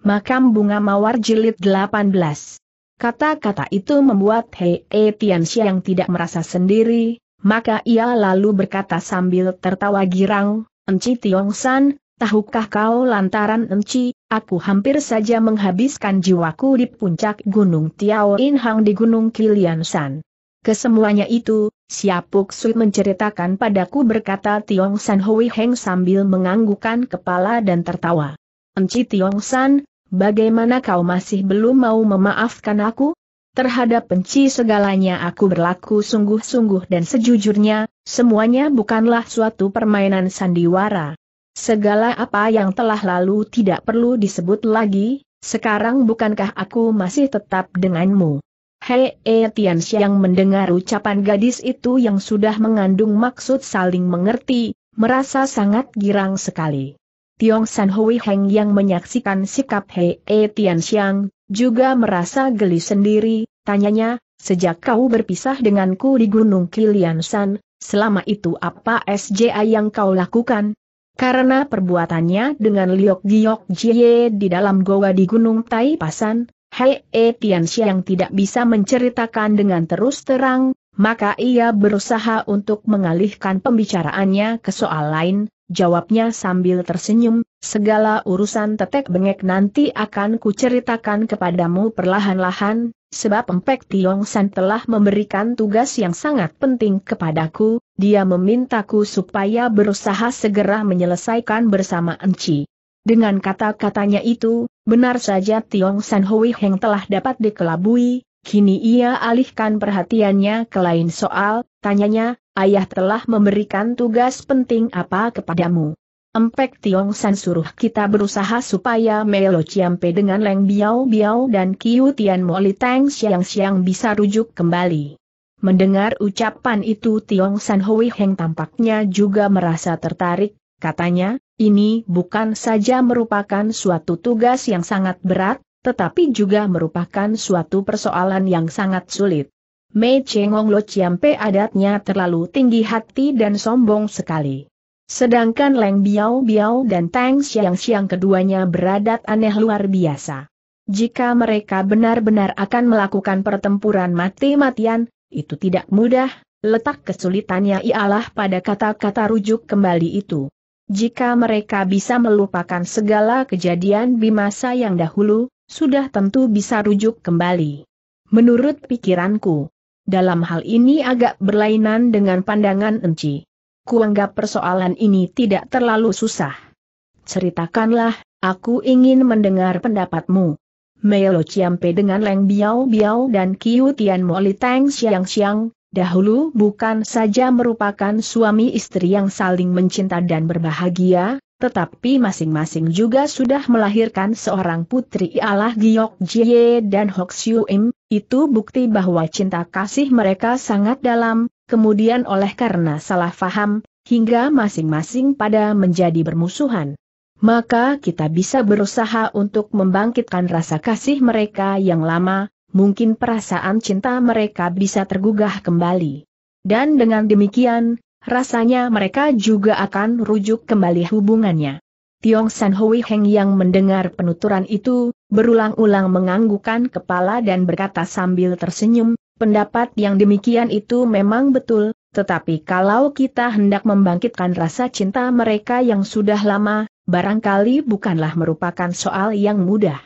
Makam Bunga Mawar Jilid 18 Kata-kata itu membuat Hei e Tianxia yang tidak merasa sendiri, maka ia lalu berkata sambil tertawa girang, Enci Tiongsan, tahukah kau lantaran Enci, aku hampir saja menghabiskan jiwaku di puncak Gunung Tiao Inhang di Gunung Kiliansan. Kesemuanya itu, Siapuk Sui menceritakan padaku berkata Tiong San Hui Heng sambil menganggukan kepala dan tertawa. Enci Tiong San, Bagaimana kau masih belum mau memaafkan aku? Terhadap penci segalanya aku berlaku sungguh-sungguh dan sejujurnya, semuanya bukanlah suatu permainan sandiwara. Segala apa yang telah lalu tidak perlu disebut lagi, sekarang bukankah aku masih tetap denganmu? Hei e Tian yang mendengar ucapan gadis itu yang sudah mengandung maksud saling mengerti, merasa sangat girang sekali. Tiong San Hui Heng yang menyaksikan sikap Hei E Tian Xiang, juga merasa geli sendiri, tanyanya, sejak kau berpisah denganku di Gunung Kilian San, selama itu apa SJA yang kau lakukan? Karena perbuatannya dengan Liok Giok Jie di dalam goa di Gunung Tai Pasan, Hei E Tian Xiang tidak bisa menceritakan dengan terus terang, maka ia berusaha untuk mengalihkan pembicaraannya ke soal lain, jawabnya sambil tersenyum, segala urusan tetek bengek nanti akan kuceritakan kepadamu perlahan-lahan, sebab Empek Tiong San telah memberikan tugas yang sangat penting kepadaku, dia memintaku supaya berusaha segera menyelesaikan bersama Enci. Dengan kata-katanya itu, benar saja Tiong San Hui Heng telah dapat dikelabui, Kini ia alihkan perhatiannya ke lain soal, tanyanya, ayah telah memberikan tugas penting apa kepadamu? Empek Tiong San suruh kita berusaha supaya Melo Ciampe dengan Leng Biao Biao dan Kiu Tian Moli Tang Siang Siang bisa rujuk kembali. Mendengar ucapan itu Tiong San Hui Heng tampaknya juga merasa tertarik, katanya, ini bukan saja merupakan suatu tugas yang sangat berat, tetapi juga merupakan suatu persoalan yang sangat sulit. Mei Chengong Lo Chiampe adatnya terlalu tinggi hati dan sombong sekali. Sedangkan Leng Biao Biao dan Tang Xiang Xiang keduanya beradat aneh luar biasa. Jika mereka benar-benar akan melakukan pertempuran mati-matian, itu tidak mudah, letak kesulitannya ialah pada kata-kata rujuk kembali itu. Jika mereka bisa melupakan segala kejadian di masa yang dahulu, sudah tentu bisa rujuk kembali. Menurut pikiranku, dalam hal ini agak berlainan dengan pandangan Enci. Kuanggap persoalan ini tidak terlalu susah. Ceritakanlah, aku ingin mendengar pendapatmu. Melo Ciampe dengan Leng Biao Biao dan Kiu Tian Moli Tang Xiang Xiang, dahulu bukan saja merupakan suami istri yang saling mencinta dan berbahagia, tetapi masing-masing juga sudah melahirkan seorang putri ialah Giok Jie dan Hok Siu Im, itu bukti bahwa cinta kasih mereka sangat dalam, kemudian oleh karena salah faham, hingga masing-masing pada menjadi bermusuhan. Maka kita bisa berusaha untuk membangkitkan rasa kasih mereka yang lama, mungkin perasaan cinta mereka bisa tergugah kembali. Dan dengan demikian, Rasanya mereka juga akan rujuk kembali hubungannya. Tiong San Hui Heng yang mendengar penuturan itu, berulang-ulang menganggukkan kepala dan berkata sambil tersenyum, pendapat yang demikian itu memang betul, tetapi kalau kita hendak membangkitkan rasa cinta mereka yang sudah lama, barangkali bukanlah merupakan soal yang mudah.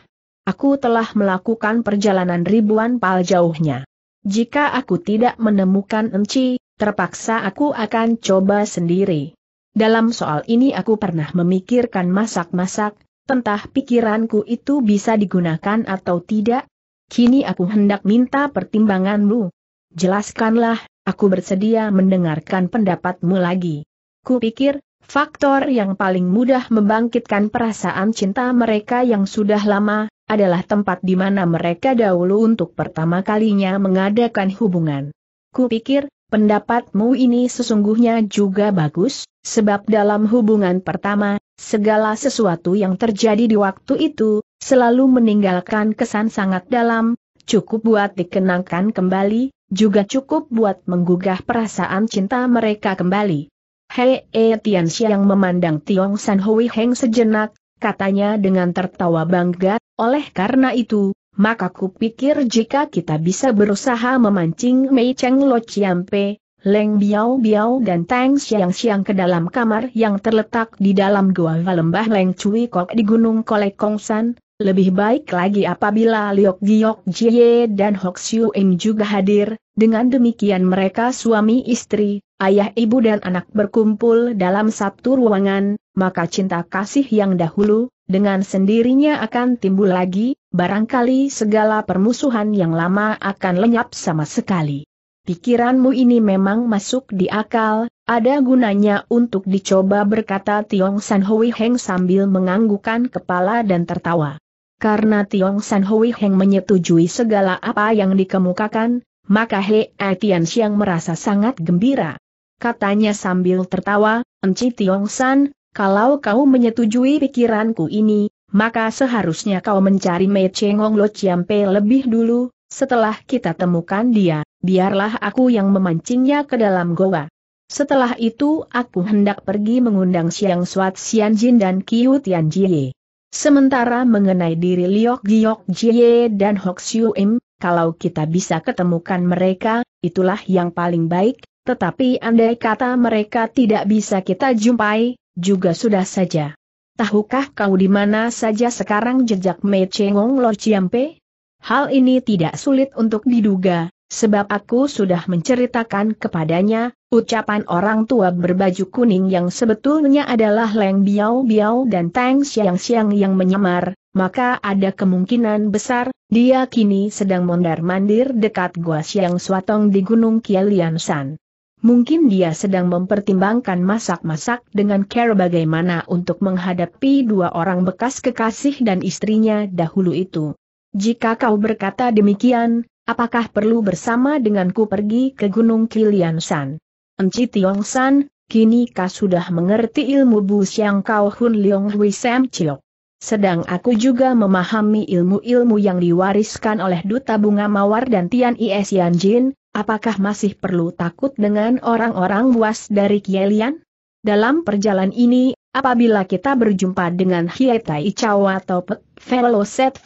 Aku telah melakukan perjalanan ribuan pal jauhnya. Jika aku tidak menemukan Enci, terpaksa aku akan coba sendiri. Dalam soal ini aku pernah memikirkan masak-masak, tentah pikiranku itu bisa digunakan atau tidak. Kini aku hendak minta pertimbanganmu. Jelaskanlah, aku bersedia mendengarkan pendapatmu lagi. Kupikir, faktor yang paling mudah membangkitkan perasaan cinta mereka yang sudah lama, adalah tempat di mana mereka dahulu untuk pertama kalinya mengadakan hubungan. Kupikir, Pendapatmu ini sesungguhnya juga bagus, sebab dalam hubungan pertama, segala sesuatu yang terjadi di waktu itu, selalu meninggalkan kesan sangat dalam, cukup buat dikenangkan kembali, juga cukup buat menggugah perasaan cinta mereka kembali. Hei E Tian yang memandang Tiong San Hui Heng sejenak, katanya dengan tertawa bangga, oleh karena itu, maka kupikir jika kita bisa berusaha memancing Mei Cheng Lo Chiampe, Leng Biao Biao dan Tang Xiang Xiang ke dalam kamar yang terletak di dalam gua lembah Leng Cui Kok di Gunung Kolek Kongsan, lebih baik lagi apabila Liok Giok Jie dan Hok Siu Im juga hadir, dengan demikian mereka suami istri, ayah ibu dan anak berkumpul dalam satu ruangan, maka cinta kasih yang dahulu, dengan sendirinya akan timbul lagi, barangkali segala permusuhan yang lama akan lenyap sama sekali. Pikiranmu ini memang masuk di akal, ada gunanya untuk dicoba berkata Tiong San Hui Heng sambil menganggukan kepala dan tertawa. Karena Tiong San Hui Heng menyetujui segala apa yang dikemukakan, maka He Tian Xiang merasa sangat gembira. Katanya sambil tertawa, Enci Tiong San, kalau kau menyetujui pikiranku ini, maka seharusnya kau mencari Mei Chengong Lo Chiampe lebih dulu, setelah kita temukan dia, biarlah aku yang memancingnya ke dalam goa. Setelah itu aku hendak pergi mengundang Siang Suat Sian Jin dan Kiu Tian Jie. Sementara mengenai diri Liok Giok Jie dan Hok Siu Im, kalau kita bisa ketemukan mereka, itulah yang paling baik, tetapi andai kata mereka tidak bisa kita jumpai, juga sudah saja. Tahukah kau di mana saja sekarang jejak Mei Chengong Lor Chiampe? Hal ini tidak sulit untuk diduga, sebab aku sudah menceritakan kepadanya, ucapan orang tua berbaju kuning yang sebetulnya adalah Leng Biao Biao dan Tang Xiang Xiang yang menyamar, maka ada kemungkinan besar, dia kini sedang mondar-mandir dekat Gua Xiang suatong di Gunung Kialian San. Mungkin dia sedang mempertimbangkan masak-masak dengan care bagaimana untuk menghadapi dua orang bekas kekasih dan istrinya dahulu itu. Jika kau berkata demikian, apakah perlu bersama denganku pergi ke Gunung Kilian San? Enci Tiong San, kini kau sudah mengerti ilmu Bu Siang Kau Hun Leong Hui Sam Chiok. Sedang aku juga memahami ilmu-ilmu yang diwariskan oleh Duta Bunga Mawar dan Tian Is Yan Jin, Apakah masih perlu takut dengan orang-orang buas dari Kielian? Dalam perjalanan ini, apabila kita berjumpa dengan Hietai Chow atau Pek, Veloset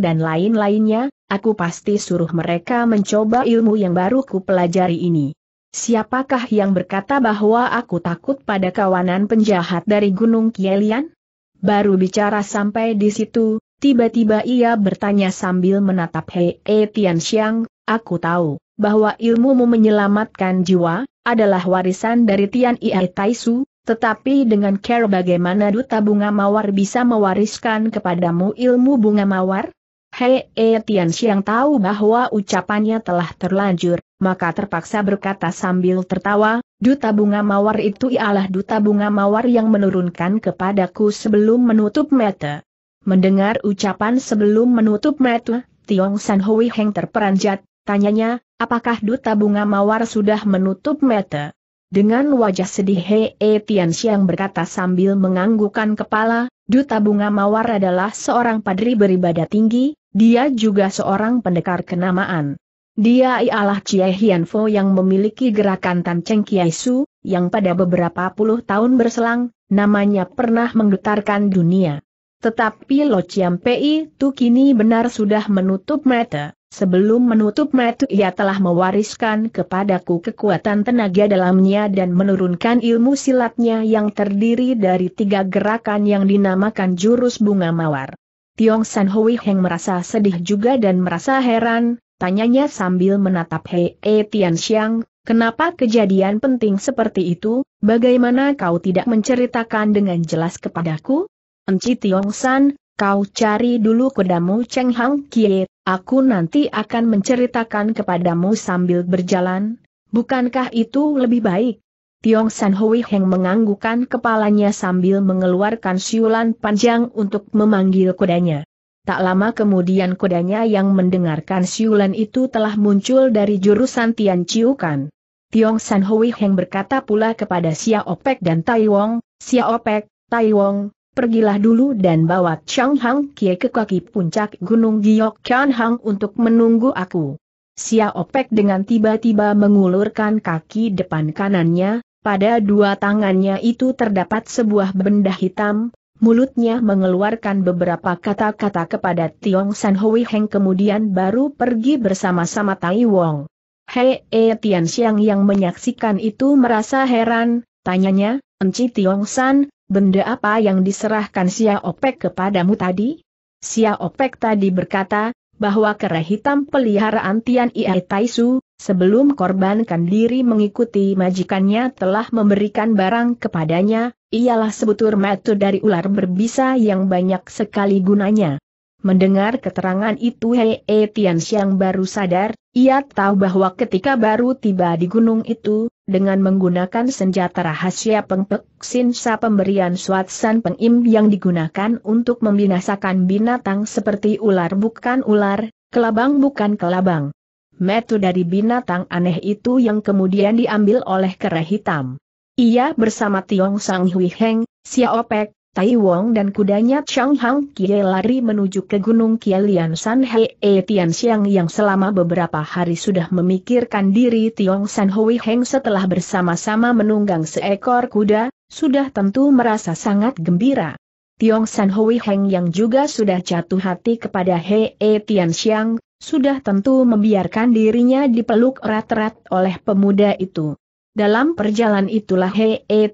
dan lain-lainnya, aku pasti suruh mereka mencoba ilmu yang baru ku pelajari ini. Siapakah yang berkata bahwa aku takut pada kawanan penjahat dari Gunung Kielian? Baru bicara sampai di situ, tiba-tiba ia bertanya sambil menatap Hei Tian Xiang, aku tahu bahwa ilmumu menyelamatkan jiwa, adalah warisan dari Tian Tai Taisu, tetapi dengan care bagaimana duta bunga mawar bisa mewariskan kepadamu ilmu bunga mawar? Hei e Tian Xiang tahu bahwa ucapannya telah terlanjur, maka terpaksa berkata sambil tertawa, duta bunga mawar itu ialah duta bunga mawar yang menurunkan kepadaku sebelum menutup mata. Mendengar ucapan sebelum menutup mata, Tiong San Hui Heng terperanjat, tanyanya, Apakah Duta Bunga Mawar sudah menutup mata? Dengan wajah sedih Hei He e Tian Xiang berkata sambil menganggukan kepala, Duta Bunga Mawar adalah seorang padri beribadah tinggi, dia juga seorang pendekar kenamaan. Dia ialah Chie Hian yang memiliki gerakan Tan Cheng Kiai Su, yang pada beberapa puluh tahun berselang, namanya pernah menggetarkan dunia. Tetapi Lo Chiam Pei itu kini benar sudah menutup mata. Sebelum menutup metu ia telah mewariskan kepadaku kekuatan tenaga dalamnya dan menurunkan ilmu silatnya yang terdiri dari tiga gerakan yang dinamakan jurus bunga mawar. Tiong San Hui Heng merasa sedih juga dan merasa heran, tanyanya sambil menatap Hei e Tian Xiang, kenapa kejadian penting seperti itu, bagaimana kau tidak menceritakan dengan jelas kepadaku? Enci Tiong San, kau cari dulu kudamu Cheng Hang Kie Aku nanti akan menceritakan kepadamu sambil berjalan, bukankah itu lebih baik? Tiong San Hui Heng menganggukan kepalanya sambil mengeluarkan siulan panjang untuk memanggil kudanya. Tak lama kemudian kudanya yang mendengarkan siulan itu telah muncul dari jurusan Tian Chiukan. Tiong San Hui Heng berkata pula kepada Xia Opek dan Tai Wong, Xia Opek, Tai Wong, Pergilah dulu dan bawa Chang Hang Kie ke kaki puncak Gunung Giok Kian Hang untuk menunggu aku. Sia Opek dengan tiba-tiba mengulurkan kaki depan kanannya, pada dua tangannya itu terdapat sebuah benda hitam, mulutnya mengeluarkan beberapa kata-kata kepada Tiong San Hui Heng kemudian baru pergi bersama-sama Tai Wong. Hei E Tian Xiang yang menyaksikan itu merasa heran, tanyanya, Enci Tiong San, benda apa yang diserahkan Sia Opek kepadamu tadi? Sia Opek tadi berkata, bahwa kera hitam peliharaan Tian Tai Taisu, sebelum korbankan diri mengikuti majikannya telah memberikan barang kepadanya, ialah sebutur metu dari ular berbisa yang banyak sekali gunanya. Mendengar keterangan itu Hei He e Tian Xiang baru sadar, ia tahu bahwa ketika baru tiba di gunung itu, dengan menggunakan senjata rahasia pengpek sinsa pemberian suatsan pengim yang digunakan untuk membinasakan binatang seperti ular bukan ular, kelabang bukan kelabang. Metu dari binatang aneh itu yang kemudian diambil oleh kera hitam. Ia bersama Tiong Sang Hui Heng, Xiao Tai Wong dan kudanya Chang Hang Kie lari menuju ke Gunung Kialian San He e Tian Xiang yang selama beberapa hari sudah memikirkan diri Tiong San Hui Heng setelah bersama-sama menunggang seekor kuda, sudah tentu merasa sangat gembira. Tiong San Hui Heng yang juga sudah jatuh hati kepada He e Tian Xiang, sudah tentu membiarkan dirinya dipeluk erat-erat oleh pemuda itu. Dalam perjalanan itulah Hei e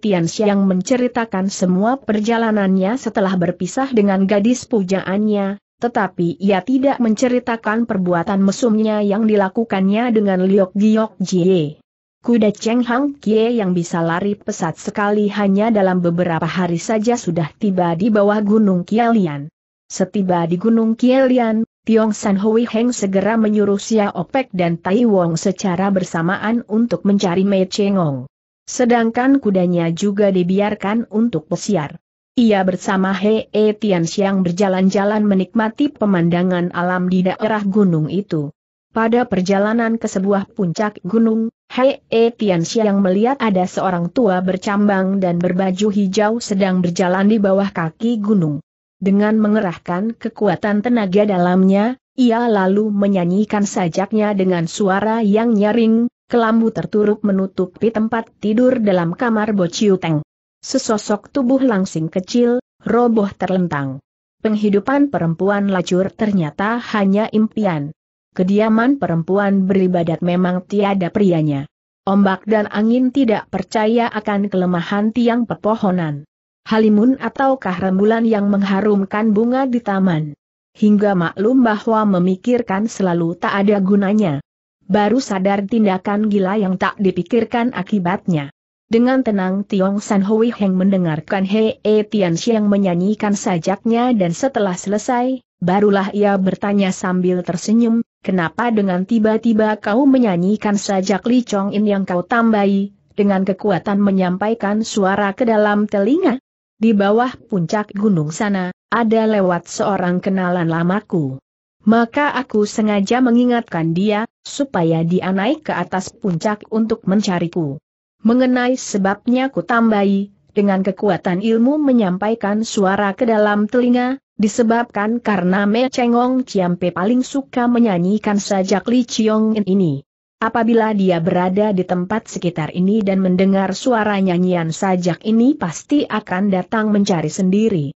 menceritakan semua perjalanannya setelah berpisah dengan gadis pujaannya, tetapi ia tidak menceritakan perbuatan mesumnya yang dilakukannya dengan Liok Giok Jie. Kuda Cheng Hang Kie yang bisa lari pesat sekali hanya dalam beberapa hari saja sudah tiba di bawah Gunung Kielian. Setiba di Gunung Kielian, Tiong San Hui Heng segera menyuruh Xia Opek dan Tai Wong secara bersamaan untuk mencari Mei Chengong. Sedangkan kudanya juga dibiarkan untuk pesiar. Ia bersama He E Tian Xiang berjalan-jalan menikmati pemandangan alam di daerah gunung itu. Pada perjalanan ke sebuah puncak gunung, He E Tian Xiang melihat ada seorang tua bercambang dan berbaju hijau sedang berjalan di bawah kaki gunung. Dengan mengerahkan kekuatan tenaga dalamnya, ia lalu menyanyikan sajaknya dengan suara yang nyaring, kelambu terturup menutupi tempat tidur dalam kamar Bociuteng. Sesosok tubuh langsing kecil, roboh terlentang. Penghidupan perempuan lacur ternyata hanya impian. Kediaman perempuan beribadat memang tiada prianya. Ombak dan angin tidak percaya akan kelemahan tiang pepohonan halimun ataukah rembulan yang mengharumkan bunga di taman. Hingga maklum bahwa memikirkan selalu tak ada gunanya. Baru sadar tindakan gila yang tak dipikirkan akibatnya. Dengan tenang Tiong San Hui Heng mendengarkan Hei e Tian Xiang menyanyikan sajaknya dan setelah selesai, barulah ia bertanya sambil tersenyum, kenapa dengan tiba-tiba kau menyanyikan sajak Li Chong In yang kau tambahi, dengan kekuatan menyampaikan suara ke dalam telinga? Di bawah puncak gunung sana, ada lewat seorang kenalan lamaku. Maka aku sengaja mengingatkan dia, supaya dia naik ke atas puncak untuk mencariku. Mengenai sebabnya ku tambahi, dengan kekuatan ilmu menyampaikan suara ke dalam telinga, disebabkan karena Me Cengong Ciampe paling suka menyanyikan sajak Li Chiong ini. Apabila dia berada di tempat sekitar ini dan mendengar suara nyanyian sajak ini pasti akan datang mencari sendiri.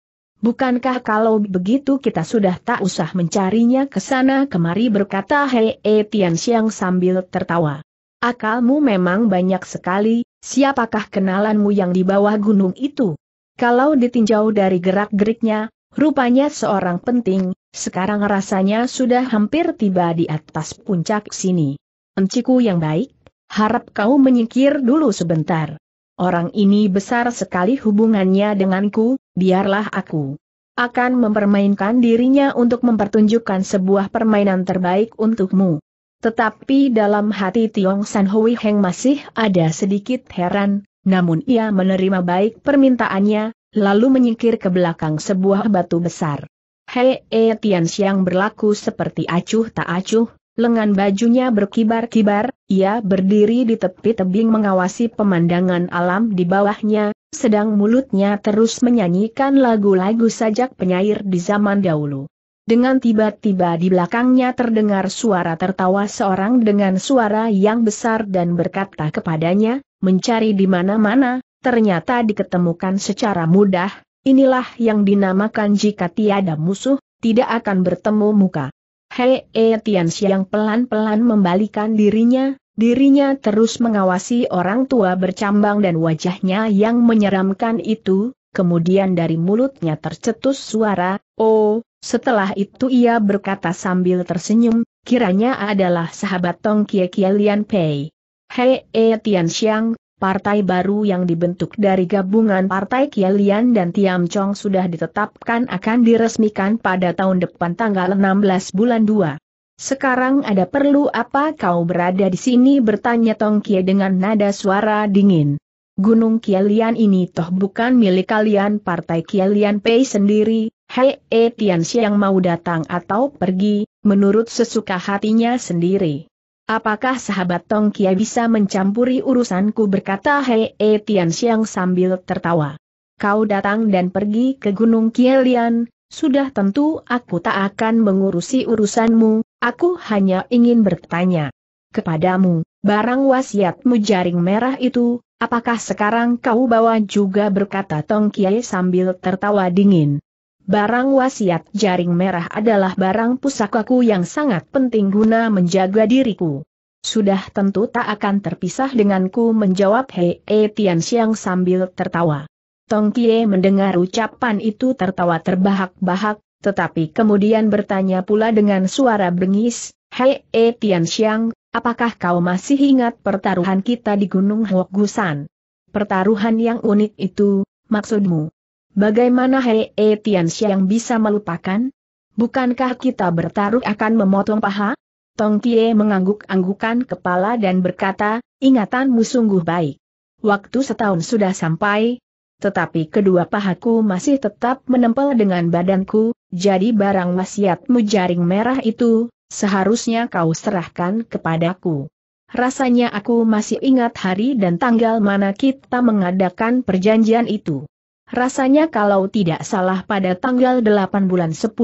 Bukankah kalau begitu kita sudah tak usah mencarinya ke sana kemari berkata Hei E Tian Xiang sambil tertawa. Akalmu memang banyak sekali, siapakah kenalanmu yang di bawah gunung itu? Kalau ditinjau dari gerak-geriknya, rupanya seorang penting, sekarang rasanya sudah hampir tiba di atas puncak sini. Enciku yang baik, harap kau menyingkir dulu sebentar. Orang ini besar sekali hubungannya denganku, biarlah aku akan mempermainkan dirinya untuk mempertunjukkan sebuah permainan terbaik untukmu. Tetapi dalam hati Tiong San Hui Heng masih ada sedikit heran, namun ia menerima baik permintaannya, lalu menyingkir ke belakang sebuah batu besar. Hei e Tian Xiang berlaku seperti acuh tak acuh, lengan bajunya berkibar-kibar, ia berdiri di tepi tebing mengawasi pemandangan alam di bawahnya, sedang mulutnya terus menyanyikan lagu-lagu sajak penyair di zaman dahulu. Dengan tiba-tiba di belakangnya terdengar suara tertawa seorang dengan suara yang besar dan berkata kepadanya, mencari di mana-mana, ternyata diketemukan secara mudah, inilah yang dinamakan jika tiada musuh, tidak akan bertemu muka. Hei, E Tian Xiang pelan-pelan membalikan dirinya, dirinya terus mengawasi orang tua bercambang dan wajahnya yang menyeramkan itu, kemudian dari mulutnya tercetus suara, oh, setelah itu ia berkata sambil tersenyum, kiranya adalah sahabat Tong Kie Kie Lian Pei. Hei E Tian Xiang, partai baru yang dibentuk dari gabungan partai Kialian dan Tiam Chong sudah ditetapkan akan diresmikan pada tahun depan tanggal 16 bulan 2. Sekarang ada perlu apa kau berada di sini bertanya Tong Kie dengan nada suara dingin. Gunung Kialian ini toh bukan milik kalian partai Kialian Pei sendiri, hei e Tian Xiang mau datang atau pergi, menurut sesuka hatinya sendiri. Apakah sahabat Tong Kia bisa mencampuri urusanku berkata Hei e Tian Xiang sambil tertawa. Kau datang dan pergi ke Gunung Kielian, sudah tentu aku tak akan mengurusi urusanmu, aku hanya ingin bertanya. Kepadamu, barang wasiatmu jaring merah itu, apakah sekarang kau bawa juga berkata Tong Kiai sambil tertawa dingin. Barang wasiat jaring merah adalah barang pusakaku yang sangat penting guna menjaga diriku. Sudah tentu tak akan terpisah denganku menjawab Hei e Tian sambil tertawa. Tong Kie mendengar ucapan itu tertawa terbahak-bahak, tetapi kemudian bertanya pula dengan suara bengis, Hei e Tian apakah kau masih ingat pertaruhan kita di Gunung Hwak Gusan? Pertaruhan yang unik itu, maksudmu? Bagaimana Hei e Tian Xiang bisa melupakan? Bukankah kita bertaruh akan memotong paha? Tong Tie mengangguk-anggukan kepala dan berkata, ingatanmu sungguh baik. Waktu setahun sudah sampai, tetapi kedua pahaku masih tetap menempel dengan badanku, jadi barang wasiatmu jaring merah itu, seharusnya kau serahkan kepadaku. Rasanya aku masih ingat hari dan tanggal mana kita mengadakan perjanjian itu. Rasanya kalau tidak salah pada tanggal 8 bulan 10.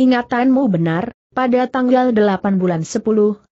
Ingatanmu benar, pada tanggal 8 bulan 10,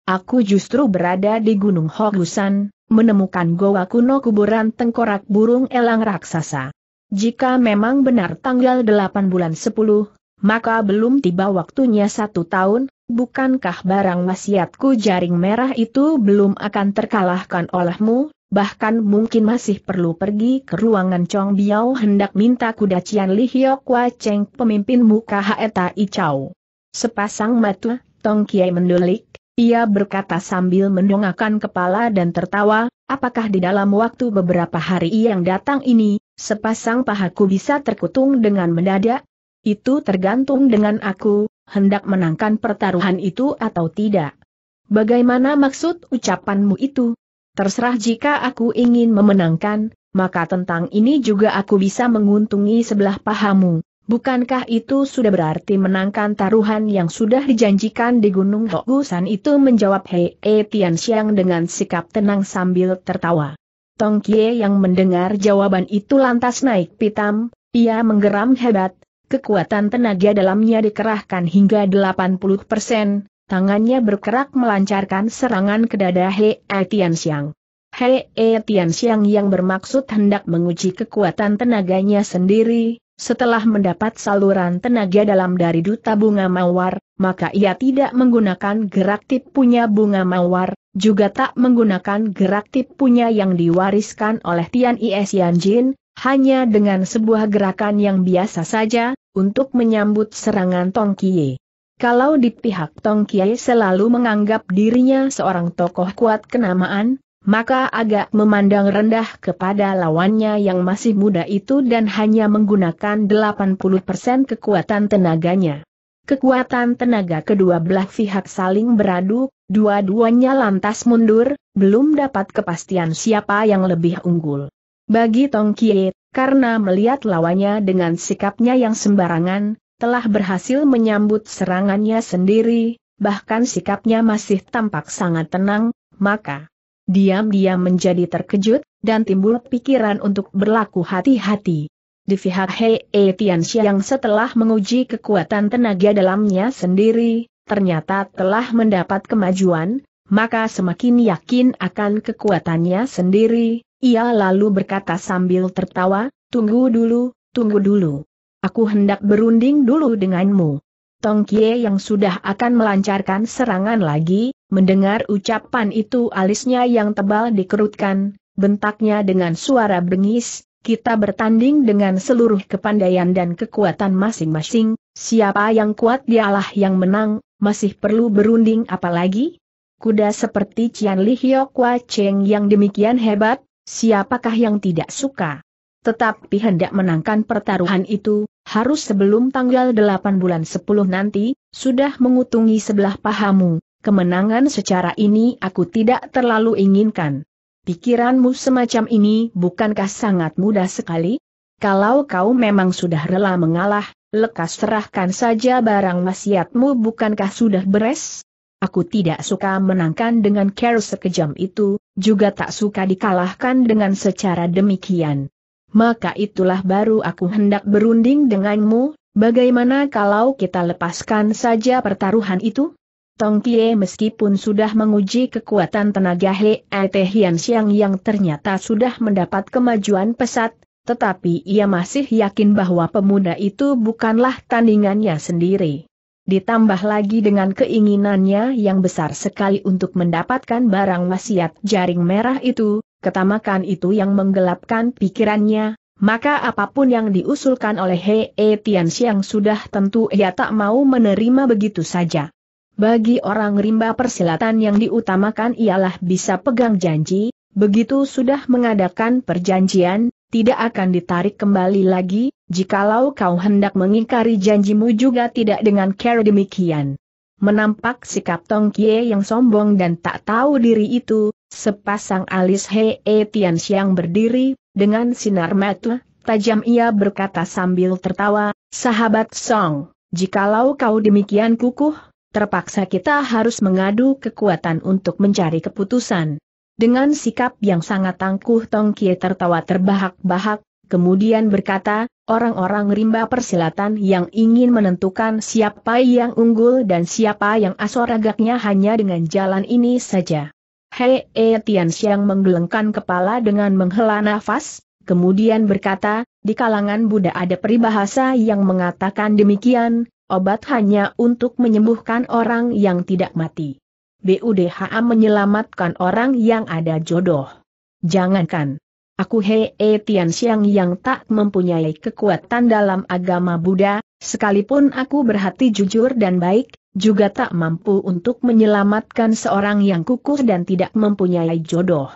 aku justru berada di Gunung Hogusan, menemukan goa kuno kuburan tengkorak burung elang raksasa. Jika memang benar tanggal 8 bulan 10, maka belum tiba waktunya satu tahun, bukankah barang wasiatku jaring merah itu belum akan terkalahkan olehmu, bahkan mungkin masih perlu pergi ke ruangan Chong Biao hendak minta kuda Cian Li Hiok Wa Cheng pemimpin muka Haeta Icau. Sepasang mata, Tong Kiai mendulik, ia berkata sambil mendongakkan kepala dan tertawa, apakah di dalam waktu beberapa hari yang datang ini, sepasang pahaku bisa terkutung dengan mendadak? Itu tergantung dengan aku, hendak menangkan pertaruhan itu atau tidak. Bagaimana maksud ucapanmu itu, Terserah jika aku ingin memenangkan, maka tentang ini juga aku bisa menguntungi sebelah pahamu. Bukankah itu sudah berarti menangkan taruhan yang sudah dijanjikan di Gunung Hokusan itu menjawab Hei e Tian Xiang dengan sikap tenang sambil tertawa. Tong Kie yang mendengar jawaban itu lantas naik pitam, ia menggeram hebat, kekuatan tenaga dalamnya dikerahkan hingga 80 persen, Tangannya berkerak melancarkan serangan ke dada He Etiansiang. He Etiansiang yang bermaksud hendak menguji kekuatan tenaganya sendiri, setelah mendapat saluran tenaga dalam dari Duta Bunga Mawar, maka ia tidak menggunakan gerak tip punya Bunga Mawar, juga tak menggunakan gerak tip punya yang diwariskan oleh Tian Is Jin, hanya dengan sebuah gerakan yang biasa saja, untuk menyambut serangan Tong Kie. Kalau di pihak Tong Kiai selalu menganggap dirinya seorang tokoh kuat kenamaan, maka agak memandang rendah kepada lawannya yang masih muda itu dan hanya menggunakan 80% kekuatan tenaganya. Kekuatan tenaga kedua belah pihak saling beradu, dua-duanya lantas mundur, belum dapat kepastian siapa yang lebih unggul. Bagi Tong Kie, karena melihat lawannya dengan sikapnya yang sembarangan, telah berhasil menyambut serangannya sendiri, bahkan sikapnya masih tampak sangat tenang, maka diam-diam menjadi terkejut, dan timbul pikiran untuk berlaku hati-hati. Di pihak Hei e Tianxia yang setelah menguji kekuatan tenaga dalamnya sendiri, ternyata telah mendapat kemajuan, maka semakin yakin akan kekuatannya sendiri, ia lalu berkata sambil tertawa, tunggu dulu, tunggu dulu. Aku hendak berunding dulu denganmu. Tong Kie yang sudah akan melancarkan serangan lagi, mendengar ucapan itu alisnya yang tebal dikerutkan, bentaknya dengan suara bengis, kita bertanding dengan seluruh kepandaian dan kekuatan masing-masing, siapa yang kuat dialah yang menang, masih perlu berunding apalagi? Kuda seperti Cian Li Hyo Kwa Cheng yang demikian hebat, siapakah yang tidak suka? Tetapi hendak menangkan pertaruhan itu, harus sebelum tanggal 8 bulan 10 nanti, sudah mengutungi sebelah pahamu, kemenangan secara ini aku tidak terlalu inginkan. Pikiranmu semacam ini bukankah sangat mudah sekali? Kalau kau memang sudah rela mengalah, lekas serahkan saja barang masyiatmu bukankah sudah beres? Aku tidak suka menangkan dengan care sekejam itu, juga tak suka dikalahkan dengan secara demikian maka itulah baru aku hendak berunding denganmu, bagaimana kalau kita lepaskan saja pertaruhan itu? Tong Kie meskipun sudah menguji kekuatan tenaga He Te Hian Siang yang ternyata sudah mendapat kemajuan pesat, tetapi ia masih yakin bahwa pemuda itu bukanlah tandingannya sendiri. Ditambah lagi dengan keinginannya yang besar sekali untuk mendapatkan barang wasiat jaring merah itu, ketamakan itu yang menggelapkan pikirannya, maka apapun yang diusulkan oleh Hei e Tianxiang sudah tentu ia tak mau menerima begitu saja. Bagi orang rimba persilatan yang diutamakan ialah bisa pegang janji, begitu sudah mengadakan perjanjian, tidak akan ditarik kembali lagi, jikalau kau hendak mengingkari janjimu juga tidak dengan care demikian. Menampak sikap Tong Kie yang sombong dan tak tahu diri itu, Sepasang alis Hei e Tian Xiang berdiri, dengan sinar mata, tajam ia berkata sambil tertawa, Sahabat Song, jikalau kau demikian kukuh, terpaksa kita harus mengadu kekuatan untuk mencari keputusan. Dengan sikap yang sangat tangguh Tong Kie tertawa terbahak-bahak, kemudian berkata, orang-orang rimba persilatan yang ingin menentukan siapa yang unggul dan siapa yang asoragaknya hanya dengan jalan ini saja. Hei e Tian Xiang menggelengkan kepala dengan menghela nafas, kemudian berkata, di kalangan Buddha ada peribahasa yang mengatakan demikian, obat hanya untuk menyembuhkan orang yang tidak mati. BUDHA menyelamatkan orang yang ada jodoh. Jangankan. Aku Hei e Tian Xiang yang tak mempunyai kekuatan dalam agama Buddha, sekalipun aku berhati jujur dan baik, juga tak mampu untuk menyelamatkan seorang yang kukuh dan tidak mempunyai jodoh.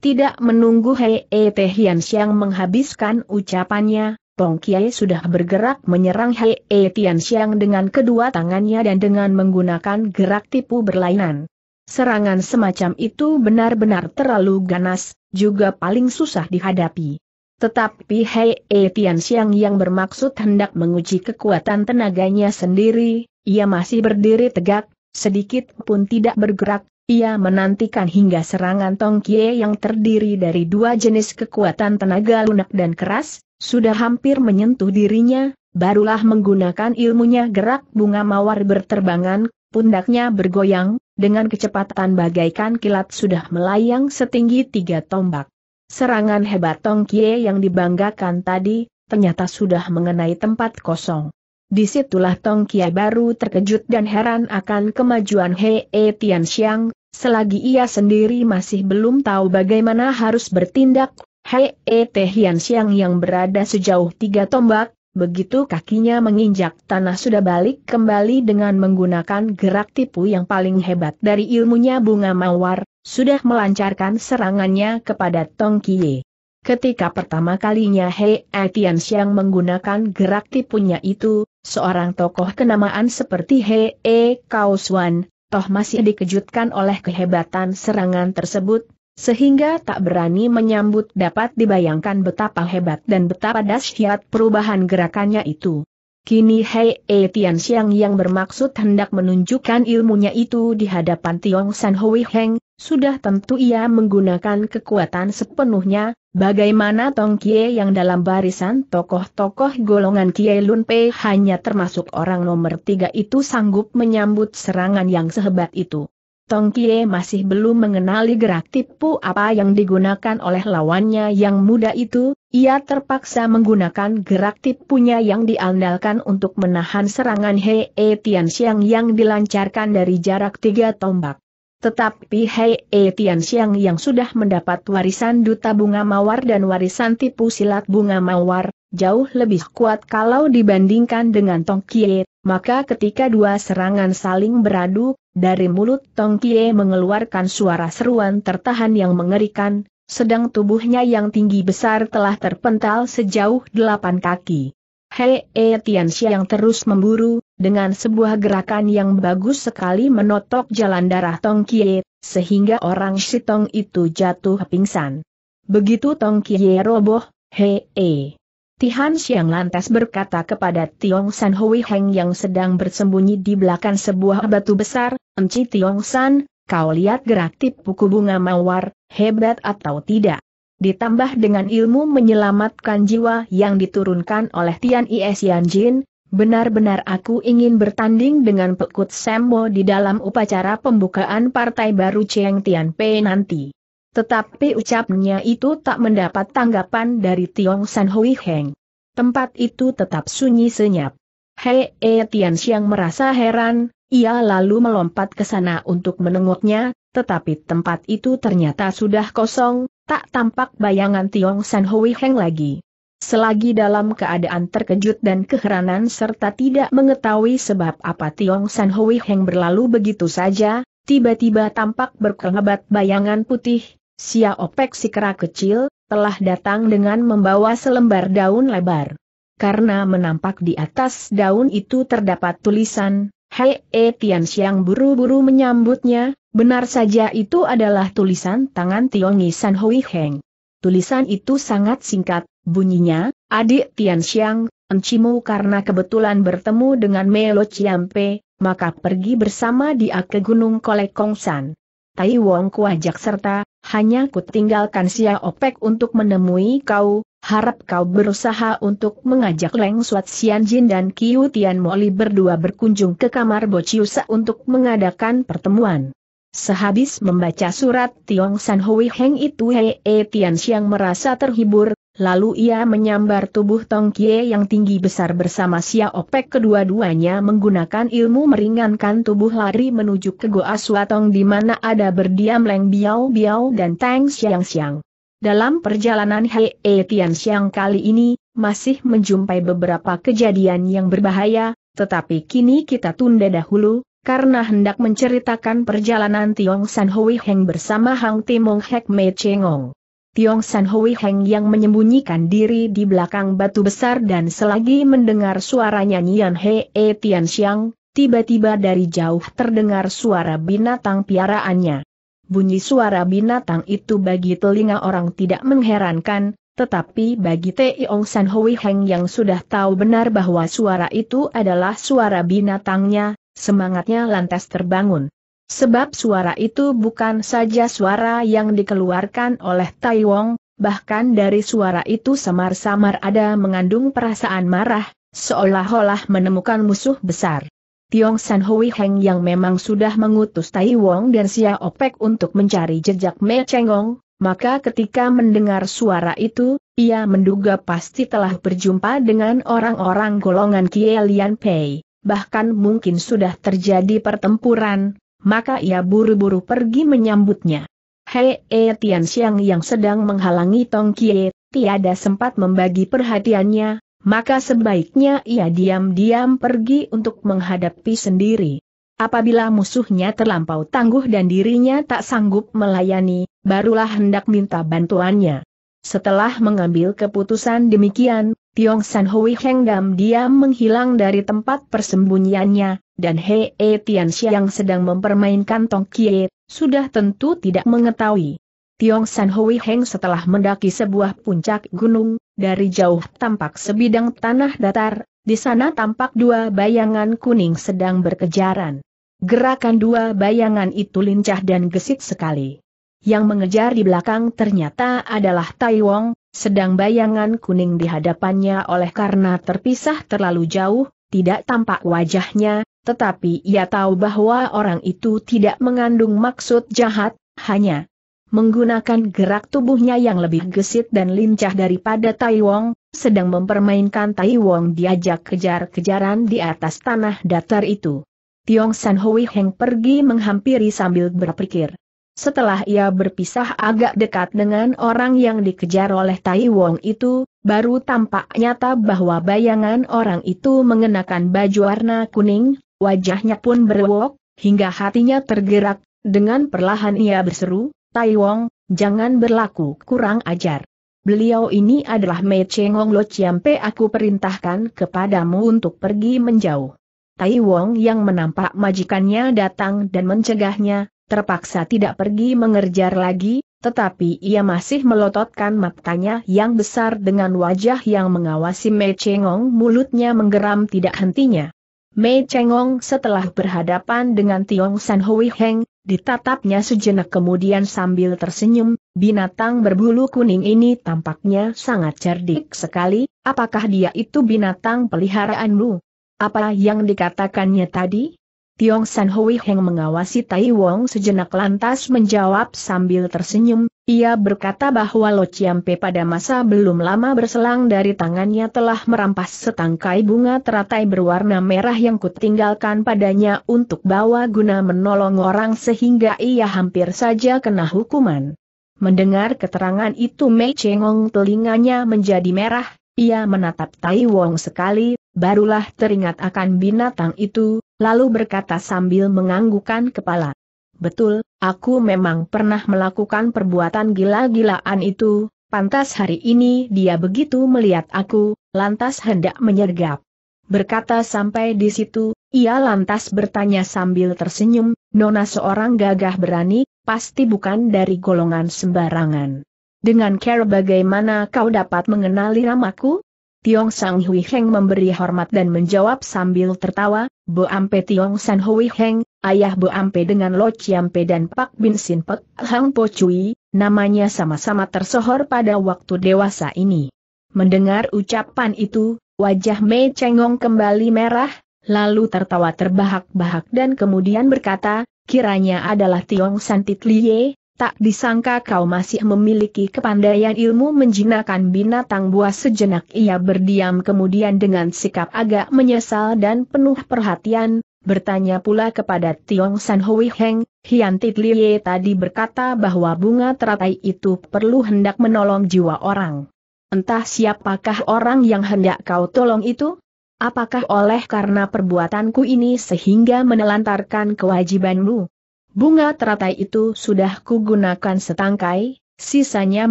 Tidak menunggu Hei e Xiang menghabiskan ucapannya, Tong Kiai sudah bergerak menyerang Hei e Xiang dengan kedua tangannya dan dengan menggunakan gerak tipu berlainan. Serangan semacam itu benar-benar terlalu ganas, juga paling susah dihadapi. Tetapi Hei e Tian Xiang yang bermaksud hendak menguji kekuatan tenaganya sendiri, ia masih berdiri tegak, sedikit pun tidak bergerak, ia menantikan hingga serangan Tong Kie yang terdiri dari dua jenis kekuatan tenaga lunak dan keras, sudah hampir menyentuh dirinya, barulah menggunakan ilmunya gerak bunga mawar berterbangan, pundaknya bergoyang, dengan kecepatan bagaikan kilat sudah melayang setinggi tiga tombak. Serangan hebat Tong Kie yang dibanggakan tadi, ternyata sudah mengenai tempat kosong. Disitulah Tong Kie baru terkejut dan heran akan kemajuan Hei e Tian Xiang, selagi ia sendiri masih belum tahu bagaimana harus bertindak, Hei e Tian Xiang yang berada sejauh tiga tombak, Begitu kakinya menginjak tanah sudah balik kembali dengan menggunakan gerak tipu yang paling hebat dari ilmunya bunga mawar, sudah melancarkan serangannya kepada Tong Kie. Ketika pertama kalinya He Etian Siang menggunakan gerak tipunya itu, seorang tokoh kenamaan seperti He E. Kaosuan, toh masih dikejutkan oleh kehebatan serangan tersebut, sehingga tak berani menyambut dapat dibayangkan betapa hebat dan betapa dahsyat perubahan gerakannya itu. Kini Hei E Tian Xiang yang bermaksud hendak menunjukkan ilmunya itu di hadapan Tiong San Hui Heng, sudah tentu ia menggunakan kekuatan sepenuhnya, bagaimana Tong Kie yang dalam barisan tokoh-tokoh golongan Kie Lun Pei hanya termasuk orang nomor tiga itu sanggup menyambut serangan yang sehebat itu. Tong Kie masih belum mengenali gerak tipu apa yang digunakan oleh lawannya yang muda itu, ia terpaksa menggunakan gerak tipunya yang diandalkan untuk menahan serangan Hei e Tian Xiang yang dilancarkan dari jarak tiga tombak. Tetapi Hei e Tian Xiang yang sudah mendapat warisan duta bunga mawar dan warisan tipu silat bunga mawar, jauh lebih kuat kalau dibandingkan dengan Tong Kie, maka ketika dua serangan saling beradu, dari mulut Tong Kie mengeluarkan suara seruan tertahan yang mengerikan, sedang tubuhnya yang tinggi besar telah terpental sejauh delapan kaki. Hei E yang terus memburu, dengan sebuah gerakan yang bagus sekali menotok jalan darah Tong Kie, sehingga orang Shitong itu jatuh pingsan. Begitu Tong Kie roboh, Hei E Tihan Xiang lantas berkata kepada Tiong San Hui Heng yang sedang bersembunyi di belakang sebuah batu besar, Enci Tiong San, kau lihat gerak tip buku bunga mawar, hebat atau tidak. Ditambah dengan ilmu menyelamatkan jiwa yang diturunkan oleh Tian Ies Yan Jin, benar-benar aku ingin bertanding dengan Pekut Sembo di dalam upacara pembukaan partai baru Cheng Tian Pei nanti. Tetapi ucapnya itu tak mendapat tanggapan dari Tiong San Hui Heng. Tempat itu tetap sunyi senyap. Hei E Tian Xiang merasa heran, ia lalu melompat ke sana untuk menengoknya, tetapi tempat itu ternyata sudah kosong, tak tampak bayangan Tiong San Hui Heng lagi. Selagi dalam keadaan terkejut dan keheranan serta tidak mengetahui sebab apa Tiong San Hui Heng berlalu begitu saja, tiba-tiba tampak berkelebat bayangan putih, Sia Opek si kera kecil, telah datang dengan membawa selembar daun lebar. Karena menampak di atas daun itu terdapat tulisan, Hei E Tian Xiang buru-buru menyambutnya, benar saja itu adalah tulisan tangan Tiongi San Hui Heng. Tulisan itu sangat singkat, bunyinya, adik Tian Xiang, encimu karena kebetulan bertemu dengan Melo Chiampe, maka pergi bersama dia ke Gunung Kolekong San. Tai Wong kuajak serta, hanya ku tinggalkan Sia Opek untuk menemui kau, harap kau berusaha untuk mengajak Leng Suat Sian Jin dan Kiu Tian Moli berdua berkunjung ke kamar Bociusa untuk mengadakan pertemuan. Sehabis membaca surat Tiong San Hui Heng itu Hei Tian Xiang merasa terhibur, Lalu ia menyambar tubuh Tong Kie yang tinggi besar bersama Xia Opek kedua-duanya menggunakan ilmu meringankan tubuh lari menuju ke Goa Suatong di mana ada berdiam Leng Biao Biao dan Tang Xiang Xiang. Dalam perjalanan Hei e Tian Xiang kali ini, masih menjumpai beberapa kejadian yang berbahaya, tetapi kini kita tunda dahulu, karena hendak menceritakan perjalanan Tiong San Hui Heng bersama Hang Timong Hek Mei Chengong. Tiong San Hui Heng yang menyembunyikan diri di belakang batu besar dan selagi mendengar suara nyanyian He E Tian Xiang, tiba-tiba dari jauh terdengar suara binatang piaraannya. Bunyi suara binatang itu bagi telinga orang tidak mengherankan, tetapi bagi Tiong San Hui Heng yang sudah tahu benar bahwa suara itu adalah suara binatangnya, semangatnya lantas terbangun. Sebab suara itu bukan saja suara yang dikeluarkan oleh Tai Wong, bahkan dari suara itu samar-samar ada mengandung perasaan marah, seolah-olah menemukan musuh besar. Tiong San Hui Heng yang memang sudah mengutus Tai Wong dan Xia Opek untuk mencari jejak Mei Chengong, maka ketika mendengar suara itu, ia menduga pasti telah berjumpa dengan orang-orang golongan Kielian Pei, bahkan mungkin sudah terjadi pertempuran, maka ia buru-buru pergi menyambutnya. Hei e Tian Xiang yang sedang menghalangi Tong Kie, tiada sempat membagi perhatiannya, maka sebaiknya ia diam-diam pergi untuk menghadapi sendiri. Apabila musuhnya terlampau tangguh dan dirinya tak sanggup melayani, barulah hendak minta bantuannya. Setelah mengambil keputusan demikian, Tiong San Hui Hengdam diam menghilang dari tempat persembunyiannya, dan He e Tianxia yang sedang mempermainkan Tong Kie, sudah tentu tidak mengetahui. Tiong San Hui Heng setelah mendaki sebuah puncak gunung, dari jauh tampak sebidang tanah datar, di sana tampak dua bayangan kuning sedang berkejaran. Gerakan dua bayangan itu lincah dan gesit sekali. Yang mengejar di belakang ternyata adalah Tai Wong, sedang bayangan kuning di hadapannya oleh karena terpisah terlalu jauh, tidak tampak wajahnya, tetapi ia tahu bahwa orang itu tidak mengandung maksud jahat, hanya menggunakan gerak tubuhnya yang lebih gesit dan lincah daripada Tai Wong, sedang mempermainkan Tai Wong diajak kejar-kejaran di atas tanah datar itu. Tiong San Hui Heng pergi menghampiri sambil berpikir. Setelah ia berpisah agak dekat dengan orang yang dikejar oleh Tai Wong itu, baru tampak nyata bahwa bayangan orang itu mengenakan baju warna kuning, Wajahnya pun berwok, hingga hatinya tergerak, dengan perlahan ia berseru, Tai Wong, jangan berlaku kurang ajar. Beliau ini adalah Mei Chengong Lo Chiampe aku perintahkan kepadamu untuk pergi menjauh. Tai Wong yang menampak majikannya datang dan mencegahnya, terpaksa tidak pergi mengerjar lagi, tetapi ia masih melototkan matanya yang besar dengan wajah yang mengawasi Mei Chengong mulutnya menggeram tidak hentinya. Mei Chengong setelah berhadapan dengan Tiong San Hui Heng, ditatapnya sejenak kemudian sambil tersenyum, binatang berbulu kuning ini tampaknya sangat cerdik sekali, apakah dia itu binatang peliharaanmu? Apa yang dikatakannya tadi? Tiong San Hui Heng mengawasi Tai Wong sejenak lantas menjawab sambil tersenyum, ia berkata bahwa Lo Chiampe pada masa belum lama berselang dari tangannya telah merampas setangkai bunga teratai berwarna merah yang kutinggalkan padanya untuk bawa guna menolong orang sehingga ia hampir saja kena hukuman. Mendengar keterangan itu Mei Chengong telinganya menjadi merah, ia menatap Tai Wong sekali, barulah teringat akan binatang itu, lalu berkata sambil menganggukkan kepala. Betul, aku memang pernah melakukan perbuatan gila-gilaan itu, pantas hari ini dia begitu melihat aku, lantas hendak menyergap. Berkata sampai di situ, ia lantas bertanya sambil tersenyum, Nona seorang gagah berani, pasti bukan dari golongan sembarangan. Dengan care bagaimana kau dapat mengenali namaku? Tiong Sang Hui Heng memberi hormat dan menjawab sambil tertawa, Bo Ampe Tiong San Hui Heng, ayah Bo Ampe dengan Lo Chiampe dan Pak Bin Sin Pek Hang Po Cui, namanya sama-sama tersohor pada waktu dewasa ini. Mendengar ucapan itu, wajah Mei cengong kembali merah, lalu tertawa terbahak-bahak dan kemudian berkata, kiranya adalah Tiong Santit Lie, tak disangka kau masih memiliki kepandaian ilmu menjinakkan binatang buas sejenak ia berdiam kemudian dengan sikap agak menyesal dan penuh perhatian, bertanya pula kepada Tiong San Hui Heng, Hian Tit Liye tadi berkata bahwa bunga teratai itu perlu hendak menolong jiwa orang. Entah siapakah orang yang hendak kau tolong itu? Apakah oleh karena perbuatanku ini sehingga menelantarkan kewajibanmu? Bunga teratai itu sudah kugunakan setangkai, sisanya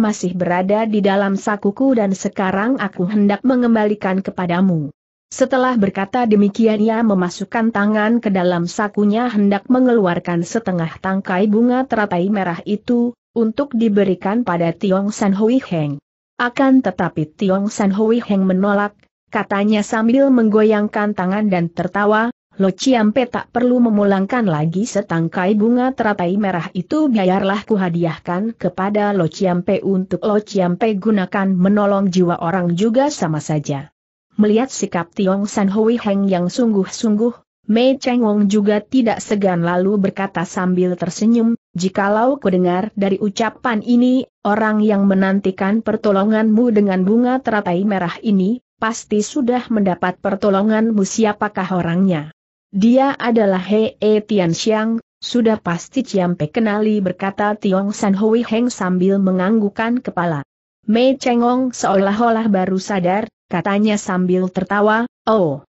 masih berada di dalam sakuku dan sekarang aku hendak mengembalikan kepadamu. Setelah berkata demikian ia memasukkan tangan ke dalam sakunya hendak mengeluarkan setengah tangkai bunga teratai merah itu, untuk diberikan pada Tiong San Hui Heng. Akan tetapi Tiong San Hui Heng menolak, katanya sambil menggoyangkan tangan dan tertawa, Lo Ciampe tak perlu memulangkan lagi setangkai bunga teratai merah itu biarlah ku hadiahkan kepada Lo Ciampe untuk Lo Ciampe gunakan menolong jiwa orang juga sama saja. Melihat sikap Tiong San Hui Heng yang sungguh-sungguh, Mei Cheng Wong juga tidak segan lalu berkata sambil tersenyum, jikalau kudengar dari ucapan ini, orang yang menantikan pertolonganmu dengan bunga teratai merah ini pasti sudah mendapat pertolonganmu siapakah orangnya. Dia adalah He e Xiang, sudah pasti Ciampe kenali berkata Tiong San Hui Heng sambil menganggukan kepala. Mei Chengong seolah-olah baru sadar, katanya sambil tertawa, oh.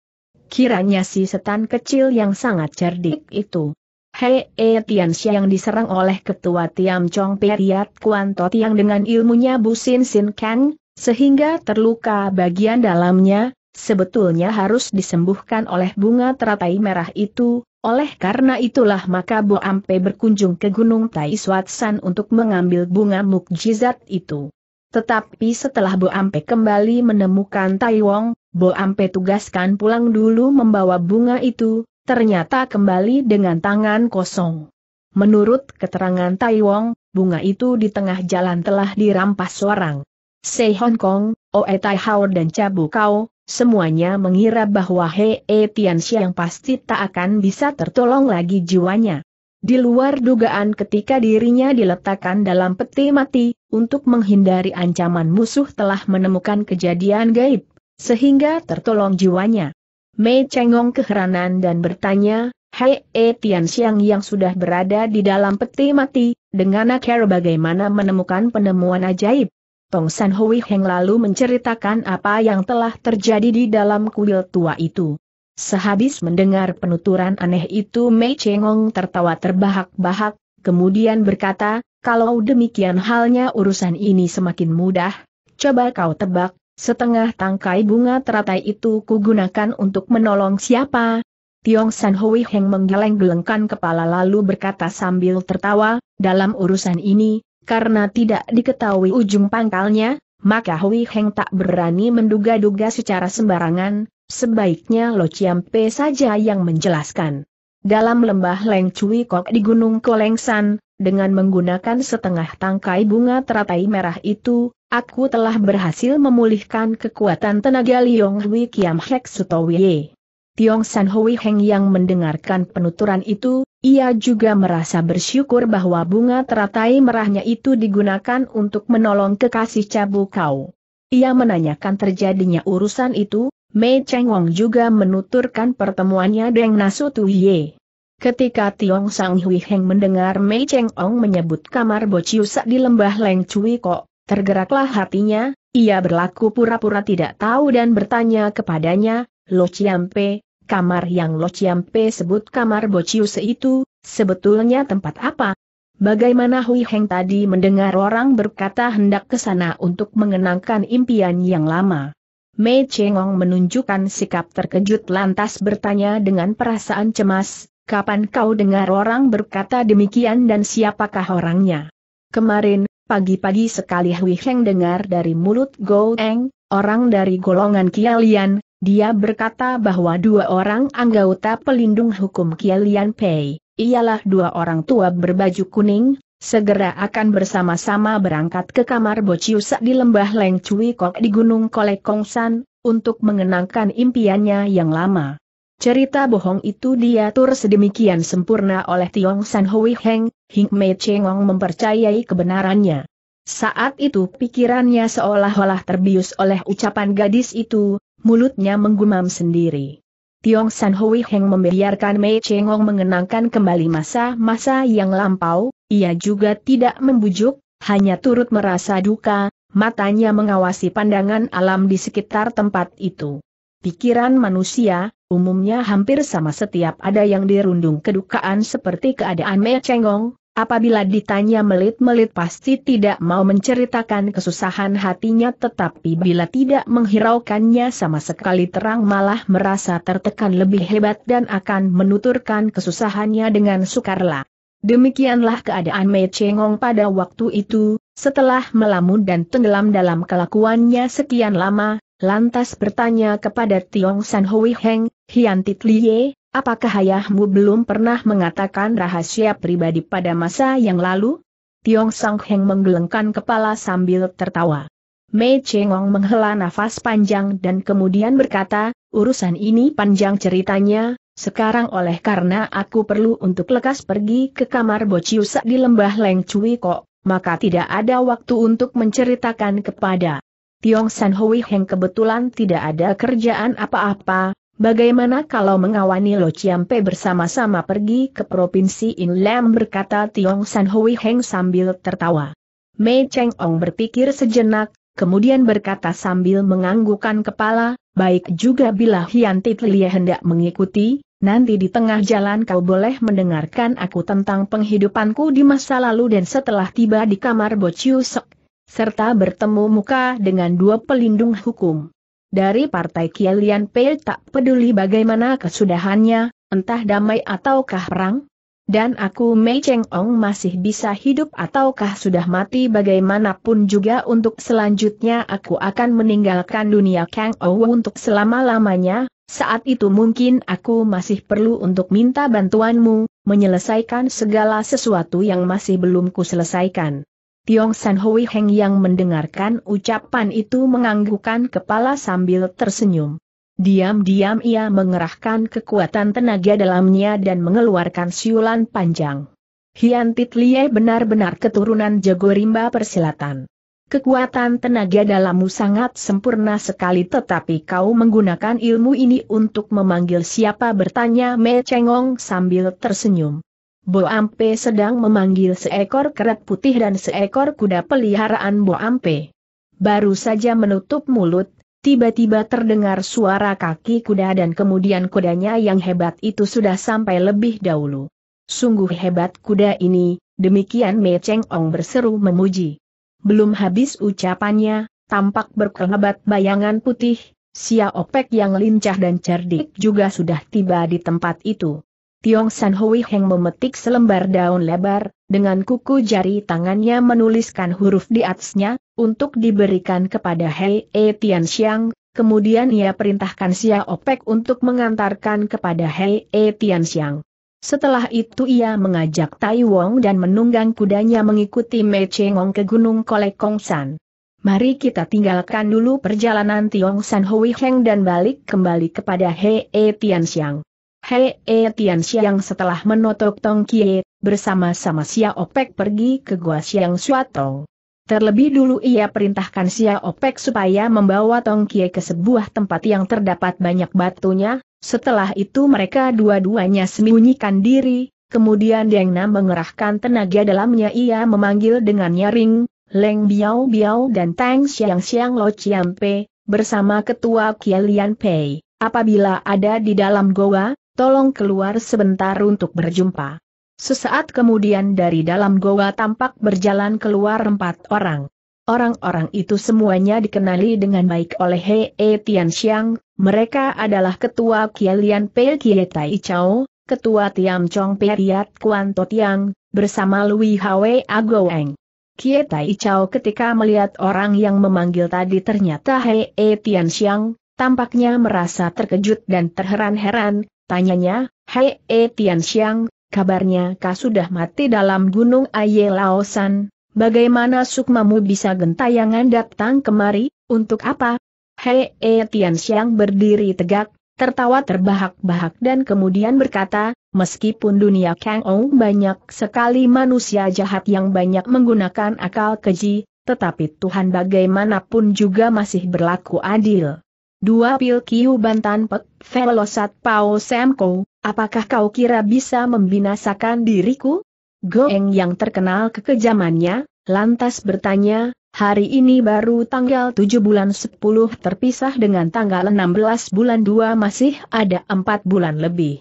Kiranya si setan kecil yang sangat cerdik itu. He E Tian yang diserang oleh ketua Tiam Chong Periat Kuan To Tiang dengan ilmunya Busin Sin Kang, sehingga terluka bagian dalamnya, sebetulnya harus disembuhkan oleh bunga teratai merah itu, oleh karena itulah maka Bo Ampe berkunjung ke Gunung Tai San untuk mengambil bunga mukjizat itu. Tetapi setelah Bo Ampe kembali menemukan Tai Wong, Bo Ampe tugaskan pulang dulu membawa bunga itu, ternyata kembali dengan tangan kosong. Menurut keterangan Tai Wong, bunga itu di tengah jalan telah dirampas seorang. Sei Hong Kong, Oe Tai Hao dan Cabu Kau, Semuanya mengira bahwa Hei e Tian Xiang pasti tak akan bisa tertolong lagi jiwanya. Di luar dugaan ketika dirinya diletakkan dalam peti mati, untuk menghindari ancaman musuh telah menemukan kejadian gaib, sehingga tertolong jiwanya. Mei Chengong keheranan dan bertanya, Hei E Xiang yang sudah berada di dalam peti mati, dengan akhir bagaimana menemukan penemuan ajaib? Tong San Hui Heng lalu menceritakan apa yang telah terjadi di dalam kuil tua itu. Sehabis mendengar penuturan aneh itu Mei Chengong tertawa terbahak-bahak, kemudian berkata, kalau demikian halnya urusan ini semakin mudah, coba kau tebak, setengah tangkai bunga teratai itu kugunakan untuk menolong siapa? Tiong San Hui Heng menggeleng-gelengkan kepala lalu berkata sambil tertawa, dalam urusan ini, karena tidak diketahui ujung pangkalnya, maka Hui Heng tak berani menduga-duga secara sembarangan, sebaiknya Lo Chiam Pe saja yang menjelaskan. Dalam lembah Leng Cui Kok di Gunung San, dengan menggunakan setengah tangkai bunga teratai merah itu, aku telah berhasil memulihkan kekuatan tenaga Liong Hui Kiam Hek Sutowie. Tiong San Hui Heng yang mendengarkan penuturan itu, ia juga merasa bersyukur bahwa bunga teratai merahnya itu digunakan untuk menolong kekasih Cabu Kau. Ia menanyakan terjadinya urusan itu, Mei Cheng Wong juga menuturkan pertemuannya dengan Nasu Ye. Ketika Tiong Sang Hui Heng mendengar Mei Cheng Ong menyebut kamar Bociusa di lembah Leng Cui Kok, tergeraklah hatinya, ia berlaku pura-pura tidak tahu dan bertanya kepadanya, Lo Ciampe, Kamar yang Lo Chiampe sebut kamar Bocius itu, sebetulnya tempat apa? Bagaimana Hui Heng tadi mendengar orang berkata hendak ke sana untuk mengenangkan impian yang lama? Mei Chengong menunjukkan sikap terkejut lantas bertanya dengan perasaan cemas, kapan kau dengar orang berkata demikian dan siapakah orangnya? Kemarin, pagi-pagi sekali Hui Heng dengar dari mulut Gou Eng, orang dari golongan Kialian, dia berkata bahwa dua orang anggota pelindung hukum Kielian Pei, ialah dua orang tua berbaju kuning, segera akan bersama-sama berangkat ke kamar Bociusak di lembah Leng Cui Kok di Gunung Kolek Kongsan, untuk mengenangkan impiannya yang lama. Cerita bohong itu diatur sedemikian sempurna oleh Tiong San Hui Heng, Hing Mei Chengong mempercayai kebenarannya. Saat itu pikirannya seolah-olah terbius oleh ucapan gadis itu, mulutnya menggumam sendiri. Tiong San Hui Heng membiarkan Mei Chengong mengenangkan kembali masa-masa yang lampau, ia juga tidak membujuk, hanya turut merasa duka, matanya mengawasi pandangan alam di sekitar tempat itu. Pikiran manusia, umumnya hampir sama setiap ada yang dirundung kedukaan seperti keadaan Mei Chengong, Apabila ditanya melit-melit pasti tidak mau menceritakan kesusahan hatinya tetapi bila tidak menghiraukannya sama sekali terang malah merasa tertekan lebih hebat dan akan menuturkan kesusahannya dengan sukarela. Demikianlah keadaan Mei Chengong pada waktu itu, setelah melamun dan tenggelam dalam kelakuannya sekian lama, lantas bertanya kepada Tiong San Hui Heng, Hian Tit Lie, Apakah ayahmu belum pernah mengatakan rahasia pribadi pada masa yang lalu? Tiong Sang Heng menggelengkan kepala sambil tertawa. Mei Chengong menghela nafas panjang dan kemudian berkata, urusan ini panjang ceritanya, sekarang oleh karena aku perlu untuk lekas pergi ke kamar Bociusa di lembah Leng Cui Kok, maka tidak ada waktu untuk menceritakan kepada Tiong San Hui Heng kebetulan tidak ada kerjaan apa-apa, Bagaimana kalau mengawani Lo Chiampe bersama-sama pergi ke Provinsi Inlam berkata Tiong San Hui Heng sambil tertawa. Mei Cheng Ong berpikir sejenak, kemudian berkata sambil menganggukan kepala, baik juga bila Hian Titlia hendak mengikuti, nanti di tengah jalan kau boleh mendengarkan aku tentang penghidupanku di masa lalu dan setelah tiba di kamar Sok, serta bertemu muka dengan dua pelindung hukum. Dari partai Kielian Pei tak peduli bagaimana kesudahannya, entah damai ataukah perang. Dan aku Mei Cheng Ong masih bisa hidup ataukah sudah mati bagaimanapun juga untuk selanjutnya aku akan meninggalkan dunia Kang Ou untuk selama-lamanya, saat itu mungkin aku masih perlu untuk minta bantuanmu, menyelesaikan segala sesuatu yang masih belum kuselesaikan. Tiong San Hui Heng yang mendengarkan ucapan itu menganggukkan kepala sambil tersenyum. Diam-diam ia mengerahkan kekuatan tenaga dalamnya dan mengeluarkan siulan panjang. Hian Tit Lie benar-benar keturunan jago rimba persilatan. Kekuatan tenaga dalammu sangat sempurna sekali tetapi kau menggunakan ilmu ini untuk memanggil siapa bertanya Me Chengong sambil tersenyum. Bo Ampe sedang memanggil seekor keret putih dan seekor kuda peliharaan Bo Ampe. Baru saja menutup mulut, tiba-tiba terdengar suara kaki kuda dan kemudian kudanya yang hebat itu sudah sampai lebih dahulu. Sungguh hebat kuda ini, demikian Me Cheng Ong berseru memuji. Belum habis ucapannya, tampak berkelebat bayangan putih, Sia Opek yang lincah dan cerdik juga sudah tiba di tempat itu. Tiong San Hui Heng memetik selembar daun lebar, dengan kuku jari tangannya menuliskan huruf di atasnya, untuk diberikan kepada Hei E Tian Xiang, kemudian ia perintahkan Xia Opek untuk mengantarkan kepada Hei E Tian Xiang. Setelah itu ia mengajak Tai Wong dan menunggang kudanya mengikuti Mei Chengong ke Gunung Kolekong San. Mari kita tinggalkan dulu perjalanan Tiong San Hui Heng dan balik kembali kepada Hei E Tian Xiang. Hei E Tian Xiang setelah menotok Tong Kie, bersama-sama Xia Opek pergi ke Gua Xiang Suato. Terlebih dulu ia perintahkan Xia Opek supaya membawa Tong Kie ke sebuah tempat yang terdapat banyak batunya, setelah itu mereka dua-duanya sembunyikan diri, kemudian Deng Nam mengerahkan tenaga dalamnya ia memanggil dengan nyaring, Leng Biao Biao dan Tang Xiang Xiang Lo Chiampe, bersama ketua Kielian Pei. Apabila ada di dalam goa, tolong keluar sebentar untuk berjumpa. Sesaat kemudian dari dalam goa tampak berjalan keluar empat orang. Orang-orang itu semuanya dikenali dengan baik oleh Hei e Tianxiang, mereka adalah Ketua Kialian Pei Kie Tai Chao, Ketua Tiam Chong Periat Kuan To Tiang, bersama Lui Hwe Agoeng. Kie Tai Chao ketika melihat orang yang memanggil tadi ternyata He Hei Tianxiang, tampaknya merasa terkejut dan terheran-heran, Tanyanya, Hei E Tian Xiang, kabarnya kau sudah mati dalam gunung Aye Laosan, bagaimana sukmamu bisa gentayangan datang kemari, untuk apa? Hei E Tian Xiang berdiri tegak, tertawa terbahak-bahak dan kemudian berkata, meskipun dunia Kang Ong banyak sekali manusia jahat yang banyak menggunakan akal keji, tetapi Tuhan bagaimanapun juga masih berlaku adil. Dua pil bantan pek, velosat pao semko, apakah kau kira bisa membinasakan diriku? Goeng yang terkenal kekejamannya, lantas bertanya, hari ini baru tanggal 7 bulan 10 terpisah dengan tanggal 16 bulan 2 masih ada 4 bulan lebih.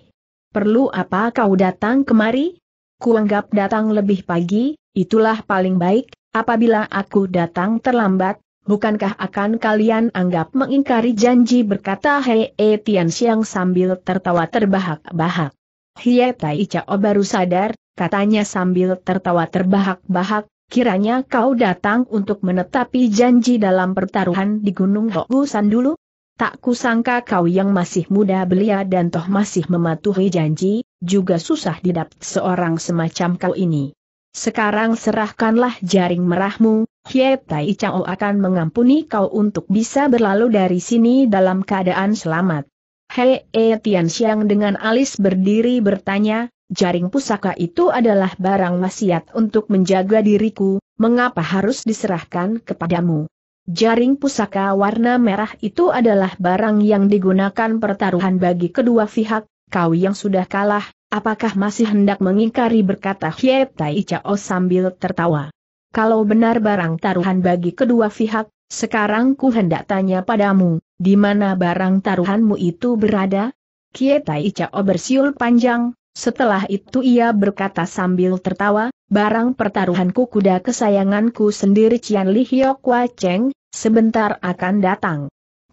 Perlu apa kau datang kemari? Kuanggap datang lebih pagi, itulah paling baik, apabila aku datang terlambat, Bukankah akan kalian anggap mengingkari janji berkata Hei e Tian Xiang sambil tertawa terbahak-bahak? Hie Tai Chao baru sadar, katanya sambil tertawa terbahak-bahak, kiranya kau datang untuk menetapi janji dalam pertaruhan di Gunung Hokusan dulu? Tak kusangka kau yang masih muda belia dan toh masih mematuhi janji, juga susah didapat seorang semacam kau ini. Sekarang serahkanlah jaring merahmu, Hie Tai Chao akan mengampuni kau untuk bisa berlalu dari sini dalam keadaan selamat. Hei E Tian Xiang dengan alis berdiri bertanya, jaring pusaka itu adalah barang wasiat untuk menjaga diriku, mengapa harus diserahkan kepadamu? Jaring pusaka warna merah itu adalah barang yang digunakan pertaruhan bagi kedua pihak, kau yang sudah kalah, apakah masih hendak mengingkari berkata Hie Tai Chao sambil tertawa. Kalau benar barang taruhan bagi kedua pihak, sekarang ku hendak tanya padamu, di mana barang taruhanmu itu berada? Kietai Icao bersiul panjang, setelah itu ia berkata sambil tertawa, barang pertaruhanku kuda kesayanganku sendiri Cian Li Cheng, sebentar akan datang.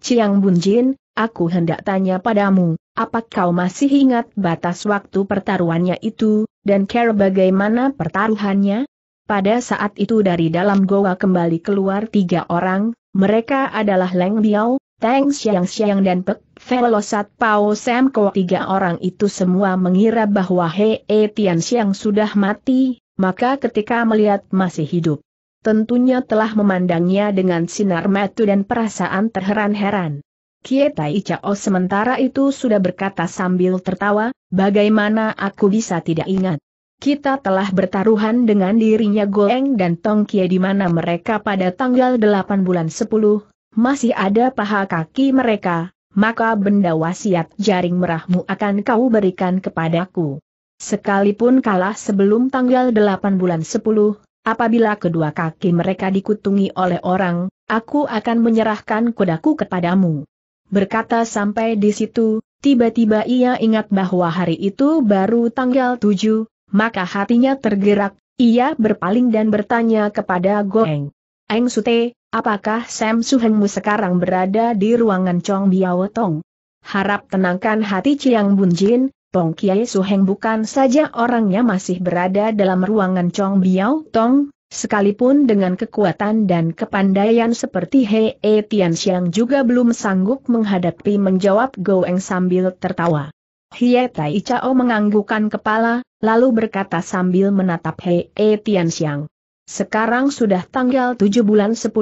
Ciang Bunjin, aku hendak tanya padamu, apa kau masih ingat batas waktu pertaruhannya itu, dan care bagaimana pertaruhannya? Pada saat itu dari dalam goa kembali keluar tiga orang, mereka adalah Leng Biao, Tang Xiang Xiang dan Pek Velosat Pao Sam Ko. Tiga orang itu semua mengira bahwa He E Tian Xiang sudah mati, maka ketika melihat masih hidup, tentunya telah memandangnya dengan sinar mata dan perasaan terheran-heran. Tai Chao sementara itu sudah berkata sambil tertawa, bagaimana aku bisa tidak ingat. Kita telah bertaruhan dengan dirinya Goeng dan Tong Kie di mana mereka pada tanggal 8 bulan 10, masih ada paha kaki mereka, maka benda wasiat jaring merahmu akan kau berikan kepadaku. Sekalipun kalah sebelum tanggal 8 bulan 10, apabila kedua kaki mereka dikutungi oleh orang, aku akan menyerahkan kudaku kepadamu. Berkata sampai di situ, tiba-tiba ia ingat bahwa hari itu baru tanggal 7, maka hatinya tergerak, ia berpaling dan bertanya kepada Goeng. Eng Sute, apakah Sam Suhengmu sekarang berada di ruangan Chong Biao Tong? Harap tenangkan hati Chiang Jin. Tong Kiai Suheng bukan saja orangnya masih berada dalam ruangan Chong Biao Tong, sekalipun dengan kekuatan dan kepandaian seperti He E Tian Xiang juga belum sanggup menghadapi menjawab Goeng sambil tertawa. Hie Tai Chao menganggukan kepala, lalu berkata sambil menatap Hei E Tianxiang. Sekarang sudah tanggal 7 bulan 10,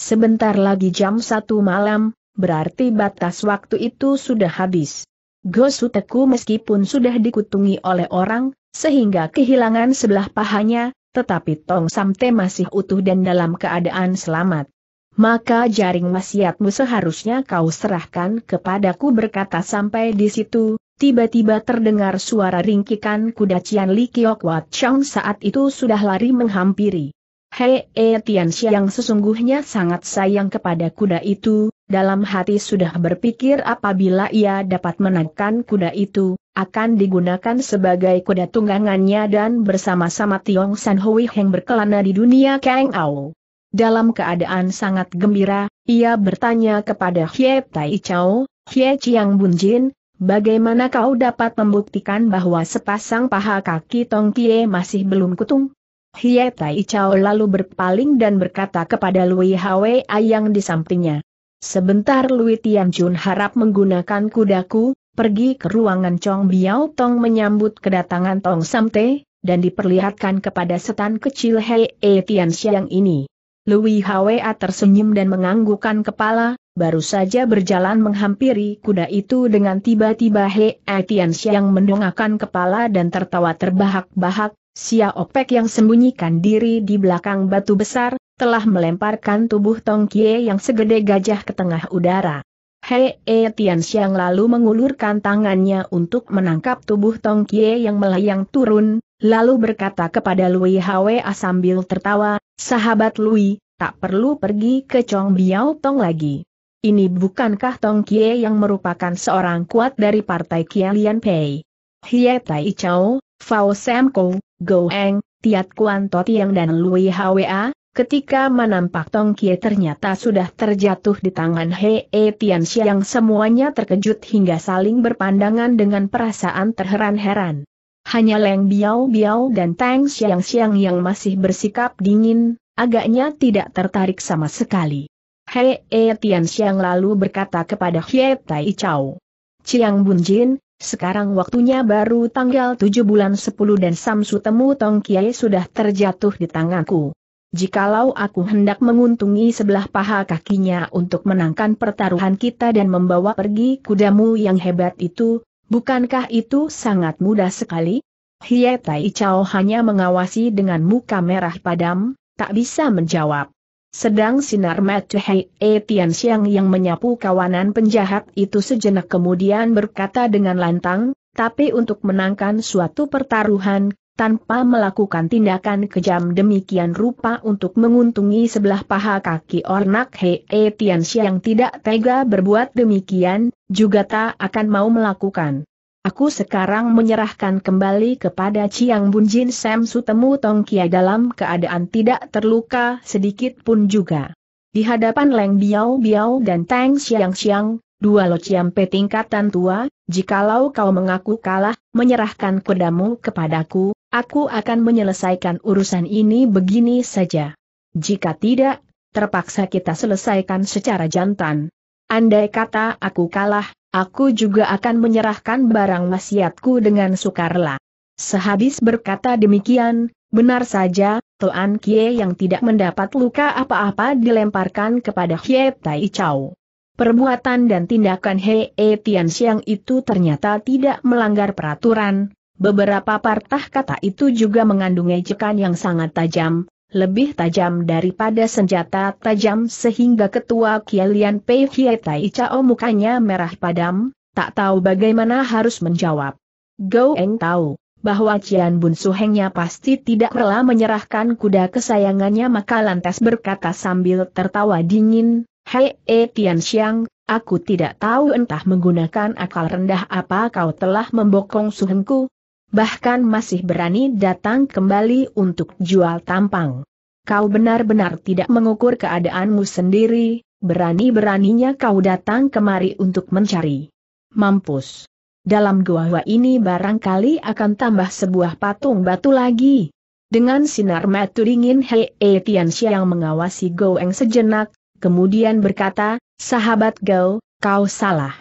sebentar lagi jam 1 malam, berarti batas waktu itu sudah habis. Gosu Teku meskipun sudah dikutungi oleh orang, sehingga kehilangan sebelah pahanya, tetapi Tong Samte masih utuh dan dalam keadaan selamat. Maka jaring wasiatmu seharusnya kau serahkan kepadaku berkata sampai di situ, Tiba-tiba terdengar suara ringkikan kuda Cian Li Kiok Wat Chong saat itu sudah lari menghampiri. Hei E Tian yang sesungguhnya sangat sayang kepada kuda itu, dalam hati sudah berpikir apabila ia dapat menangkan kuda itu, akan digunakan sebagai kuda tunggangannya dan bersama-sama Tiong San Hui yang berkelana di dunia Kang Ao. Dalam keadaan sangat gembira, ia bertanya kepada Hye Tai Chao, Hye Chiang Bunjin, bagaimana kau dapat membuktikan bahwa sepasang paha kaki Tong Kie masih belum kutung? Hie Tai Chao lalu berpaling dan berkata kepada Lui Hwei yang di sampingnya. Sebentar Lui Tian Chun harap menggunakan kudaku, pergi ke ruangan Chong Biao Tong menyambut kedatangan Tong Samte, dan diperlihatkan kepada setan kecil Hei E Tian Xiang ini. Lui Hwa tersenyum dan menganggukkan kepala, baru saja berjalan menghampiri kuda itu dengan tiba-tiba He Etian Siang mendongakkan kepala dan tertawa terbahak-bahak, Sia Opek yang sembunyikan diri di belakang batu besar, telah melemparkan tubuh Tong Kie yang segede gajah ke tengah udara. He Etian Siang lalu mengulurkan tangannya untuk menangkap tubuh Tong Kie yang melayang turun, lalu berkata kepada Lui Hwa sambil tertawa, sahabat Lui, tak perlu pergi ke Chong Biao Tong lagi. Ini bukankah Tong Kie yang merupakan seorang kuat dari partai Kialian Pei? Hie Tai Chow, Fao Sam Ko, Go Eng, Tiat Kuan Totiang dan Lui Hwa, ketika menampak Tong Kie ternyata sudah terjatuh di tangan He Tian yang semuanya terkejut hingga saling berpandangan dengan perasaan terheran-heran. Hanya Leng Biao Biao dan Tang Xiang Xiang yang masih bersikap dingin, agaknya tidak tertarik sama sekali. Hei E Tian Xiang lalu berkata kepada Hie Tai Chao. Chiang Bun Jin, sekarang waktunya baru tanggal 7 bulan 10 dan Samsu Temu Tong Kiai sudah terjatuh di tanganku. Jikalau aku hendak menguntungi sebelah paha kakinya untuk menangkan pertaruhan kita dan membawa pergi kudamu yang hebat itu, bukankah itu sangat mudah sekali? Hie Tai hanya mengawasi dengan muka merah padam, tak bisa menjawab. Sedang sinar hei E. Tianxiang yang menyapu kawanan penjahat itu sejenak kemudian berkata dengan lantang, tapi untuk menangkan suatu pertaruhan, tanpa melakukan tindakan kejam demikian rupa untuk menguntungi sebelah paha kaki Ornak Hei E. Tianxiang tidak tega berbuat demikian, juga tak akan mau melakukan. Aku sekarang menyerahkan kembali kepada Chiang Bunjin Sam Sutemu Tong Kia dalam keadaan tidak terluka sedikit pun juga. Di hadapan Leng Biao Biao dan Tang Xiang Xiang, dua Lo Chiam Pe tingkatan tua, jikalau kau mengaku kalah, menyerahkan kudamu kepadaku, aku akan menyelesaikan urusan ini begini saja. Jika tidak, terpaksa kita selesaikan secara jantan. Andai kata aku kalah, aku juga akan menyerahkan barang wasiatku dengan sukarela. Sehabis berkata demikian, benar saja, Toan Kie yang tidak mendapat luka apa-apa dilemparkan kepada Hie Tai chau. Perbuatan dan tindakan he e Tian Xiang itu ternyata tidak melanggar peraturan, beberapa partah kata itu juga mengandung ejekan yang sangat tajam, lebih tajam daripada senjata tajam sehingga ketua Kialian Pei Hietai Chao mukanya merah padam, tak tahu bagaimana harus menjawab. Gou Eng tahu bahwa Cian Bun Suhengnya pasti tidak rela menyerahkan kuda kesayangannya maka lantas berkata sambil tertawa dingin, Hei E Tian Xiang, aku tidak tahu entah menggunakan akal rendah apa kau telah membokong suhengku, bahkan masih berani datang kembali untuk jual tampang. Kau benar-benar tidak mengukur keadaanmu sendiri, berani-beraninya kau datang kemari untuk mencari. Mampus. Dalam gua ini barangkali akan tambah sebuah patung batu lagi. Dengan sinar mata dingin Hei e Tianxia yang mengawasi Goeng sejenak, kemudian berkata, sahabat Gao, kau salah.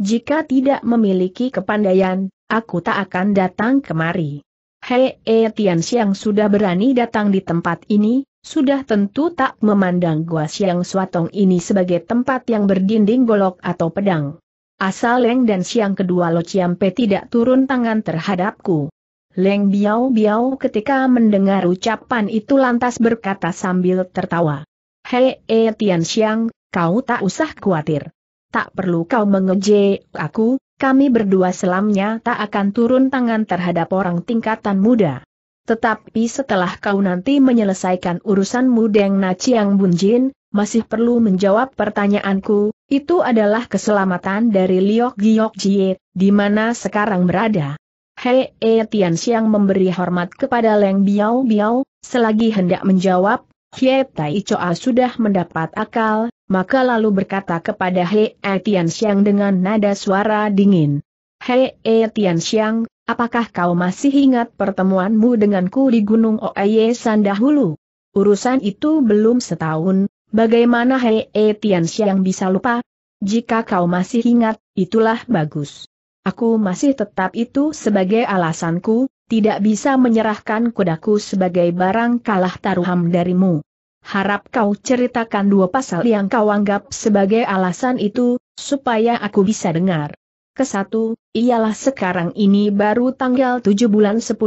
Jika tidak memiliki kepandaian, aku tak akan datang kemari. Hei e Tian Xiang sudah berani datang di tempat ini, sudah tentu tak memandang Gua Xiang Suatong ini sebagai tempat yang berdinding golok atau pedang. Asal Leng dan Siang kedua Lo Ciampe tidak turun tangan terhadapku. Leng Biao Biao ketika mendengar ucapan itu lantas berkata sambil tertawa. Hei e Tian Xiang, kau tak usah khawatir. Tak perlu kau mengejek aku, kami berdua selamnya tak akan turun tangan terhadap orang tingkatan muda. Tetapi setelah kau nanti menyelesaikan urusanmu Deng Naciang Bunjin, masih perlu menjawab pertanyaanku, itu adalah keselamatan dari Liok Giok Jie, di mana sekarang berada. Hei E Tian Xiang memberi hormat kepada Leng Biao Biao, selagi hendak menjawab, Hie Tai Choa sudah mendapat akal, maka lalu berkata kepada Hei e dengan nada suara dingin. Hei e apakah kau masih ingat pertemuanmu denganku di Gunung Oye San Urusan itu belum setahun, bagaimana Hei e bisa lupa? Jika kau masih ingat, itulah bagus. Aku masih tetap itu sebagai alasanku, tidak bisa menyerahkan kudaku sebagai barang kalah taruham darimu. Harap kau ceritakan dua pasal yang kau anggap sebagai alasan itu, supaya aku bisa dengar. Kesatu, ialah sekarang ini baru tanggal 7 bulan 10,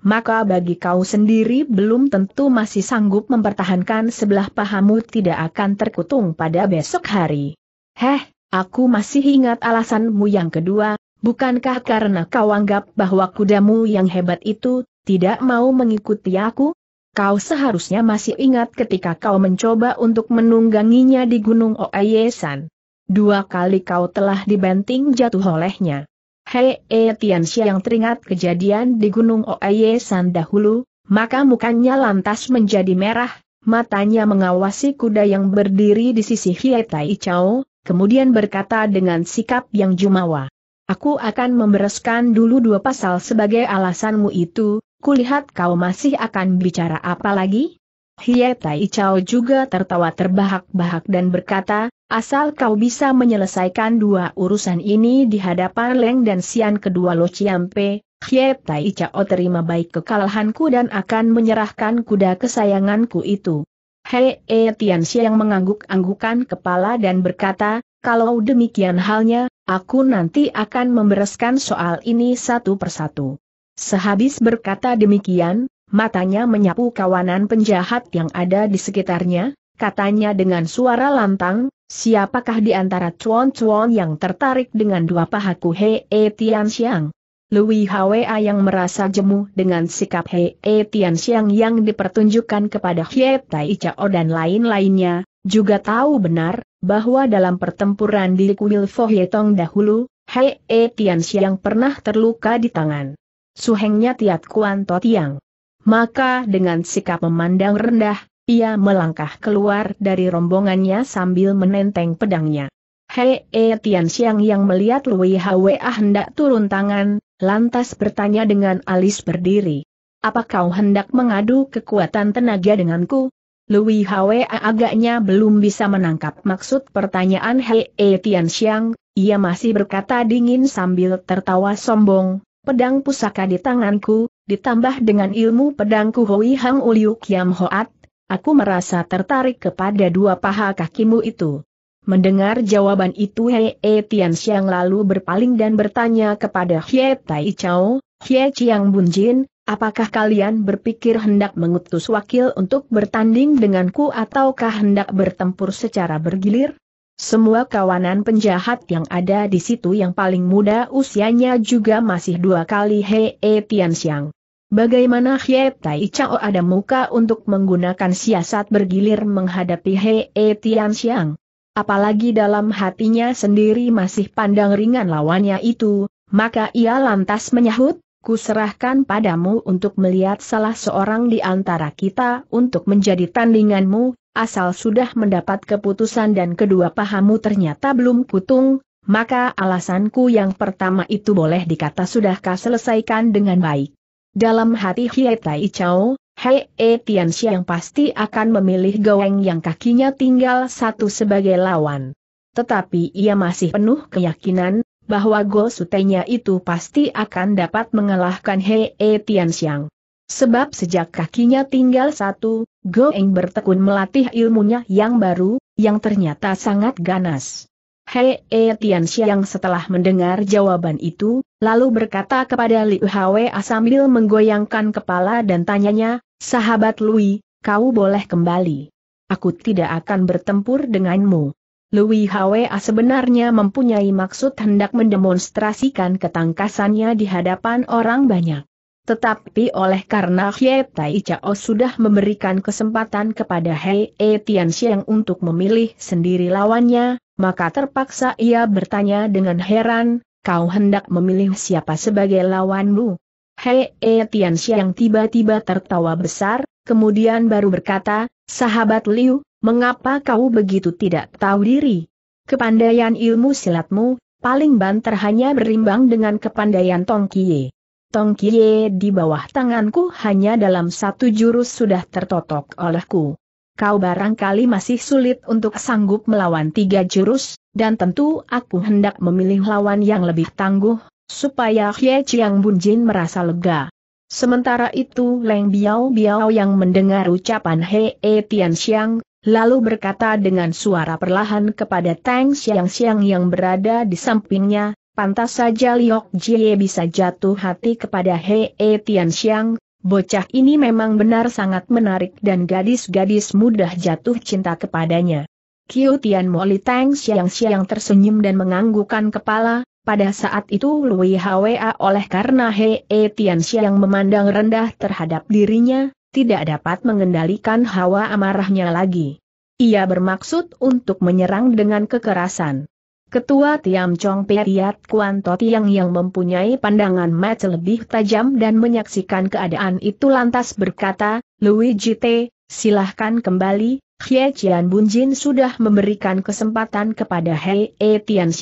maka bagi kau sendiri belum tentu masih sanggup mempertahankan sebelah pahamu tidak akan terkutung pada besok hari. Heh, aku masih ingat alasanmu yang kedua, Bukankah karena kau anggap bahwa kudamu yang hebat itu, tidak mau mengikuti aku? Kau seharusnya masih ingat ketika kau mencoba untuk menungganginya di Gunung Oayesan. Dua kali kau telah dibanting jatuh olehnya. Hei e eh, Tianxia yang teringat kejadian di Gunung Oayesan dahulu, maka mukanya lantas menjadi merah, matanya mengawasi kuda yang berdiri di sisi Hietai Chao, kemudian berkata dengan sikap yang jumawa. Aku akan membereskan dulu dua pasal sebagai alasanmu itu, kulihat kau masih akan bicara apa lagi? Hie Tai Chao juga tertawa terbahak-bahak dan berkata, asal kau bisa menyelesaikan dua urusan ini di hadapan Leng dan Sian kedua Lo Chiampe, Hie Tai Chao terima baik kekalahanku dan akan menyerahkan kuda kesayanganku itu. Hei E Tianxi yang mengangguk-anggukan kepala dan berkata, kalau demikian halnya, aku nanti akan membereskan soal ini satu persatu. Sehabis berkata demikian, matanya menyapu kawanan penjahat yang ada di sekitarnya, katanya dengan suara lantang, siapakah di antara cuan-cuan yang tertarik dengan dua pahaku Hei e Tian Xiang? Lui Hwa yang merasa jemu dengan sikap Hei e Tian Xiang yang dipertunjukkan kepada Hie Tai Chao dan lain-lainnya, juga tahu benar, bahwa dalam pertempuran di kuil Fohyetong dahulu, Hei E Tian pernah terluka di tangan suhengnya Tiat Kuan To Tiang. Maka dengan sikap memandang rendah, ia melangkah keluar dari rombongannya sambil menenteng pedangnya. Hei E Tian yang melihat Lui Hwa hendak turun tangan, lantas bertanya dengan alis berdiri. Apa kau hendak mengadu kekuatan tenaga denganku? Lui Hwa agaknya belum bisa menangkap maksud pertanyaan Hei e Tian Xiang, ia masih berkata dingin sambil tertawa sombong, pedang pusaka di tanganku, ditambah dengan ilmu pedangku Hui Hang Uliu Kiam Hoat, aku merasa tertarik kepada dua paha kakimu itu. Mendengar jawaban itu Hei e Tian Xiang lalu berpaling dan bertanya kepada Hye Tai Chao, Hye Chiang Bunjin, Apakah kalian berpikir hendak mengutus wakil untuk bertanding denganku ataukah hendak bertempur secara bergilir? Semua kawanan penjahat yang ada di situ yang paling muda usianya juga masih dua kali Hei eh, Tianxiang. Bagaimana Hye Tai Chao ada muka untuk menggunakan siasat bergilir menghadapi Hei eh, Tianxiang? Apalagi dalam hatinya sendiri masih pandang ringan lawannya itu, maka ia lantas menyahut, kuserahkan padamu untuk melihat salah seorang di antara kita untuk menjadi tandinganmu, asal sudah mendapat keputusan dan kedua pahamu ternyata belum kutung, maka alasanku yang pertama itu boleh dikata sudah kau selesaikan dengan baik. Dalam hati Hietai Tai Chao, Hei E Tianxia yang pasti akan memilih Goeng yang kakinya tinggal satu sebagai lawan. Tetapi ia masih penuh keyakinan, bahwa Go Sutenya itu pasti akan dapat mengalahkan Hei e Tian Xiang. Sebab sejak kakinya tinggal satu, Go Eng bertekun melatih ilmunya yang baru, yang ternyata sangat ganas. Hei e Tian Xiang setelah mendengar jawaban itu, lalu berkata kepada Liu Hwe sambil menggoyangkan kepala dan tanyanya, sahabat Lui, kau boleh kembali. Aku tidak akan bertempur denganmu. Lui Hwa sebenarnya mempunyai maksud hendak mendemonstrasikan ketangkasannya di hadapan orang banyak. Tetapi oleh karena Hye Tai Chao sudah memberikan kesempatan kepada Hei E Tian Xiang untuk memilih sendiri lawannya, maka terpaksa ia bertanya dengan heran, kau hendak memilih siapa sebagai lawanmu? Hei E Tian Xiang tiba-tiba tertawa besar, kemudian baru berkata, sahabat Liu, Mengapa kau begitu tidak tahu diri? Kepandaian ilmu silatmu, paling banter hanya berimbang dengan kepandaian Tong Kie. Tong Kie di bawah tanganku hanya dalam satu jurus sudah tertotok olehku. Kau barangkali masih sulit untuk sanggup melawan tiga jurus, dan tentu aku hendak memilih lawan yang lebih tangguh, supaya Hye Chiang Jin merasa lega. Sementara itu Leng Biao Biao yang mendengar ucapan Hei Tian Xiang, lalu berkata dengan suara perlahan kepada Tang Xiang-Xiang yang berada di sampingnya, pantas saja Liok Jie bisa jatuh hati kepada He e Tian Xiang, bocah ini memang benar sangat menarik dan gadis-gadis mudah jatuh cinta kepadanya. Kiu Tian Moli Tang Xiang-Xiang tersenyum dan menganggukkan kepala, pada saat itu Lui Hwa oleh karena He e Tian Xiang memandang rendah terhadap dirinya, tidak dapat mengendalikan hawa amarahnya lagi. Ia bermaksud untuk menyerang dengan kekerasan. Ketua Tiam Chong Periat Kuan Totiang yang mempunyai pandangan mata lebih tajam dan menyaksikan keadaan itu lantas berkata, Luigi T, silahkan kembali, Hye Chian Bunjin sudah memberikan kesempatan kepada Hei E Tian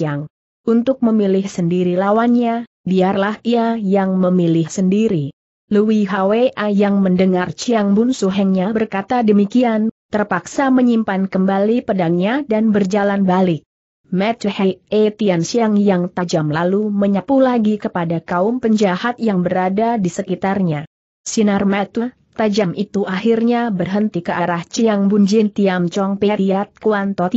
Untuk memilih sendiri lawannya, biarlah ia yang memilih sendiri. Lui Hwa yang mendengar Chiang Bun Suhengnya berkata demikian, terpaksa menyimpan kembali pedangnya dan berjalan balik. E Tian Xiang yang tajam lalu menyapu lagi kepada kaum penjahat yang berada di sekitarnya. Sinar metu tajam itu akhirnya berhenti ke arah Chiang Bun Jin Tiam Chong Periat Kuan To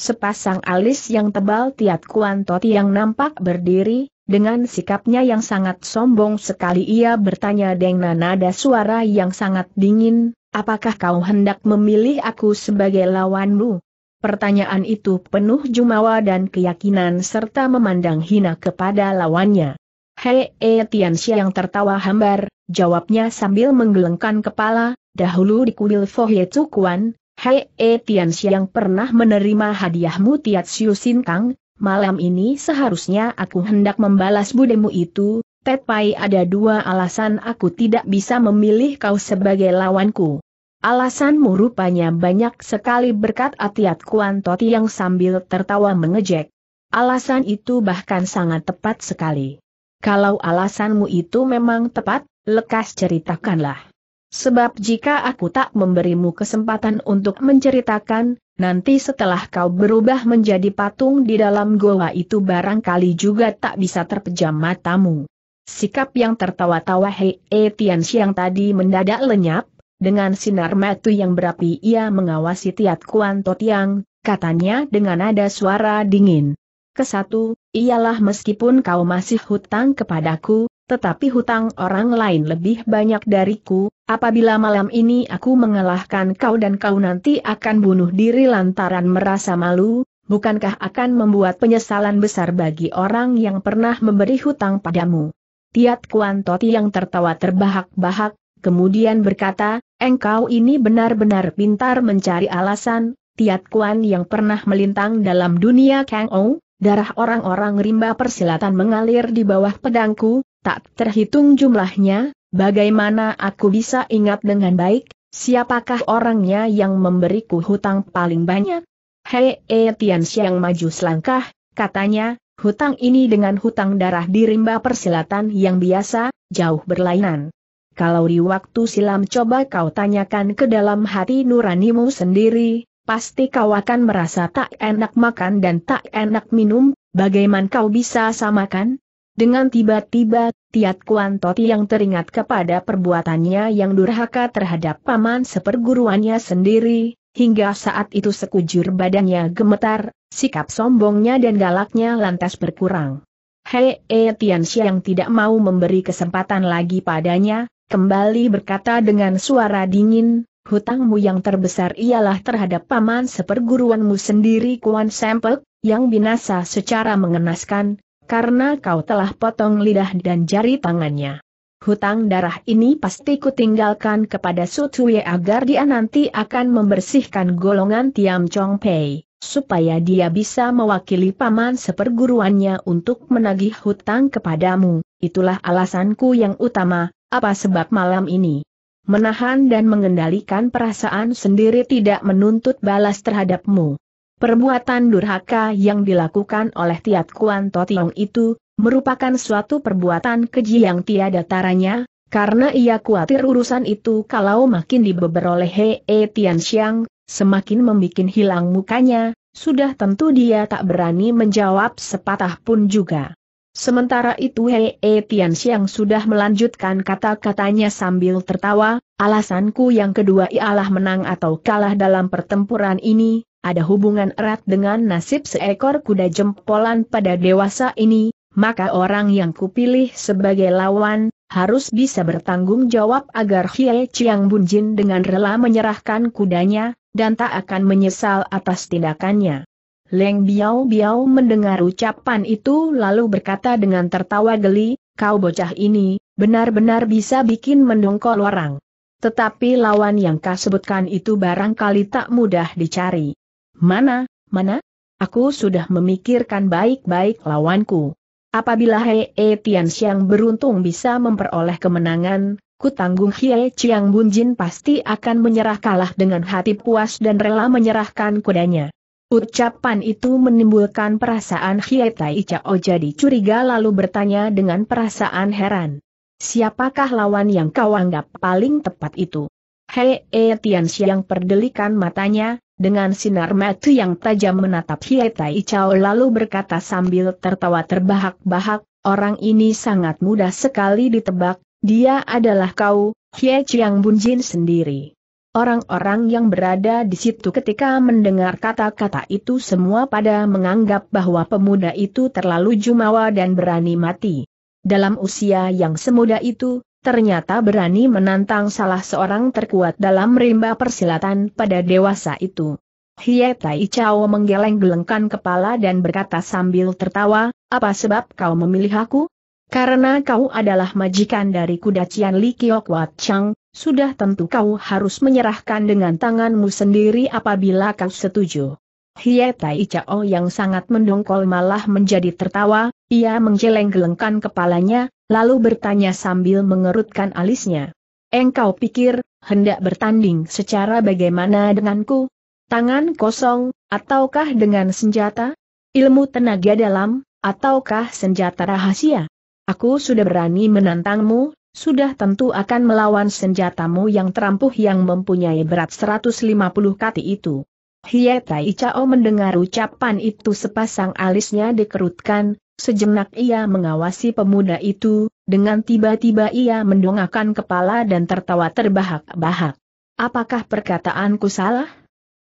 Sepasang alis yang tebal Tiat Kuan To nampak berdiri, dengan sikapnya yang sangat sombong sekali ia bertanya dengan nada suara yang sangat dingin, apakah kau hendak memilih aku sebagai lawanmu? Pertanyaan itu penuh jumawa dan keyakinan serta memandang hina kepada lawannya. Hei e eh, Tianxia yang tertawa hambar, jawabnya sambil menggelengkan kepala, dahulu di kuil Fohye Cukuan, Hei e eh, Tianxia yang pernah menerima hadiahmu Tiat Siu Sin Kang, malam ini seharusnya aku hendak membalas budemu itu, tetapi ada dua alasan aku tidak bisa memilih kau sebagai lawanku. Alasanmu rupanya banyak sekali berkat Atiat Kuan Toti yang sambil tertawa mengejek. Alasan itu bahkan sangat tepat sekali. Kalau alasanmu itu memang tepat, lekas ceritakanlah. Sebab jika aku tak memberimu kesempatan untuk menceritakan, nanti setelah kau berubah menjadi patung di dalam goa itu barangkali juga tak bisa terpejam matamu. Sikap yang tertawa-tawa Hei e eh, Tian Xiang tadi mendadak lenyap, dengan sinar mata yang berapi ia mengawasi Tiat Kuan Totiang, katanya dengan nada suara dingin. Kesatu, ialah meskipun kau masih hutang kepadaku, tetapi hutang orang lain lebih banyak dariku, apabila malam ini aku mengalahkan kau dan kau nanti akan bunuh diri lantaran merasa malu, bukankah akan membuat penyesalan besar bagi orang yang pernah memberi hutang padamu? Tiat Kuan Toti yang tertawa terbahak-bahak, kemudian berkata, engkau ini benar-benar pintar mencari alasan, Tiat Kuan yang pernah melintang dalam dunia Kang Ong, Darah orang-orang rimba persilatan mengalir di bawah pedangku, tak terhitung jumlahnya, bagaimana aku bisa ingat dengan baik, siapakah orangnya yang memberiku hutang paling banyak? Hei E Tian Xiang maju selangkah, katanya, hutang ini dengan hutang darah di rimba persilatan yang biasa, jauh berlainan. Kalau di waktu silam coba kau tanyakan ke dalam hati nuranimu sendiri, pasti kau akan merasa tak enak makan dan tak enak minum, bagaimana kau bisa samakan? Dengan tiba-tiba, Tiat Kuan Toti yang teringat kepada perbuatannya yang durhaka terhadap paman seperguruannya sendiri, hingga saat itu sekujur badannya gemetar, sikap sombongnya dan galaknya lantas berkurang. Hei E Tian yang tidak mau memberi kesempatan lagi padanya, kembali berkata dengan suara dingin, hutangmu yang terbesar ialah terhadap paman seperguruanmu sendiri Kuan Sempek, yang binasa secara mengenaskan, karena kau telah potong lidah dan jari tangannya. Hutang darah ini pasti kutinggalkan kepada Sutue agar dia nanti akan membersihkan golongan Tiam Chong Pei, supaya dia bisa mewakili paman seperguruannya untuk menagih hutang kepadamu, itulah alasanku yang utama, apa sebab malam ini menahan dan mengendalikan perasaan sendiri tidak menuntut balas terhadapmu. Perbuatan durhaka yang dilakukan oleh Tiat Kuan Totiong itu, merupakan suatu perbuatan keji yang tiada taranya, karena ia khawatir urusan itu kalau makin dibebol oleh E Tian semakin membuat hilang mukanya, sudah tentu dia tak berani menjawab sepatah pun juga. Sementara itu Hei e Tian Xiang sudah melanjutkan kata-katanya sambil tertawa, alasanku yang kedua ialah menang atau kalah dalam pertempuran ini, ada hubungan erat dengan nasib seekor kuda jempolan pada dewasa ini, maka orang yang kupilih sebagai lawan, harus bisa bertanggung jawab agar Hei Chiang Bunjin dengan rela menyerahkan kudanya, dan tak akan menyesal atas tindakannya. Leng Biao Biao mendengar ucapan itu lalu berkata dengan tertawa geli, kau bocah ini, benar-benar bisa bikin mendongkol orang. Tetapi lawan yang kau sebutkan itu barangkali tak mudah dicari. Mana, mana? Aku sudah memikirkan baik-baik lawanku. Apabila Hei e Tian Xiang beruntung bisa memperoleh kemenangan, kutanggung tanggung Hei Chiang Bunjin pasti akan menyerah kalah dengan hati puas dan rela menyerahkan kudanya. Ucapan itu menimbulkan perasaan Hietai Chao jadi curiga lalu bertanya dengan perasaan heran. Siapakah lawan yang kau anggap paling tepat itu? Hei e Tian Xiang perdelikan matanya, dengan sinar mata yang tajam menatap Hietai Chao lalu berkata sambil tertawa terbahak-bahak, orang ini sangat mudah sekali ditebak, dia adalah kau, Hie Chiang Bunjin sendiri. Orang-orang yang berada di situ ketika mendengar kata-kata itu semua pada menganggap bahwa pemuda itu terlalu jumawa dan berani mati. Dalam usia yang semuda itu, ternyata berani menantang salah seorang terkuat dalam rimba persilatan pada dewasa itu. Hie Tai Chao menggeleng-gelengkan kepala dan berkata sambil tertawa, apa sebab kau memilih aku? Karena kau adalah majikan dari kuda Cian Li Kiok Wat Chang, sudah tentu kau harus menyerahkan dengan tanganmu sendiri apabila kau setuju. Hietai Chao yang sangat mendongkol malah menjadi tertawa, ia menggeleng-gelengkan kepalanya, lalu bertanya sambil mengerutkan alisnya. Engkau pikir, hendak bertanding secara bagaimana denganku? Tangan kosong, ataukah dengan senjata? Ilmu tenaga dalam, ataukah senjata rahasia? Aku sudah berani menantangmu, sudah tentu akan melawan senjatamu yang terampuh yang mempunyai berat 150 kati itu. Hietai Icao mendengar ucapan itu sepasang alisnya dikerutkan, sejenak ia mengawasi pemuda itu, dengan tiba-tiba ia mendongakkan kepala dan tertawa terbahak-bahak. Apakah perkataanku salah?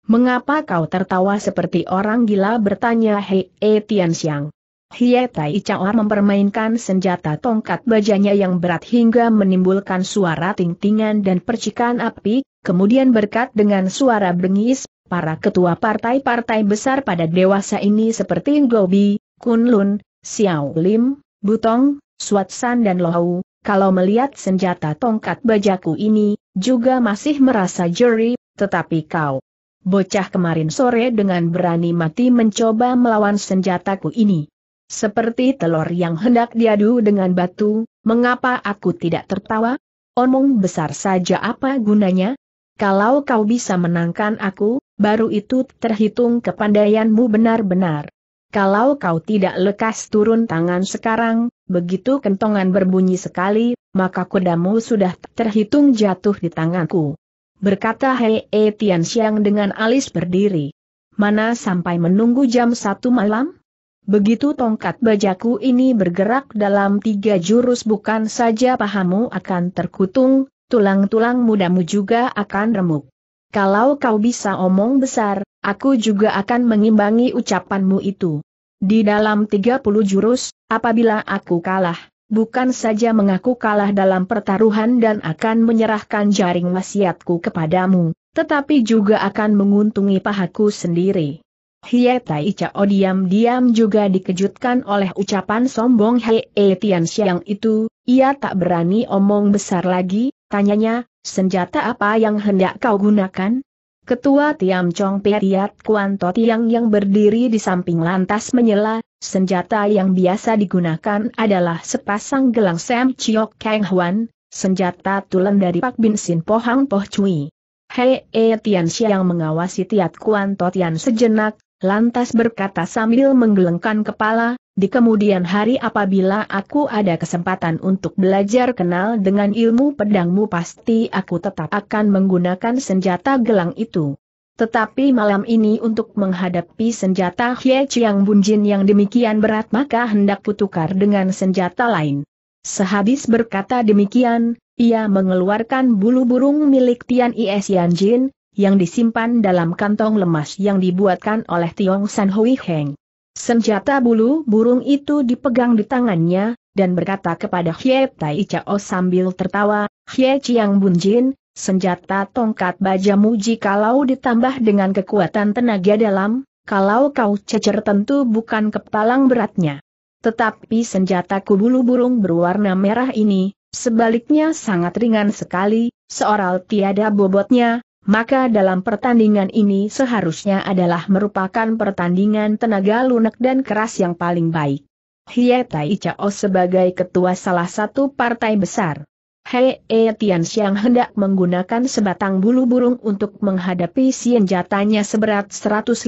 Mengapa kau tertawa seperti orang gila bertanya Hei Tian Xiang? Hietai Chaor mempermainkan senjata tongkat bajanya yang berat hingga menimbulkan suara ting-tingan dan percikan api, kemudian berkat dengan suara bengis, para ketua partai-partai besar pada dewasa ini seperti Gobi, Kunlun, Xiao Lim, Butong, Suatsan dan Lohau, kalau melihat senjata tongkat bajaku ini, juga masih merasa jeri, tetapi kau Bocah kemarin sore dengan berani mati mencoba melawan senjataku ini. Seperti telur yang hendak diadu dengan batu, mengapa aku tidak tertawa? Omong besar saja apa gunanya? Kalau kau bisa menangkan aku, baru itu terhitung kepandaianmu benar-benar. Kalau kau tidak lekas turun tangan sekarang, begitu kentongan berbunyi sekali, maka kudamu sudah terhitung jatuh di tanganku. Berkata Hei e Tian dengan alis berdiri. Mana sampai menunggu jam satu malam? Begitu tongkat bajaku ini bergerak dalam tiga jurus bukan saja pahamu akan terkutung, tulang-tulang mudamu juga akan remuk. Kalau kau bisa omong besar, aku juga akan mengimbangi ucapanmu itu. Di dalam 30 jurus, apabila aku kalah, bukan saja mengaku kalah dalam pertaruhan dan akan menyerahkan jaring wasiatku kepadamu, tetapi juga akan menguntungi pahaku sendiri. Hie Tai Chao diam-diam juga dikejutkan oleh ucapan sombong Hie eh, Tian Xiang itu, ia tak berani omong besar lagi, tanyanya, senjata apa yang hendak kau gunakan? Ketua Tiam Chong Periat Kuan To Tiang yang berdiri di samping lantas menyela, senjata yang biasa digunakan adalah sepasang gelang Sam Chiok Kang Huan, senjata tulen dari Pak Bin Sin Pohang Poh Cui. Hei E eh, Tian Xiang mengawasi Tiat Kuan Tian sejenak, Lantas berkata sambil menggelengkan kepala, di kemudian hari apabila aku ada kesempatan untuk belajar kenal dengan ilmu pedangmu pasti aku tetap akan menggunakan senjata gelang itu. Tetapi malam ini untuk menghadapi senjata Hye Chiang Bunjin yang demikian berat maka hendak kutukar dengan senjata lain. Sehabis berkata demikian, ia mengeluarkan bulu burung milik Tian Is Yan Jin, yang disimpan dalam kantong lemas yang dibuatkan oleh Tiong San Hui Heng. Senjata bulu burung itu dipegang di tangannya, dan berkata kepada Hye Tai Chao sambil tertawa, Hye Chiang Bun Jin, senjata tongkat bajamu jikalau ditambah dengan kekuatan tenaga dalam, kalau kau cecer tentu bukan kepalang beratnya. Tetapi senjata kubulu burung berwarna merah ini, sebaliknya sangat ringan sekali, seorang tiada bobotnya, maka dalam pertandingan ini seharusnya adalah merupakan pertandingan tenaga lunak dan keras yang paling baik. Hietai Chao sebagai ketua salah satu partai besar. Hei e Tian Xiang hendak menggunakan sebatang bulu burung untuk menghadapi senjatanya seberat 150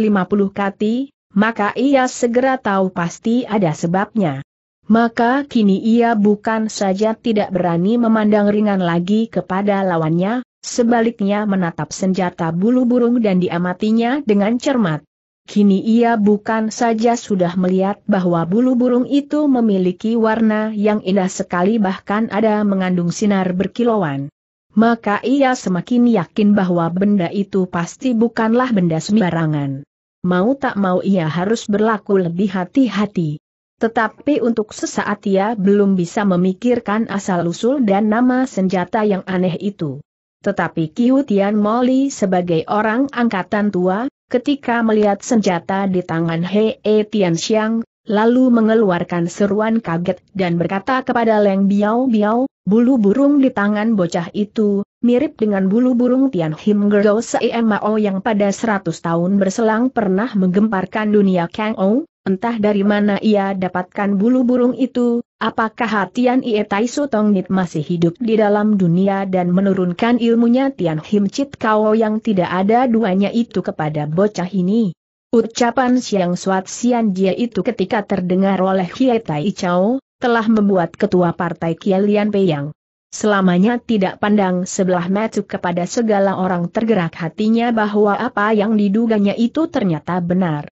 kati, maka ia segera tahu pasti ada sebabnya. Maka kini ia bukan saja tidak berani memandang ringan lagi kepada lawannya, sebaliknya menatap senjata bulu burung dan diamatinya dengan cermat. Kini ia bukan saja sudah melihat bahwa bulu burung itu memiliki warna yang indah sekali bahkan ada mengandung sinar berkilauan. Maka ia semakin yakin bahwa benda itu pasti bukanlah benda sembarangan. Mau tak mau ia harus berlaku lebih hati-hati. Tetapi untuk sesaat ia belum bisa memikirkan asal-usul dan nama senjata yang aneh itu. Tetapi Kiu Tian Moli sebagai orang angkatan tua, ketika melihat senjata di tangan Hei e Tian Xiang, lalu mengeluarkan seruan kaget dan berkata kepada Leng Biao Biao, bulu burung di tangan bocah itu, mirip dengan bulu burung Tian Him Gerdo e yang pada 100 tahun berselang pernah menggemparkan dunia Kang Ong, Entah dari mana ia dapatkan bulu burung itu, apakah hatian Ie Tai Nit masih hidup di dalam dunia dan menurunkan ilmunya Tian Him Chit Kao yang tidak ada duanya itu kepada bocah ini. Ucapan Siang Suat Sian Jie itu ketika terdengar oleh Hie Tai Chao, telah membuat ketua partai Kialian Peyang. Selamanya tidak pandang sebelah mata kepada segala orang tergerak hatinya bahwa apa yang diduganya itu ternyata benar.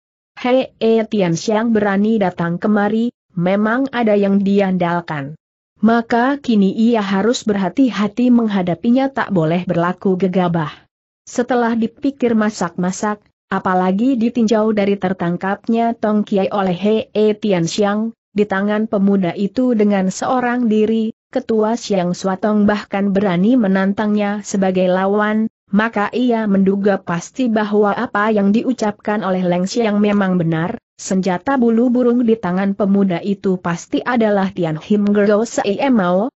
Hei E Tian Xiang berani datang kemari, memang ada yang diandalkan. Maka kini ia harus berhati-hati menghadapinya tak boleh berlaku gegabah. Setelah dipikir masak-masak, apalagi ditinjau dari tertangkapnya Tong Kiai oleh Hei eh, Tian Xiang, di tangan pemuda itu dengan seorang diri, ketua Xiang Suatong bahkan berani menantangnya sebagai lawan, maka ia menduga pasti bahwa apa yang diucapkan oleh Leng Xiang memang benar, senjata bulu burung di tangan pemuda itu pasti adalah Tian Him Gerlo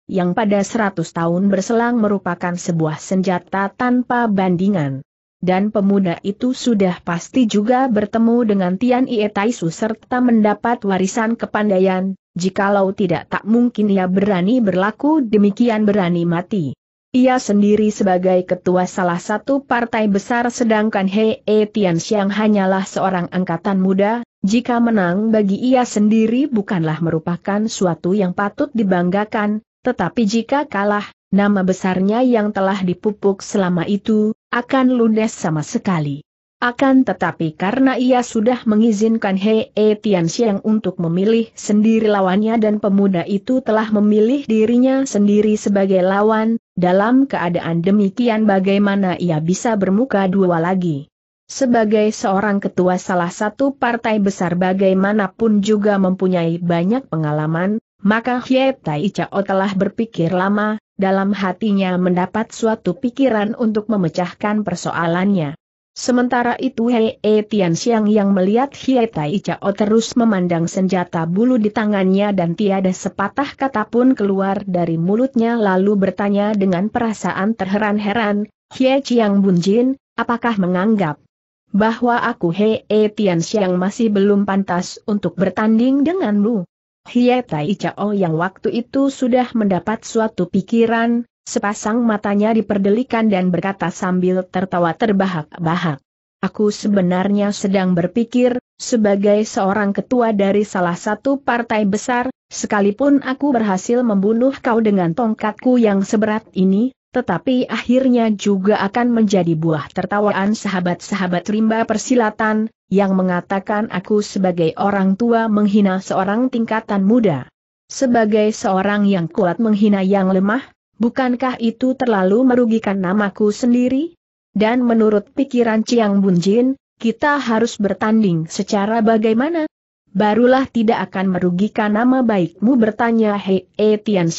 yang pada 100 tahun berselang merupakan sebuah senjata tanpa bandingan. Dan pemuda itu sudah pasti juga bertemu dengan Tian Ie Taisu serta mendapat warisan kepandaian, jikalau tidak tak mungkin ia berani berlaku demikian berani mati. Ia sendiri sebagai ketua salah satu partai besar sedangkan He e Tian Xiang hanyalah seorang angkatan muda, jika menang bagi ia sendiri bukanlah merupakan suatu yang patut dibanggakan, tetapi jika kalah, nama besarnya yang telah dipupuk selama itu, akan ludes sama sekali. Akan tetapi karena ia sudah mengizinkan He e Tian Xiang untuk memilih sendiri lawannya dan pemuda itu telah memilih dirinya sendiri sebagai lawan, dalam keadaan demikian bagaimana ia bisa bermuka dua lagi? Sebagai seorang ketua salah satu partai besar bagaimanapun juga mempunyai banyak pengalaman, maka Hye Tai Chao telah berpikir lama, dalam hatinya mendapat suatu pikiran untuk memecahkan persoalannya. Sementara itu Hei e Tianxiang yang melihat Hie Tai Chao terus memandang senjata bulu di tangannya dan tiada sepatah kata pun keluar dari mulutnya lalu bertanya dengan perasaan terheran-heran, Hie Chiang Bunjin, apakah menganggap bahwa aku Hei e Tianxiang masih belum pantas untuk bertanding denganmu? Hie Tai Chao yang waktu itu sudah mendapat suatu pikiran, Sepasang matanya diperdelikan dan berkata sambil tertawa terbahak-bahak. Aku sebenarnya sedang berpikir, sebagai seorang ketua dari salah satu partai besar, sekalipun aku berhasil membunuh kau dengan tongkatku yang seberat ini, tetapi akhirnya juga akan menjadi buah tertawaan sahabat-sahabat rimba persilatan, yang mengatakan aku sebagai orang tua menghina seorang tingkatan muda. Sebagai seorang yang kuat menghina yang lemah, Bukankah itu terlalu merugikan namaku sendiri? Dan menurut pikiran Chiang Bunjin, kita harus bertanding secara bagaimana? Barulah tidak akan merugikan nama baikmu bertanya Hei e Tian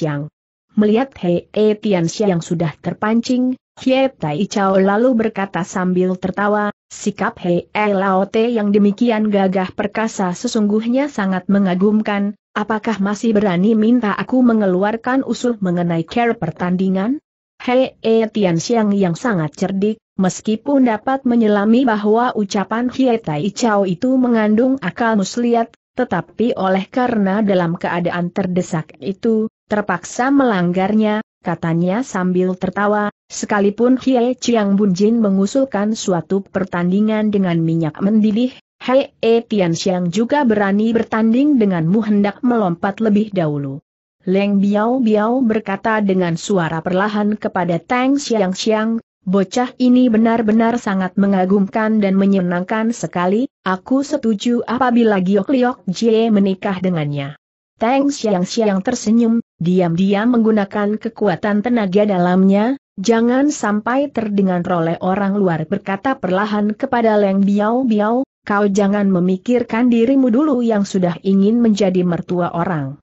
Melihat Hei e Tian sudah terpancing, Hie Tai Chao lalu berkata sambil tertawa, sikap Hei e Lao Te yang demikian gagah perkasa sesungguhnya sangat mengagumkan, Apakah masih berani minta aku mengeluarkan usul mengenai care pertandingan? Hei e Tian Xiang yang sangat cerdik, meskipun dapat menyelami bahwa ucapan Hie Tai Chao itu mengandung akal muslihat, tetapi oleh karena dalam keadaan terdesak itu, terpaksa melanggarnya, katanya sambil tertawa, sekalipun Hie Chiang Bunjin mengusulkan suatu pertandingan dengan minyak mendidih, Hei E Tian Xiang juga berani bertanding denganmu hendak melompat lebih dahulu. Leng Biao Biao berkata dengan suara perlahan kepada Tang Xiang Xiang, bocah ini benar-benar sangat mengagumkan dan menyenangkan sekali, aku setuju apabila Giok Liok Jie menikah dengannya. Tang Xiang Xiang tersenyum, diam-diam menggunakan kekuatan tenaga dalamnya, Jangan sampai terdengar oleh orang luar berkata perlahan kepada Leng Biao Biao, Kau jangan memikirkan dirimu dulu yang sudah ingin menjadi mertua orang.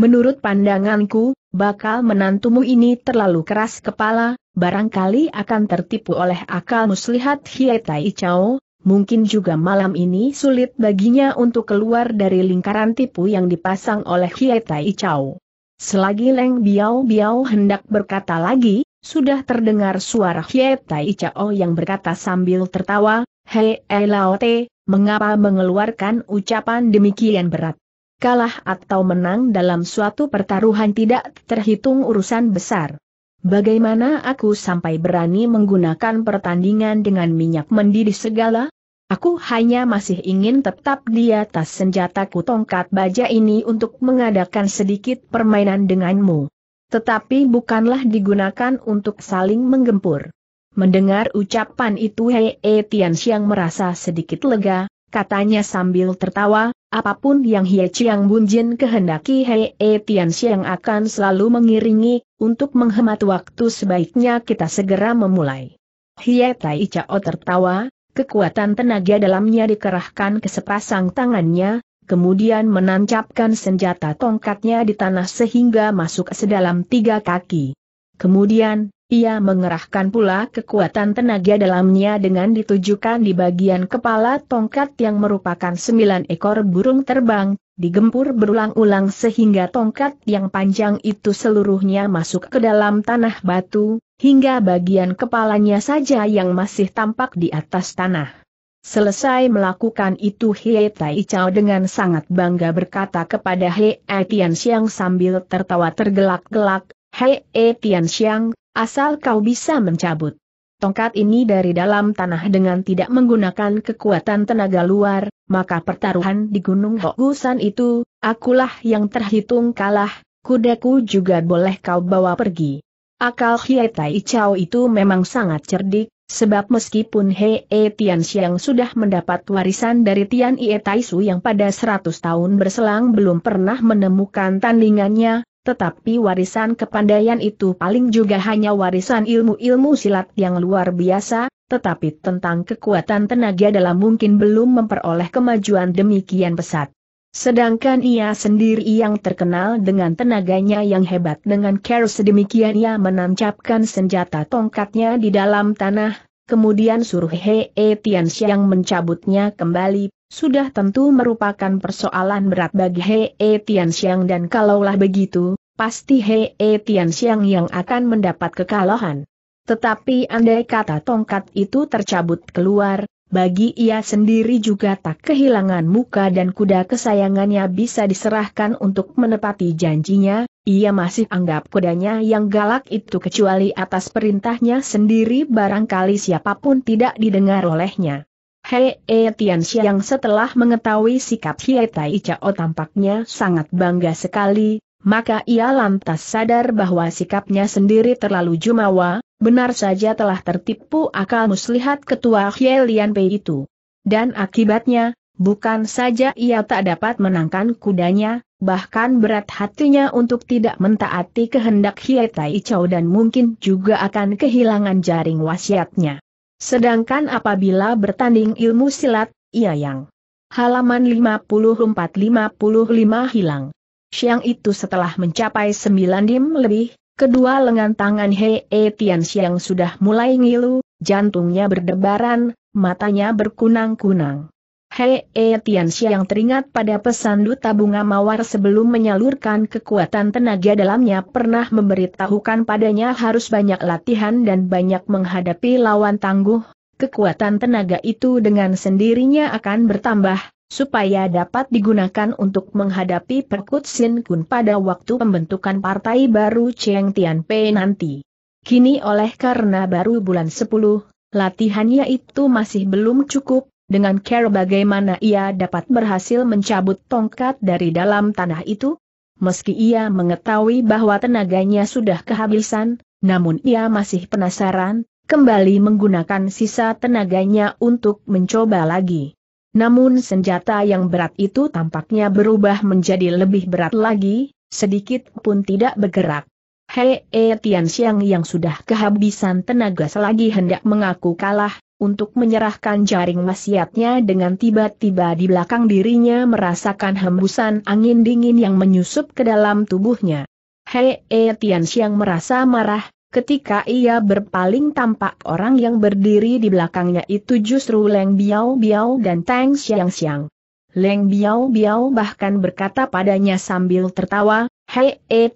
Menurut pandanganku, bakal menantumu ini terlalu keras kepala, barangkali akan tertipu oleh akal muslihat Hietai Chao, mungkin juga malam ini sulit baginya untuk keluar dari lingkaran tipu yang dipasang oleh Hietai Chao. Selagi Leng Biao Biao hendak berkata lagi, sudah terdengar suara Hietai Chao yang berkata sambil tertawa, Hei Elaote, Te, mengapa mengeluarkan ucapan demikian berat. Kalah atau menang dalam suatu pertaruhan tidak terhitung urusan besar. Bagaimana aku sampai berani menggunakan pertandingan dengan minyak mendidih segala? Aku hanya masih ingin tetap di atas senjataku tongkat baja ini untuk mengadakan sedikit permainan denganmu. Tetapi bukanlah digunakan untuk saling menggempur. Mendengar ucapan itu Hei e Tian Xiang merasa sedikit lega, katanya sambil tertawa, apapun yang Hei Chiang Bunjin kehendaki Hei e Tian Xiang akan selalu mengiringi, untuk menghemat waktu sebaiknya kita segera memulai. Hei Tai Chao tertawa, kekuatan tenaga dalamnya dikerahkan ke sepasang tangannya, kemudian menancapkan senjata tongkatnya di tanah sehingga masuk sedalam tiga kaki. Kemudian, ia mengerahkan pula kekuatan tenaga dalamnya dengan ditujukan di bagian kepala tongkat yang merupakan sembilan ekor burung terbang, digempur berulang-ulang sehingga tongkat yang panjang itu seluruhnya masuk ke dalam tanah batu, hingga bagian kepalanya saja yang masih tampak di atas tanah. Selesai melakukan itu Hei Tai Chao dengan sangat bangga berkata kepada Hei Tian Xiang sambil tertawa tergelak-gelak, Hei Tian Xiang, Asal kau bisa mencabut tongkat ini dari dalam tanah dengan tidak menggunakan kekuatan tenaga luar, maka pertaruhan di Gunung Hokusan itu, akulah yang terhitung kalah, kudaku juga boleh kau bawa pergi. Akal Hietai Tai itu memang sangat cerdik, sebab meskipun Hei e Tian Xiang sudah mendapat warisan dari Tian Ie Tai Su yang pada 100 tahun berselang belum pernah menemukan tandingannya, tetapi warisan kepandaian itu paling juga hanya warisan ilmu-ilmu silat yang luar biasa, tetapi tentang kekuatan tenaga dalam mungkin belum memperoleh kemajuan demikian pesat. Sedangkan ia sendiri yang terkenal dengan tenaganya yang hebat dengan care sedemikian ia menancapkan senjata tongkatnya di dalam tanah, kemudian suruh Hei Tian yang mencabutnya kembali, sudah tentu merupakan persoalan berat bagi Hei e Tianxiang dan kalaulah begitu, pasti Hei e Tianxiang yang akan mendapat kekalahan. Tetapi andai kata tongkat itu tercabut keluar, bagi ia sendiri juga tak kehilangan muka dan kuda kesayangannya bisa diserahkan untuk menepati janjinya, ia masih anggap kudanya yang galak itu kecuali atas perintahnya sendiri barangkali siapapun tidak didengar olehnya. Hei E Tian Xiang setelah mengetahui sikap Hie Tai Chao tampaknya sangat bangga sekali, maka ia lantas sadar bahwa sikapnya sendiri terlalu jumawa, benar saja telah tertipu akal muslihat ketua Hie Lian Pei itu. Dan akibatnya, bukan saja ia tak dapat menangkan kudanya, bahkan berat hatinya untuk tidak mentaati kehendak Hie Tai Chao dan mungkin juga akan kehilangan jaring wasiatnya. Sedangkan apabila bertanding ilmu silat, ia yang halaman 54-55 hilang. Siang itu setelah mencapai 9 dim lebih, kedua lengan tangan Hei e Tian Siang sudah mulai ngilu, jantungnya berdebaran, matanya berkunang-kunang. Hei e Tianxia yang teringat pada pesan Duta Bunga Mawar sebelum menyalurkan kekuatan tenaga dalamnya pernah memberitahukan padanya harus banyak latihan dan banyak menghadapi lawan tangguh, kekuatan tenaga itu dengan sendirinya akan bertambah, supaya dapat digunakan untuk menghadapi Perkut Sin Kun pada waktu pembentukan partai baru Cheng Tianpei nanti. Kini oleh karena baru bulan 10, latihannya itu masih belum cukup, dengan care bagaimana ia dapat berhasil mencabut tongkat dari dalam tanah itu? Meski ia mengetahui bahwa tenaganya sudah kehabisan, namun ia masih penasaran, kembali menggunakan sisa tenaganya untuk mencoba lagi. Namun senjata yang berat itu tampaknya berubah menjadi lebih berat lagi, sedikit pun tidak bergerak. Hei -he eh, Tian Xiang yang sudah kehabisan tenaga selagi hendak mengaku kalah, untuk menyerahkan jaring wasiatnya dengan tiba-tiba di belakang dirinya merasakan hembusan angin dingin yang menyusup ke dalam tubuhnya. Hei e Tian merasa marah, ketika ia berpaling tampak orang yang berdiri di belakangnya itu justru Leng Biao Biao dan Tang Xiang Xiang. Leng Biao Biao bahkan berkata padanya sambil tertawa, Hei e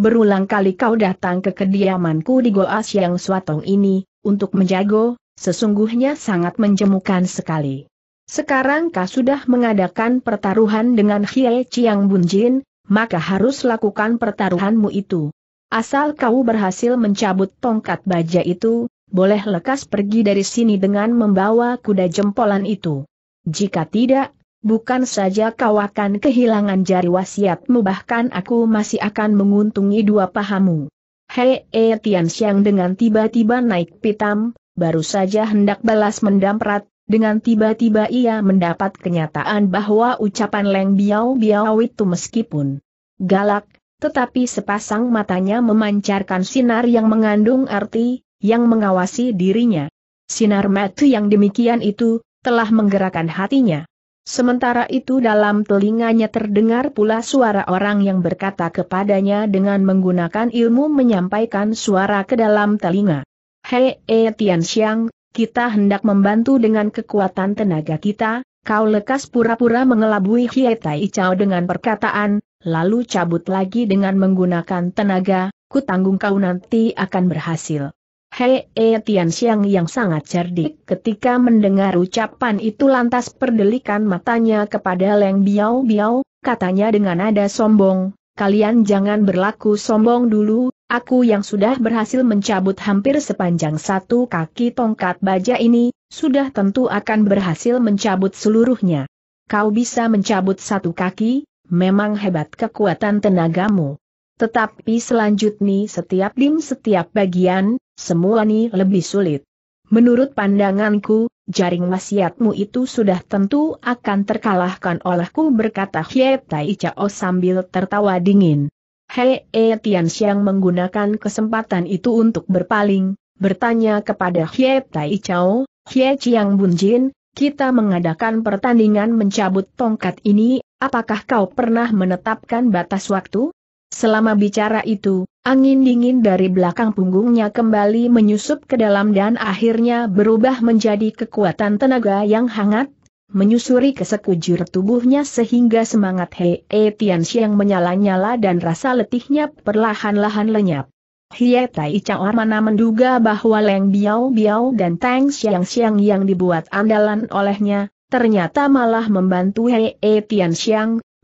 berulang kali kau datang ke kediamanku di Goa Xiang Suatong ini, untuk menjago, Sesungguhnya sangat menjemukan sekali. Sekarang kau sudah mengadakan pertaruhan dengan Hie Chiang Bunjin, maka harus lakukan pertaruhanmu itu. Asal kau berhasil mencabut tongkat baja itu, boleh lekas pergi dari sini dengan membawa kuda jempolan itu. Jika tidak, bukan saja kau akan kehilangan jari wasiatmu bahkan aku masih akan menguntungi dua pahamu. Hei Tian Xiang dengan tiba-tiba naik pitam, baru saja hendak balas mendamprat, dengan tiba-tiba ia mendapat kenyataan bahwa ucapan Leng Biao Biao itu meskipun galak, tetapi sepasang matanya memancarkan sinar yang mengandung arti, yang mengawasi dirinya. Sinar mata yang demikian itu, telah menggerakkan hatinya. Sementara itu dalam telinganya terdengar pula suara orang yang berkata kepadanya dengan menggunakan ilmu menyampaikan suara ke dalam telinga. Hei E Tian Xiang, kita hendak membantu dengan kekuatan tenaga kita, kau lekas pura-pura mengelabui Hie Tai Chao dengan perkataan, lalu cabut lagi dengan menggunakan tenaga, ku tanggung kau nanti akan berhasil. Hei E Tian Xiang yang sangat cerdik ketika mendengar ucapan itu lantas perdelikan matanya kepada Leng Biao Biao, katanya dengan nada sombong, kalian jangan berlaku sombong dulu, aku yang sudah berhasil mencabut hampir sepanjang satu kaki tongkat baja ini, sudah tentu akan berhasil mencabut seluruhnya. Kau bisa mencabut satu kaki, memang hebat kekuatan tenagamu. Tetapi selanjutnya setiap dim setiap bagian, semua ini lebih sulit. Menurut pandanganku, jaring wasiatmu itu sudah tentu akan terkalahkan olehku berkata Hye Tai Chao sambil tertawa dingin. Hei E Tian Xiang menggunakan kesempatan itu untuk berpaling, bertanya kepada Hie Tai Chao, Hie Chiang Bunjin, kita mengadakan pertandingan mencabut tongkat ini, apakah kau pernah menetapkan batas waktu? Selama bicara itu, angin dingin dari belakang punggungnya kembali menyusup ke dalam dan akhirnya berubah menjadi kekuatan tenaga yang hangat, menyusuri ke sekujur tubuhnya sehingga semangat Hei e Tian menyala-nyala dan rasa letihnya perlahan-lahan lenyap. Hie Tai Chang mana menduga bahwa Leng Biao Biao dan Tang Xiang Xiang yang dibuat andalan olehnya, ternyata malah membantu Hei e Tian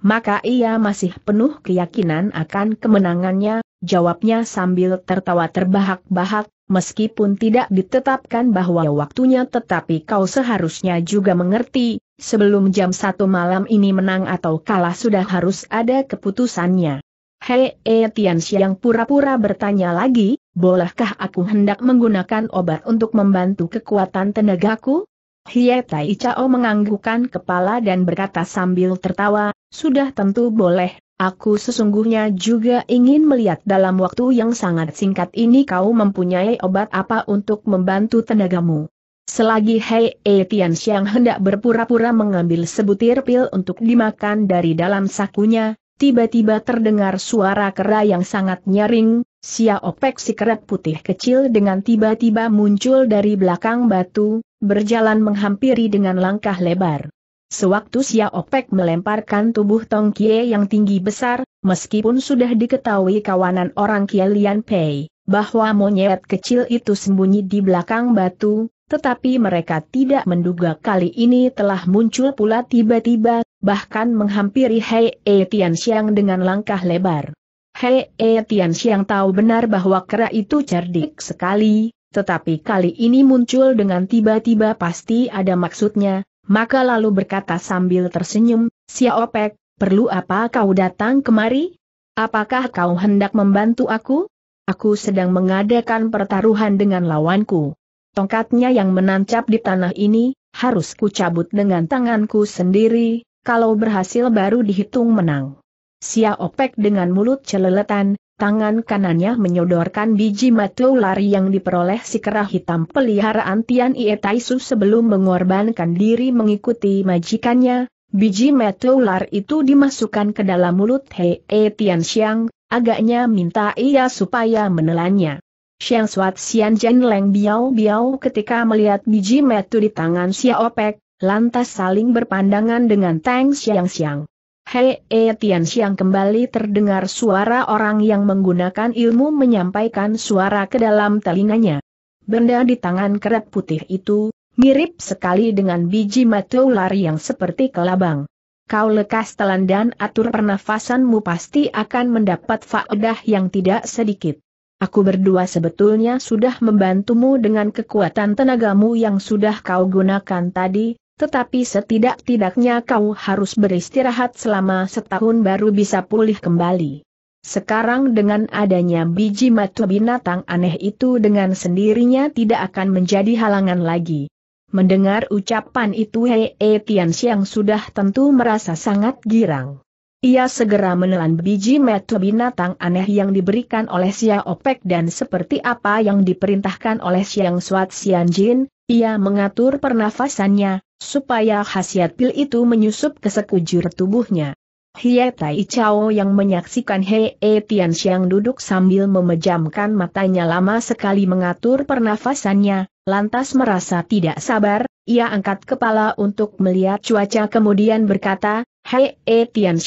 maka ia masih penuh keyakinan akan kemenangannya, jawabnya sambil tertawa terbahak-bahak, meskipun tidak ditetapkan bahwa waktunya tetapi kau seharusnya juga mengerti, sebelum jam satu malam ini menang atau kalah sudah harus ada keputusannya. Hei e Tian yang pura-pura bertanya lagi, bolehkah aku hendak menggunakan obat untuk membantu kekuatan tenagaku? Hie Tai Chao menganggukkan kepala dan berkata sambil tertawa, sudah tentu boleh, Aku sesungguhnya juga ingin melihat dalam waktu yang sangat singkat ini kau mempunyai obat apa untuk membantu tenagamu. Selagi Hei E Tian hendak berpura-pura mengambil sebutir pil untuk dimakan dari dalam sakunya, tiba-tiba terdengar suara kera yang sangat nyaring, Sia Opek si keret putih kecil dengan tiba-tiba muncul dari belakang batu, berjalan menghampiri dengan langkah lebar. Sewaktu Xia Opek melemparkan tubuh Tong Kie yang tinggi besar, meskipun sudah diketahui kawanan orang Kie Lian Pei, bahwa monyet kecil itu sembunyi di belakang batu, tetapi mereka tidak menduga kali ini telah muncul pula tiba-tiba, bahkan menghampiri Hei E Tian dengan langkah lebar. Hei E Tian tahu benar bahwa kera itu cerdik sekali, tetapi kali ini muncul dengan tiba-tiba pasti ada maksudnya, maka lalu berkata sambil tersenyum, Siopek, perlu apa kau datang kemari? Apakah kau hendak membantu aku? Aku sedang mengadakan pertaruhan dengan lawanku. Tongkatnya yang menancap di tanah ini, harus kucabut dengan tanganku sendiri, kalau berhasil baru dihitung menang. Siopek Opek dengan mulut celeletan, tangan kanannya menyodorkan biji mata lari yang diperoleh si kerah hitam peliharaan Tian Ie Taisu sebelum mengorbankan diri mengikuti majikannya, biji mata ular itu dimasukkan ke dalam mulut Hei e Tian Xiang, agaknya minta ia supaya menelannya. Xiang Suat Xian Jen Leng Biao Biao ketika melihat biji metu di tangan Xiao Pei, lantas saling berpandangan dengan Tang Xiang Xiang. Hei E Tian Xiang kembali terdengar suara orang yang menggunakan ilmu menyampaikan suara ke dalam telinganya. Benda di tangan keret putih itu, mirip sekali dengan biji mata ular yang seperti kelabang. Kau lekas telan dan atur pernafasanmu pasti akan mendapat faedah yang tidak sedikit. Aku berdua sebetulnya sudah membantumu dengan kekuatan tenagamu yang sudah kau gunakan tadi, tetapi setidak-tidaknya kau harus beristirahat selama setahun baru bisa pulih kembali. Sekarang dengan adanya biji matu binatang aneh itu dengan sendirinya tidak akan menjadi halangan lagi. Mendengar ucapan itu Hei E Tian Xiang sudah tentu merasa sangat girang. Ia segera menelan biji metu binatang aneh yang diberikan oleh Xia Opek dan seperti apa yang diperintahkan oleh Xiang Suat Xian Jin, ia mengatur pernafasannya, supaya khasiat pil itu menyusup ke sekujur tubuhnya. Hie Tai Chao yang menyaksikan Hei e Tian duduk sambil memejamkan matanya lama sekali mengatur pernafasannya, lantas merasa tidak sabar, ia angkat kepala untuk melihat cuaca kemudian berkata, Hei e Tian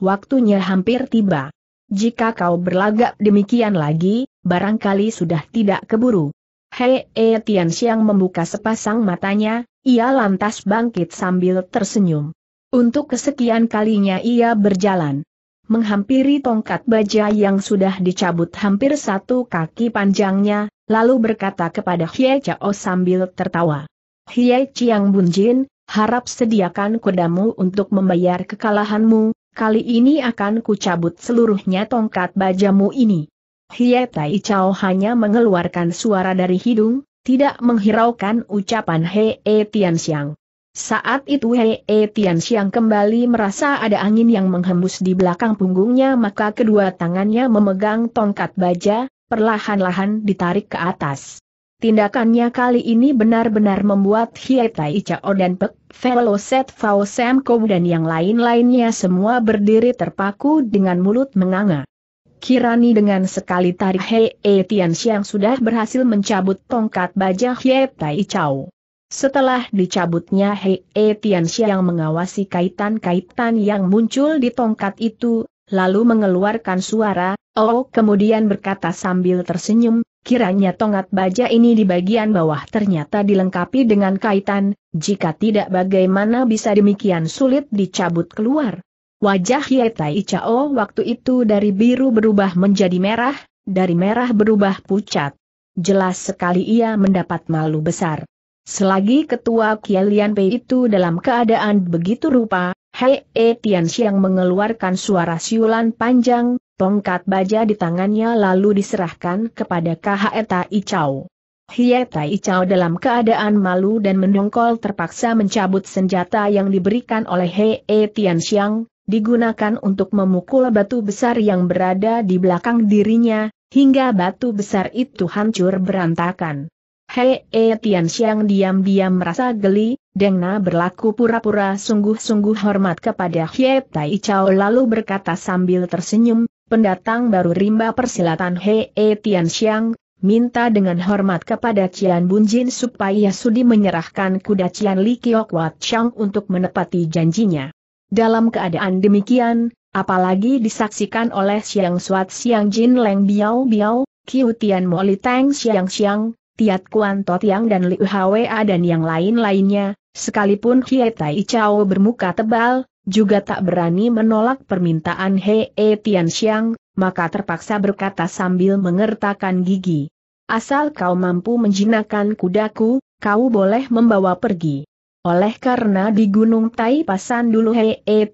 waktunya hampir tiba. Jika kau berlagak demikian lagi, barangkali sudah tidak keburu. Hei E Tian Xiang membuka sepasang matanya, ia lantas bangkit sambil tersenyum. Untuk kesekian kalinya ia berjalan. Menghampiri tongkat baja yang sudah dicabut hampir satu kaki panjangnya, lalu berkata kepada Hye Chao sambil tertawa. Hye Chiang Bunjin, harap sediakan kudamu untuk membayar kekalahanmu, kali ini akan kucabut seluruhnya tongkat bajamu ini. Hietai Chao hanya mengeluarkan suara dari hidung, tidak menghiraukan ucapan Hee Xiang. Saat itu Hee Xiang kembali merasa ada angin yang menghembus di belakang punggungnya maka kedua tangannya memegang tongkat baja, perlahan-lahan ditarik ke atas. Tindakannya kali ini benar-benar membuat Hietai Chao dan Pek, Veloset Fao Sam Kou dan yang lain-lainnya semua berdiri terpaku dengan mulut menganga. Kirani dengan sekali tarik Hei e Tian Xiang sudah berhasil mencabut tongkat baja Hei Tai Chao. Setelah dicabutnya Hei e Tian Xiang mengawasi kaitan-kaitan yang muncul di tongkat itu, lalu mengeluarkan suara, Oh kemudian berkata sambil tersenyum, kiranya tongkat baja ini di bagian bawah ternyata dilengkapi dengan kaitan, jika tidak bagaimana bisa demikian sulit dicabut keluar. Wajah Yetai Chao waktu itu dari biru berubah menjadi merah, dari merah berubah pucat. Jelas sekali ia mendapat malu besar. Selagi ketua Kielian Pei itu dalam keadaan begitu rupa, Hei E Tian Xiang mengeluarkan suara siulan panjang, tongkat baja di tangannya lalu diserahkan kepada Kaheta Icau. Hieta Icao dalam keadaan malu dan mendongkol terpaksa mencabut senjata yang diberikan oleh Hei E Tian Xiang, digunakan untuk memukul batu besar yang berada di belakang dirinya, hingga batu besar itu hancur berantakan. Hei e Tian Xiang diam-diam merasa geli, Deng berlaku pura-pura sungguh-sungguh hormat kepada Hie Tai Chao lalu berkata sambil tersenyum, pendatang baru rimba persilatan Hei e Tian Xiang, minta dengan hormat kepada Cian Bunjin supaya sudi menyerahkan kuda Cian Li Kiok Wat Chang untuk menepati janjinya. Dalam keadaan demikian, apalagi disaksikan oleh Siang Suat Siang Jin Leng Biao Biao, Qiu Tian Mo Tang Siang, Siang, Tiat Kuan To dan Liu A dan yang lain-lainnya, sekalipun Hie Tai Chao bermuka tebal, juga tak berani menolak permintaan E Tian Siang, maka terpaksa berkata sambil mengertakkan gigi. Asal kau mampu menjinakkan kudaku, kau boleh membawa pergi. Oleh karena di Gunung Tai Taipasan dulu Hei e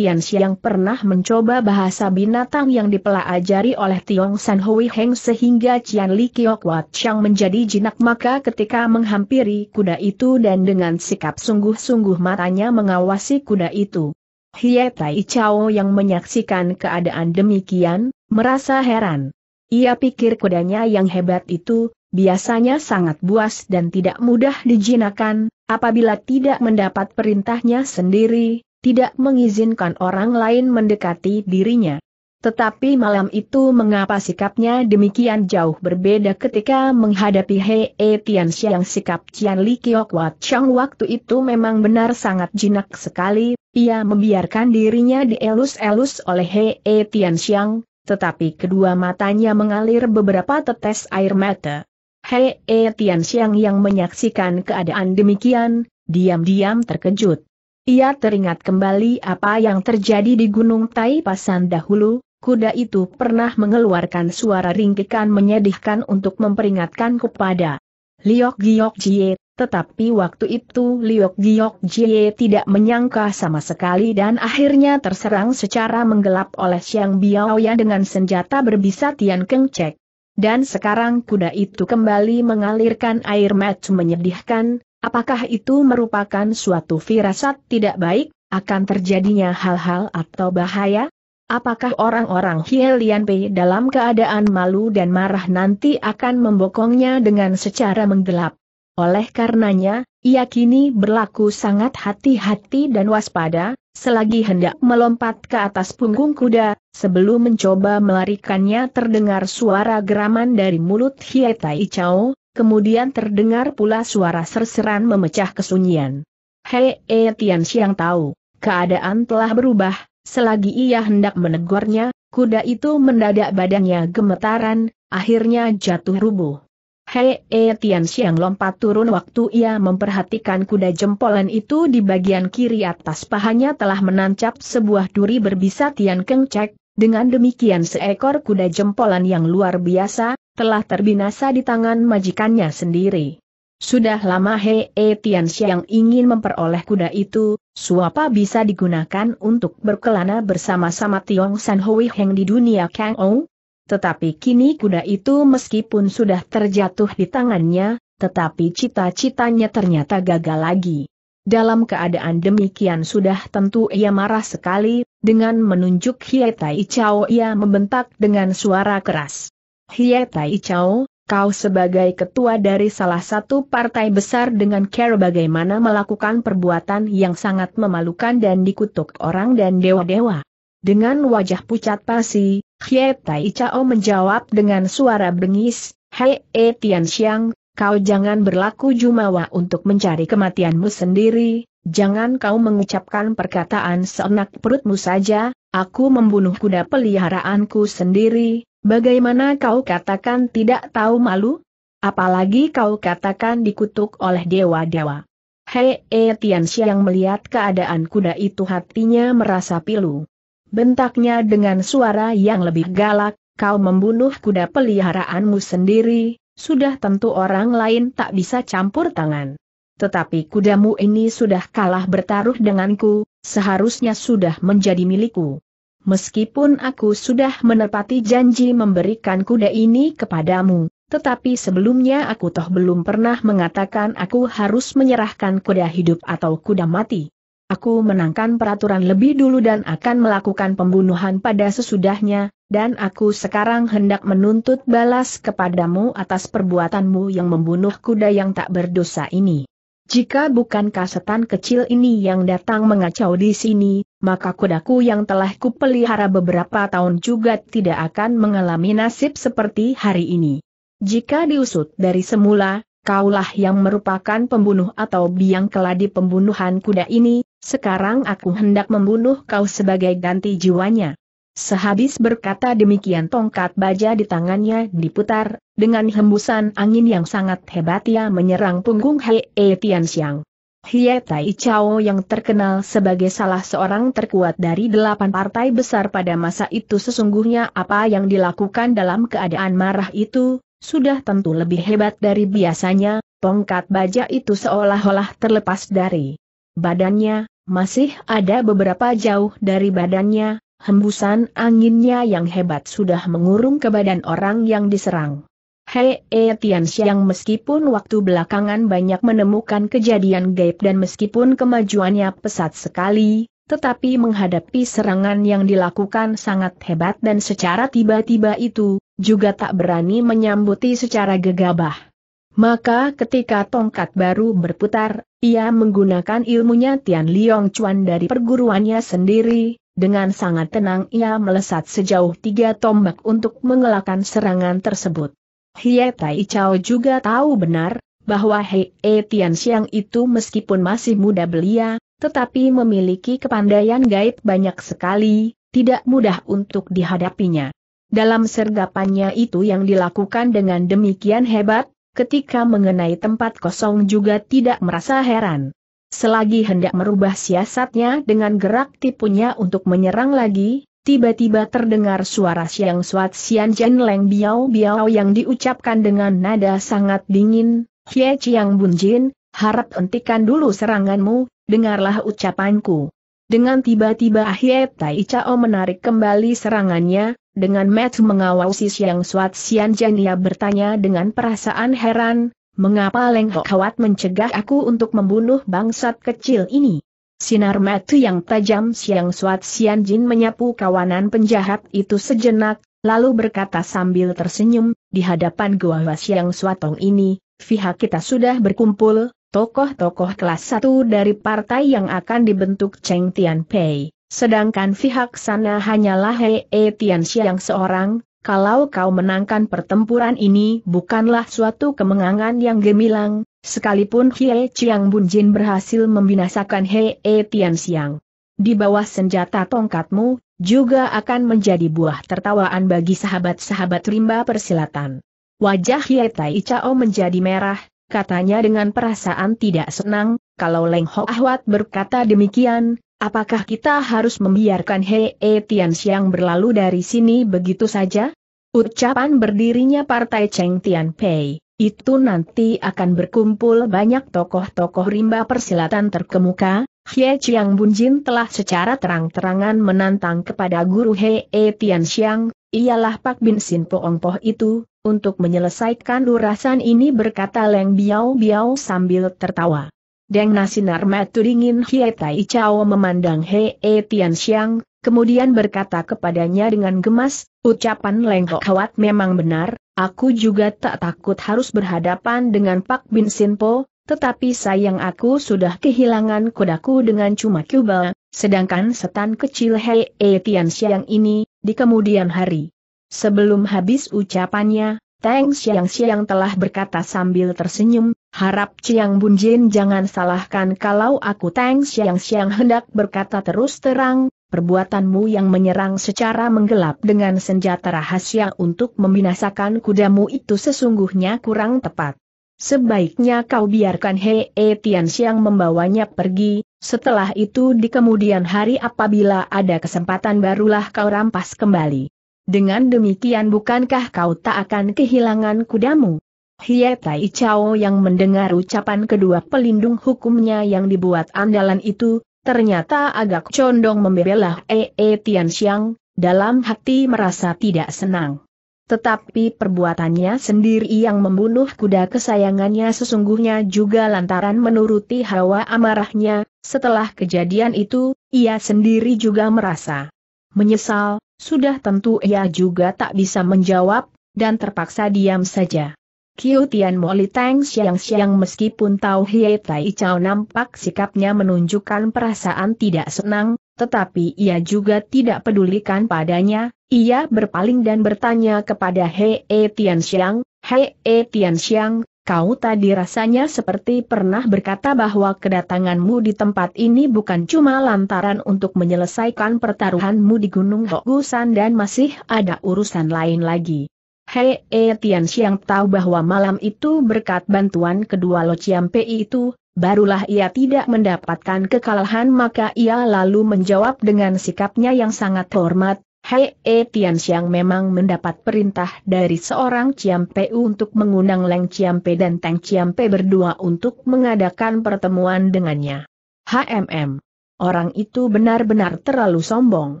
yang pernah mencoba bahasa binatang yang dipelajari oleh Tiong San Hui Heng sehingga Cian Li Kiok Wat Chang menjadi jinak maka ketika menghampiri kuda itu dan dengan sikap sungguh-sungguh matanya mengawasi kuda itu. Hie Tai Chao yang menyaksikan keadaan demikian, merasa heran. Ia pikir kudanya yang hebat itu, biasanya sangat buas dan tidak mudah dijinakan, apabila tidak mendapat perintahnya sendiri, tidak mengizinkan orang lain mendekati dirinya. Tetapi malam itu mengapa sikapnya demikian jauh berbeda ketika menghadapi Hei e Tian Xiang sikap Cian Li Kiok Wat Chang waktu itu memang benar sangat jinak sekali, ia membiarkan dirinya dielus-elus oleh Hei e Tian Xiang, tetapi kedua matanya mengalir beberapa tetes air mata. Hei E eh, Tian Xiang yang menyaksikan keadaan demikian, diam-diam terkejut. Ia teringat kembali apa yang terjadi di Gunung Tai Pasan dahulu, kuda itu pernah mengeluarkan suara ringkikan menyedihkan untuk memperingatkan kepada Liok Giok Jie, tetapi waktu itu Liok Giok Jie tidak menyangka sama sekali dan akhirnya terserang secara menggelap oleh Xiang Biao ya dengan senjata berbisa Tian Cek. Dan sekarang kuda itu kembali mengalirkan air mata menyedihkan, apakah itu merupakan suatu firasat tidak baik, akan terjadinya hal-hal atau bahaya? Apakah orang-orang Hielian Pei dalam keadaan malu dan marah nanti akan membokongnya dengan secara menggelap? Oleh karenanya, ia kini berlaku sangat hati-hati dan waspada, Selagi hendak melompat ke atas punggung kuda, sebelum mencoba melarikannya terdengar suara geraman dari mulut Hietai Chao, kemudian terdengar pula suara serseran memecah kesunyian. Hei e Tian Xiang tahu, keadaan telah berubah, selagi ia hendak menegurnya, kuda itu mendadak badannya gemetaran, akhirnya jatuh rubuh. Hei E Tian Xiang lompat turun waktu ia memperhatikan kuda jempolan itu di bagian kiri atas pahanya telah menancap sebuah duri berbisa Tian Keng Cek, dengan demikian seekor kuda jempolan yang luar biasa, telah terbinasa di tangan majikannya sendiri. Sudah lama Hei E Tian Xiang ingin memperoleh kuda itu, suapa bisa digunakan untuk berkelana bersama-sama Tiong San Hui Heng di dunia Kang Ong? Tetapi kini kuda itu meskipun sudah terjatuh di tangannya, tetapi cita-citanya ternyata gagal lagi. Dalam keadaan demikian sudah tentu ia marah sekali, dengan menunjuk Hietai Icao ia membentak dengan suara keras. Hietai Icao, kau sebagai ketua dari salah satu partai besar dengan care bagaimana melakukan perbuatan yang sangat memalukan dan dikutuk orang dan dewa-dewa. Dengan wajah pucat pasi, Hye Tai Chao menjawab dengan suara bengis, Hei E Tian Xiang, kau jangan berlaku jumawa untuk mencari kematianmu sendiri, jangan kau mengucapkan perkataan seenak perutmu saja, aku membunuh kuda peliharaanku sendiri, bagaimana kau katakan tidak tahu malu? Apalagi kau katakan dikutuk oleh dewa-dewa. Hei E Tian Xiang melihat keadaan kuda itu hatinya merasa pilu bentaknya dengan suara yang lebih galak, kau membunuh kuda peliharaanmu sendiri, sudah tentu orang lain tak bisa campur tangan. Tetapi kudamu ini sudah kalah bertaruh denganku, seharusnya sudah menjadi milikku. Meskipun aku sudah menepati janji memberikan kuda ini kepadamu, tetapi sebelumnya aku toh belum pernah mengatakan aku harus menyerahkan kuda hidup atau kuda mati. Aku menangkan peraturan lebih dulu dan akan melakukan pembunuhan pada sesudahnya, dan aku sekarang hendak menuntut balas kepadamu atas perbuatanmu yang membunuh kuda yang tak berdosa ini. Jika bukan kasetan kecil ini yang datang mengacau di sini, maka kudaku yang telah kupelihara beberapa tahun juga tidak akan mengalami nasib seperti hari ini. Jika diusut dari semula, kaulah yang merupakan pembunuh atau biang keladi pembunuhan kuda ini, sekarang aku hendak membunuh kau sebagai ganti jiwanya. Sehabis berkata demikian tongkat baja di tangannya diputar, dengan hembusan angin yang sangat hebat ia menyerang punggung Hei e Tianxiang. Hie Tai Chao yang terkenal sebagai salah seorang terkuat dari delapan partai besar pada masa itu sesungguhnya apa yang dilakukan dalam keadaan marah itu, sudah tentu lebih hebat dari biasanya, tongkat baja itu seolah-olah terlepas dari badannya, masih ada beberapa jauh dari badannya, hembusan anginnya yang hebat sudah mengurung ke badan orang yang diserang. Hei e Tian meskipun waktu belakangan banyak menemukan kejadian gaib dan meskipun kemajuannya pesat sekali, tetapi menghadapi serangan yang dilakukan sangat hebat dan secara tiba-tiba itu, juga tak berani menyambuti secara gegabah. Maka ketika tongkat baru berputar, ia menggunakan ilmunya Tian Liong Chuan dari perguruannya sendiri, dengan sangat tenang ia melesat sejauh tiga tombak untuk mengelakkan serangan tersebut. Hie Tai Chao juga tahu benar, bahwa Hei e Tian Xiang itu meskipun masih muda belia, tetapi memiliki kepandaian gaib banyak sekali, tidak mudah untuk dihadapinya. Dalam sergapannya itu yang dilakukan dengan demikian hebat, ketika mengenai tempat kosong juga tidak merasa heran. Selagi hendak merubah siasatnya dengan gerak tipunya untuk menyerang lagi, tiba-tiba terdengar suara siang suat sian jen leng biao biao yang diucapkan dengan nada sangat dingin, Hye Chiang jin, harap hentikan dulu seranganmu, dengarlah ucapanku. Dengan tiba-tiba Hye Tai Chao menarik kembali serangannya, dengan Matt mengawasi Siang Suat Sian Jania bertanya dengan perasaan heran, mengapa Leng mencegah aku untuk membunuh bangsat kecil ini? Sinar mata yang tajam Siang Suat Sian Jin menyapu kawanan penjahat itu sejenak, lalu berkata sambil tersenyum, di hadapan gua Siang Suatong ini, pihak kita sudah berkumpul, tokoh-tokoh kelas satu dari partai yang akan dibentuk Cheng Tian Pei. Sedangkan pihak sana hanyalah Hei e Tianxia yang seorang, kalau kau menangkan pertempuran ini bukanlah suatu kemenangan yang gemilang, sekalipun Hie e Chiang Bunjin berhasil membinasakan Hei e Tianxiang. Di bawah senjata tongkatmu, juga akan menjadi buah tertawaan bagi sahabat-sahabat rimba persilatan. Wajah Hie e Tai Chao menjadi merah, katanya dengan perasaan tidak senang, kalau Leng Ho Ahwat berkata demikian, Apakah kita harus membiarkan Hei e Tian Xiang berlalu dari sini begitu saja? Ucapan berdirinya Partai Cheng Tian Pei, itu nanti akan berkumpul banyak tokoh-tokoh rimba persilatan terkemuka, Hie Chiang Bunjin telah secara terang-terangan menantang kepada guru Hei e Tian Xiang, ialah Pak Bin Sin Poong Poh itu, untuk menyelesaikan urusan ini berkata Leng Biao Biao sambil tertawa. Deng Nasinar Matu Dingin Hie Tai Chao memandang Hei e Tian Xiang, kemudian berkata kepadanya dengan gemas, ucapan Leng Kawat memang benar, aku juga tak takut harus berhadapan dengan Pak Bin Sinpo, tetapi sayang aku sudah kehilangan kudaku dengan cuma Cuba, sedangkan setan kecil Hei e Tian Xiang ini, di kemudian hari. Sebelum habis ucapannya, Teng Xiang Xiang telah berkata sambil tersenyum, Harap Chiang Bunjin jangan salahkan kalau aku Tang Xiang Xiang hendak berkata terus terang, perbuatanmu yang menyerang secara menggelap dengan senjata rahasia untuk membinasakan kudamu itu sesungguhnya kurang tepat. Sebaiknya kau biarkan Hei e Tian Xiang membawanya pergi, setelah itu di kemudian hari apabila ada kesempatan barulah kau rampas kembali. Dengan demikian bukankah kau tak akan kehilangan kudamu? Hie Tai Chao yang mendengar ucapan kedua pelindung hukumnya yang dibuat andalan itu, ternyata agak condong membela Ee -e Tian Xiang, dalam hati merasa tidak senang. Tetapi perbuatannya sendiri yang membunuh kuda kesayangannya sesungguhnya juga lantaran menuruti hawa amarahnya, setelah kejadian itu, ia sendiri juga merasa menyesal, sudah tentu ia juga tak bisa menjawab, dan terpaksa diam saja. Kiu Tian Moli Tang Siang Siang meskipun tahu Hie Tai Chao nampak sikapnya menunjukkan perasaan tidak senang, tetapi ia juga tidak pedulikan padanya, ia berpaling dan bertanya kepada Hie Tian Xiang, Hie Tian Xiang, kau tadi rasanya seperti pernah berkata bahwa kedatanganmu di tempat ini bukan cuma lantaran untuk menyelesaikan pertaruhanmu di Gunung Hokusan dan masih ada urusan lain lagi. Hei E Tian Xiang tahu bahwa malam itu berkat bantuan kedua Lo Chiam Pei itu, barulah ia tidak mendapatkan kekalahan maka ia lalu menjawab dengan sikapnya yang sangat hormat, Hei E Tian Xiang memang mendapat perintah dari seorang Chiam Pei untuk mengundang Leng Chiam Pei dan Tang Chiam Pei berdua untuk mengadakan pertemuan dengannya. HMM. Orang itu benar-benar terlalu sombong.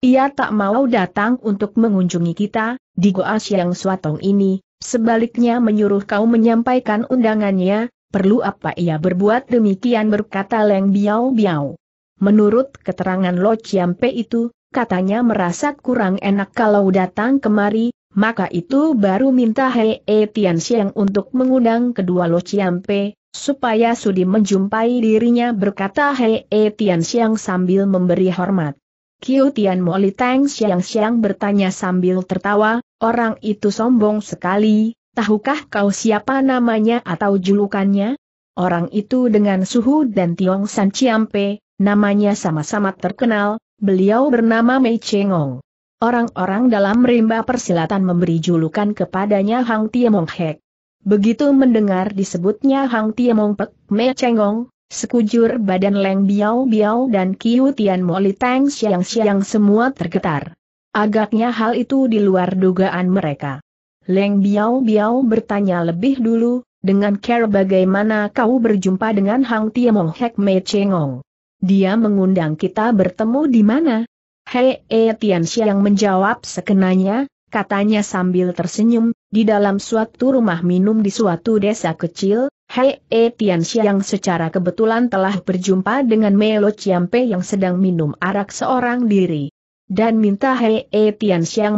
Ia tak mau datang untuk mengunjungi kita, di Goa Siang Swatong ini, sebaliknya menyuruh kau menyampaikan undangannya, perlu apa ia berbuat demikian berkata Leng Biao Biao. Menurut keterangan Lo Chiampe itu, katanya merasa kurang enak kalau datang kemari, maka itu baru minta Hei E Tian Siang untuk mengundang kedua Lo Chiampe, supaya Sudi menjumpai dirinya berkata Hei E Tian Siang sambil memberi hormat. Kiu Tian Moli Tang Siang Siang bertanya sambil tertawa, orang itu sombong sekali, tahukah kau siapa namanya atau julukannya? Orang itu dengan Suhu dan Tiong San Ciampe, namanya sama-sama terkenal, beliau bernama Mei Chengong. Orang-orang dalam rimba persilatan memberi julukan kepadanya Hang Tiemong Hek. Begitu mendengar disebutnya Hang Tiemong Pek, Mei Chengong, Sekujur badan Leng Biao Biao dan Kiu Tian Moli Tang Siang Siang semua tergetar. Agaknya hal itu di luar dugaan mereka. Leng Biao Biao bertanya lebih dulu, dengan care bagaimana kau berjumpa dengan Hang Tiamong Hek Mei Chengong. Dia mengundang kita bertemu di mana? Hei E Tian xiang menjawab sekenanya, katanya sambil tersenyum, di dalam suatu rumah minum di suatu desa kecil, Hei E Tianxia yang secara kebetulan telah berjumpa dengan Melo Chiampe yang sedang minum arak seorang diri. Dan minta Hei E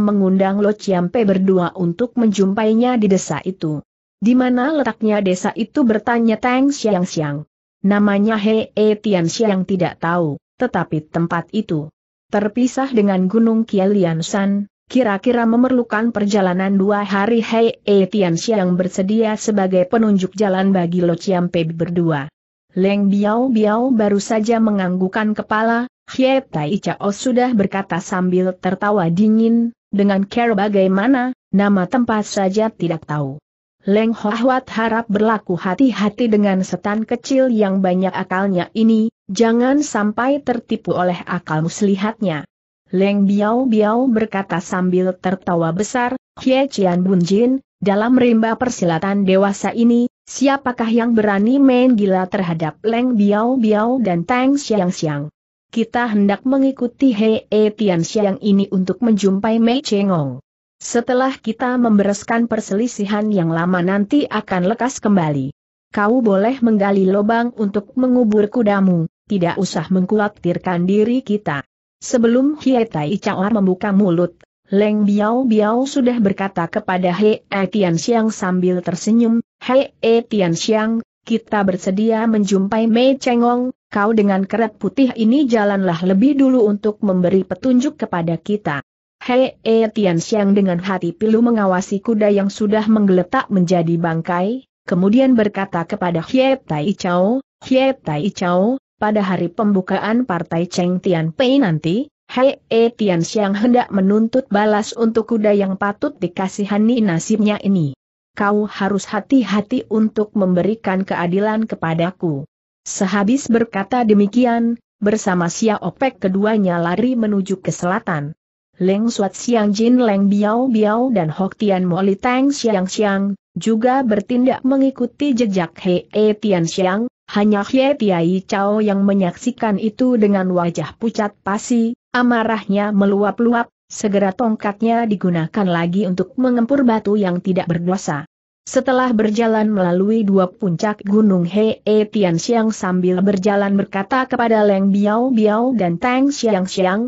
mengundang Lo Chiampe berdua untuk menjumpainya di desa itu. Di mana letaknya desa itu bertanya Tang Xiang Xiang. Namanya Hei E tidak tahu, tetapi tempat itu terpisah dengan Gunung Kialian San, kira-kira memerlukan perjalanan dua hari Hei E eh, Tian bersedia sebagai penunjuk jalan bagi Lo Chiam Pei berdua. Leng Biao Biao baru saja menganggukan kepala, Hie Tai Chao sudah berkata sambil tertawa dingin, dengan care bagaimana, nama tempat saja tidak tahu. Leng Hohwat harap berlaku hati-hati dengan setan kecil yang banyak akalnya ini, jangan sampai tertipu oleh akal muslihatnya. Leng Biao Biao berkata sambil tertawa besar, Hie Chian Bun Jin, dalam rimba persilatan dewasa ini, siapakah yang berani main gila terhadap Leng Biao Biao dan Tang Xiang Xiang? Kita hendak mengikuti Hei e Tian Xiang ini untuk menjumpai Mei Chengong. Setelah kita membereskan perselisihan yang lama nanti akan lekas kembali. Kau boleh menggali lubang untuk mengubur kudamu, tidak usah mengkhawatirkan diri kita. Sebelum Hietai Chang'ar membuka mulut, Leng Biao Biao sudah berkata kepada Hei Tian Xiang sambil tersenyum, Hei Tian Xiang, kita bersedia menjumpai Mei Chengong, kau dengan keret putih ini jalanlah lebih dulu untuk memberi petunjuk kepada kita. Hei Tian Xiang dengan hati pilu mengawasi kuda yang sudah menggeletak menjadi bangkai, kemudian berkata kepada Hie Tai Chao, Hie Tai Chao, pada hari pembukaan partai Cheng Tian Pei nanti, Hei E Tian Xiang hendak menuntut balas untuk kuda yang patut dikasihani nasibnya ini. Kau harus hati-hati untuk memberikan keadilan kepadaku. Sehabis berkata demikian, bersama Xia Opek keduanya lari menuju ke selatan. Leng Suat Siang Jin Leng Biao Biao dan Hok Tian Moli Tang Siang Siang, juga bertindak mengikuti jejak Hei E Tian Xiang, hanya Hye Tiai Chao yang menyaksikan itu dengan wajah pucat pasi, amarahnya meluap-luap, segera tongkatnya digunakan lagi untuk mengempur batu yang tidak berdosa. Setelah berjalan melalui dua puncak gunung E Tian Xiang sambil berjalan berkata kepada Leng Biao Biao dan Tang Xiang Xiang,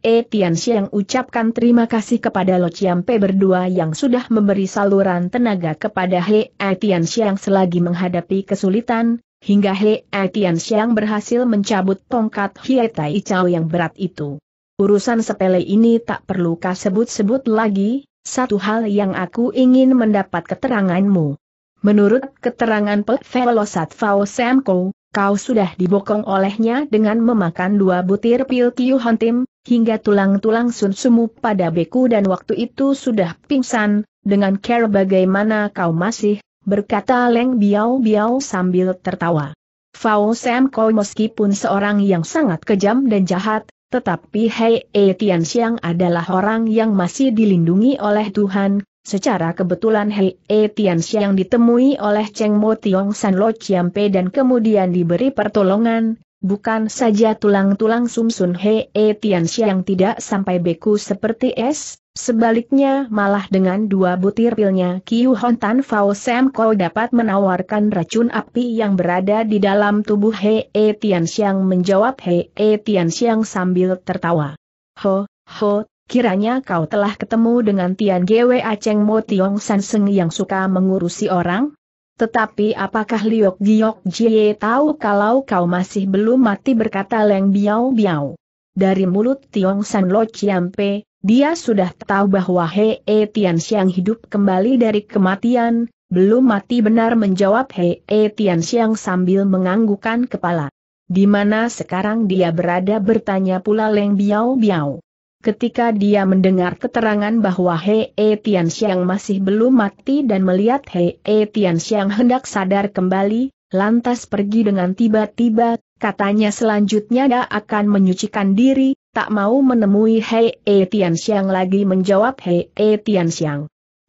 E Tian Xiang ucapkan terima kasih kepada Lo Pe berdua yang sudah memberi saluran tenaga kepada E Tian Xiang selagi menghadapi kesulitan, hingga He Etian Xiang berhasil mencabut tongkat Hietai Chao yang berat itu. Urusan sepele ini tak perlu kasebut sebut lagi, satu hal yang aku ingin mendapat keteranganmu. Menurut keterangan Pelvelosat Fao Semko, kau sudah dibokong olehnya dengan memakan dua butir pil Kiu Hontim, hingga tulang-tulang sunsumu pada beku dan waktu itu sudah pingsan, dengan care bagaimana kau masih berkata Leng Biao Biao sambil tertawa. Fao Sam Koi meskipun seorang yang sangat kejam dan jahat, tetapi Hei E Tian Xiang adalah orang yang masih dilindungi oleh Tuhan, secara kebetulan Hei E Tian Xiang ditemui oleh Cheng Mo Tiong San Lo Pe dan kemudian diberi pertolongan, bukan saja tulang-tulang sumsun Hei E Tian Xiang tidak sampai beku seperti es, Sebaliknya malah dengan dua butir pilnya Kiu Hon Tan Fao Sam Kau dapat menawarkan racun api yang berada di dalam tubuh He E Tian Xiang menjawab He E Tian Xiang sambil tertawa. Ho, ho, Kiranya kau telah ketemu dengan Tian Gwe Aceng Mo Tiong San Seng yang suka mengurusi orang? Tetapi apakah Liok Giok Jie tahu kalau kau masih belum mati berkata Leng Biao Biao? Dari mulut Tiong San Lo Chiampe, dia sudah tahu bahwa Hei e Tian Xiang hidup kembali dari kematian, belum mati benar menjawab Hei e Tian Xiang sambil menganggukkan kepala. Di mana sekarang dia berada bertanya pula Leng Biao Biao. Ketika dia mendengar keterangan bahwa Hei e Tian Xiang masih belum mati dan melihat Hei Tian Xiang hendak sadar kembali, lantas pergi dengan tiba-tiba, katanya selanjutnya dia akan menyucikan diri, tak mau menemui Hei E Tian lagi menjawab Hei E Tian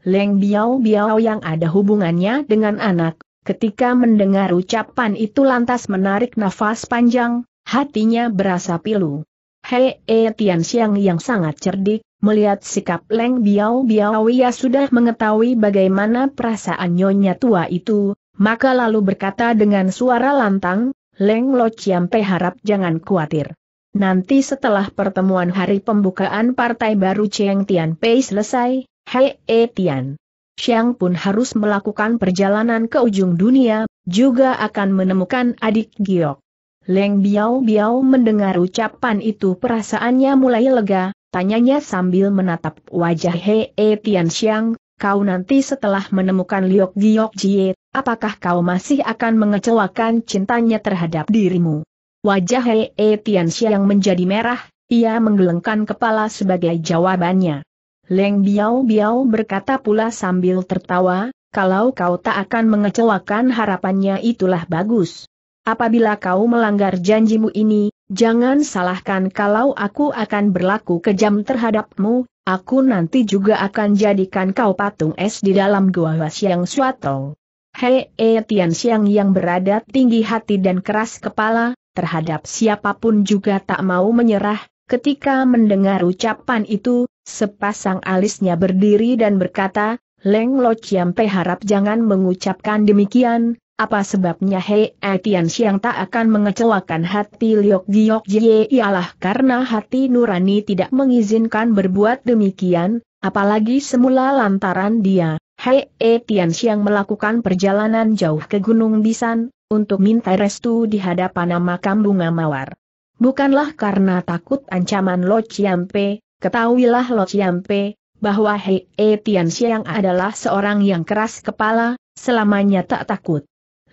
Leng Biao Biao yang ada hubungannya dengan anak, ketika mendengar ucapan itu lantas menarik nafas panjang, hatinya berasa pilu. Hei E Tian yang sangat cerdik, melihat sikap Leng Biao Biao ia sudah mengetahui bagaimana perasaan nyonya tua itu, maka lalu berkata dengan suara lantang, Leng Lo Chiampe harap jangan khawatir. Nanti setelah pertemuan hari pembukaan partai baru Cheng Tian Pei selesai, Hei E Tian Xiang pun harus melakukan perjalanan ke ujung dunia, juga akan menemukan adik Giok. Leng Biao Biao mendengar ucapan itu perasaannya mulai lega, tanyanya sambil menatap wajah Hei E Tian Xiang, kau nanti setelah menemukan Liok Giok Jie, apakah kau masih akan mengecewakan cintanya terhadap dirimu? Wajah Hei e Tianxia yang menjadi merah, ia menggelengkan kepala sebagai jawabannya. Leng Biao Biao berkata pula sambil tertawa, kalau kau tak akan mengecewakan harapannya itulah bagus. Apabila kau melanggar janjimu ini, jangan salahkan kalau aku akan berlaku kejam terhadapmu, aku nanti juga akan jadikan kau patung es di dalam gua Wasiang Suatong. Hei e Tian Siang yang berada tinggi hati dan keras kepala, terhadap siapapun juga tak mau menyerah, ketika mendengar ucapan itu, sepasang alisnya berdiri dan berkata, Leng Lo Chiampe harap jangan mengucapkan demikian, apa sebabnya Hei Etian Siang tak akan mengecewakan hati Liok Giok Jie ialah karena hati nurani tidak mengizinkan berbuat demikian, apalagi semula lantaran dia, Hei Tian Siang melakukan perjalanan jauh ke Gunung Bisan, untuk minta restu di hadapan makam bunga mawar. Bukanlah karena takut ancaman Lo Chiampe, ketahuilah Lo Chiampe, bahwa Hei e Tian Xiang adalah seorang yang keras kepala, selamanya tak takut.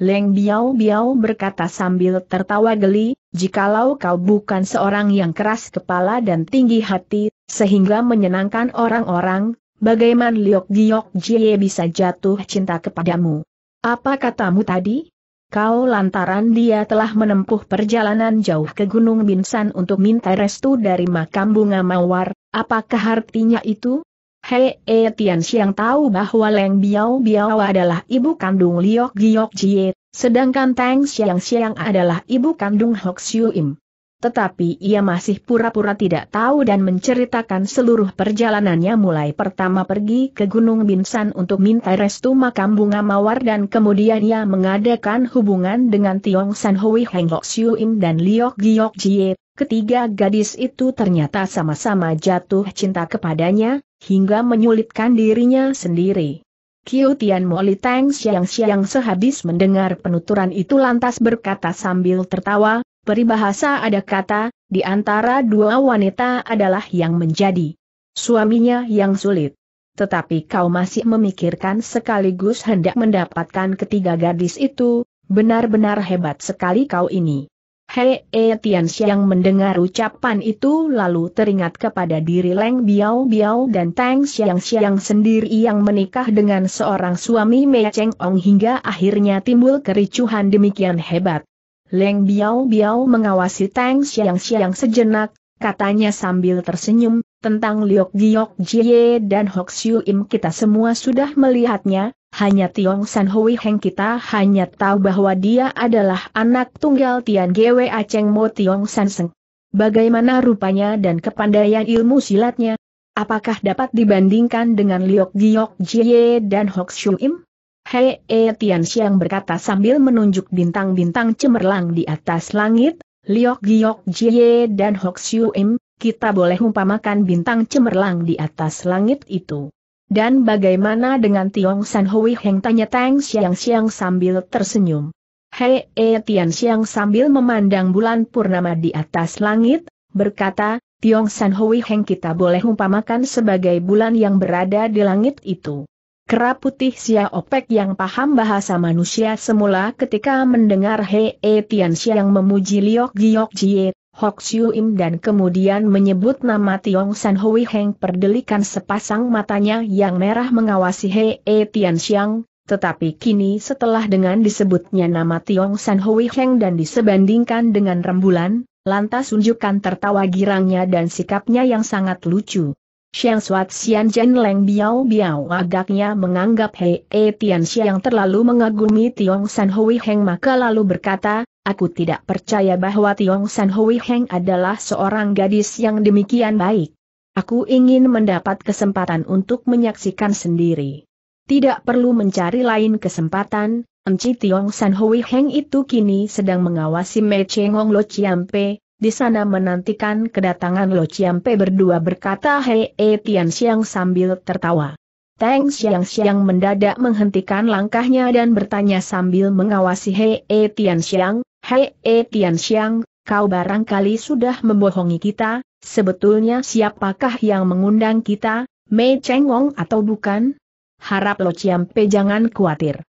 Leng Biao Biao berkata sambil tertawa geli, jikalau kau bukan seorang yang keras kepala dan tinggi hati, sehingga menyenangkan orang-orang, bagaimana Liok Giok Jie bisa jatuh cinta kepadamu? Apa katamu tadi? kau lantaran dia telah menempuh perjalanan jauh ke Gunung Binsan untuk minta restu dari makam bunga mawar, apakah artinya itu? Hei e Tian Xiang tahu bahwa Leng Biao Biao adalah ibu kandung Liok Giok Jie, sedangkan Tang Xiang Xiang adalah ibu kandung Hok Siu Im tetapi ia masih pura-pura tidak tahu dan menceritakan seluruh perjalanannya mulai pertama pergi ke Gunung Binsan untuk minta restu makam bunga mawar dan kemudian ia mengadakan hubungan dengan Tiong San Hui Heng Lok Siu Im dan Liok Giok Jie. Ketiga gadis itu ternyata sama-sama jatuh cinta kepadanya, hingga menyulitkan dirinya sendiri. Kiu Tian Moli Tang siang-siang sehabis mendengar penuturan itu lantas berkata sambil tertawa, peribahasa ada kata, di antara dua wanita adalah yang menjadi suaminya yang sulit. Tetapi kau masih memikirkan sekaligus hendak mendapatkan ketiga gadis itu, benar-benar hebat sekali kau ini. Hei e Tian yang mendengar ucapan itu lalu teringat kepada diri Leng Biao Biao dan Tang Xiang Xiang sendiri yang menikah dengan seorang suami Mei Cheng Ong hingga akhirnya timbul kericuhan demikian hebat. Leng Biao Biao mengawasi Tang Xiang Xiang sejenak, katanya sambil tersenyum, tentang Liok Giok Jie dan Hok Siu Im kita semua sudah melihatnya, hanya Tiong San Hui Heng kita hanya tahu bahwa dia adalah anak tunggal Tian Gwe Aceng Mo Tiong San Seng. Bagaimana rupanya dan kepandaian ilmu silatnya? Apakah dapat dibandingkan dengan Liok Giok Jie dan Hok Siu Im? Hei E Tian Xiang berkata sambil menunjuk bintang-bintang cemerlang di atas langit, Liok Giok Jie dan Hok Siu Im, kita boleh umpamakan bintang cemerlang di atas langit itu. Dan bagaimana dengan Tiong San Hui Heng tanya Tang Xiang Xiang sambil tersenyum. Hei E Tian Xiang sambil memandang bulan purnama di atas langit, berkata, Tiong San Hui Heng kita boleh umpamakan sebagai bulan yang berada di langit itu. Kera putih Xia Opek yang paham bahasa manusia semula ketika mendengar Hei e Tianxia yang memuji Liok Giok Jie, Hok Siu Im dan kemudian menyebut nama Tiong San Hui Heng perdelikan sepasang matanya yang merah mengawasi e Tian Xiang, tetapi kini setelah dengan disebutnya nama Tiong San Hui Heng dan disebandingkan dengan rembulan, lantas unjukkan tertawa girangnya dan sikapnya yang sangat lucu. Xiang Suat Xian Jen Leng Biao Biao agaknya menganggap Hei E Tian Xiang terlalu mengagumi Tiong San Hui Heng maka lalu berkata, aku tidak percaya bahwa Tiong San Hui Heng adalah seorang gadis yang demikian baik. Aku ingin mendapat kesempatan untuk menyaksikan sendiri. Tidak perlu mencari lain kesempatan, Enci Tiong San Hui Heng itu kini sedang mengawasi Me Hong Lo Chiampe, di sana menantikan kedatangan Lo Chiampe berdua berkata Hei E Tian Xiang sambil tertawa. Teng Xiang Siang mendadak menghentikan langkahnya dan bertanya sambil mengawasi Hei E Tian Xiang, Hei E Tian Xiang, kau barangkali sudah membohongi kita, sebetulnya siapakah yang mengundang kita, Mei Cheng Wong atau bukan? Harap Lo Chiampe jangan khawatir.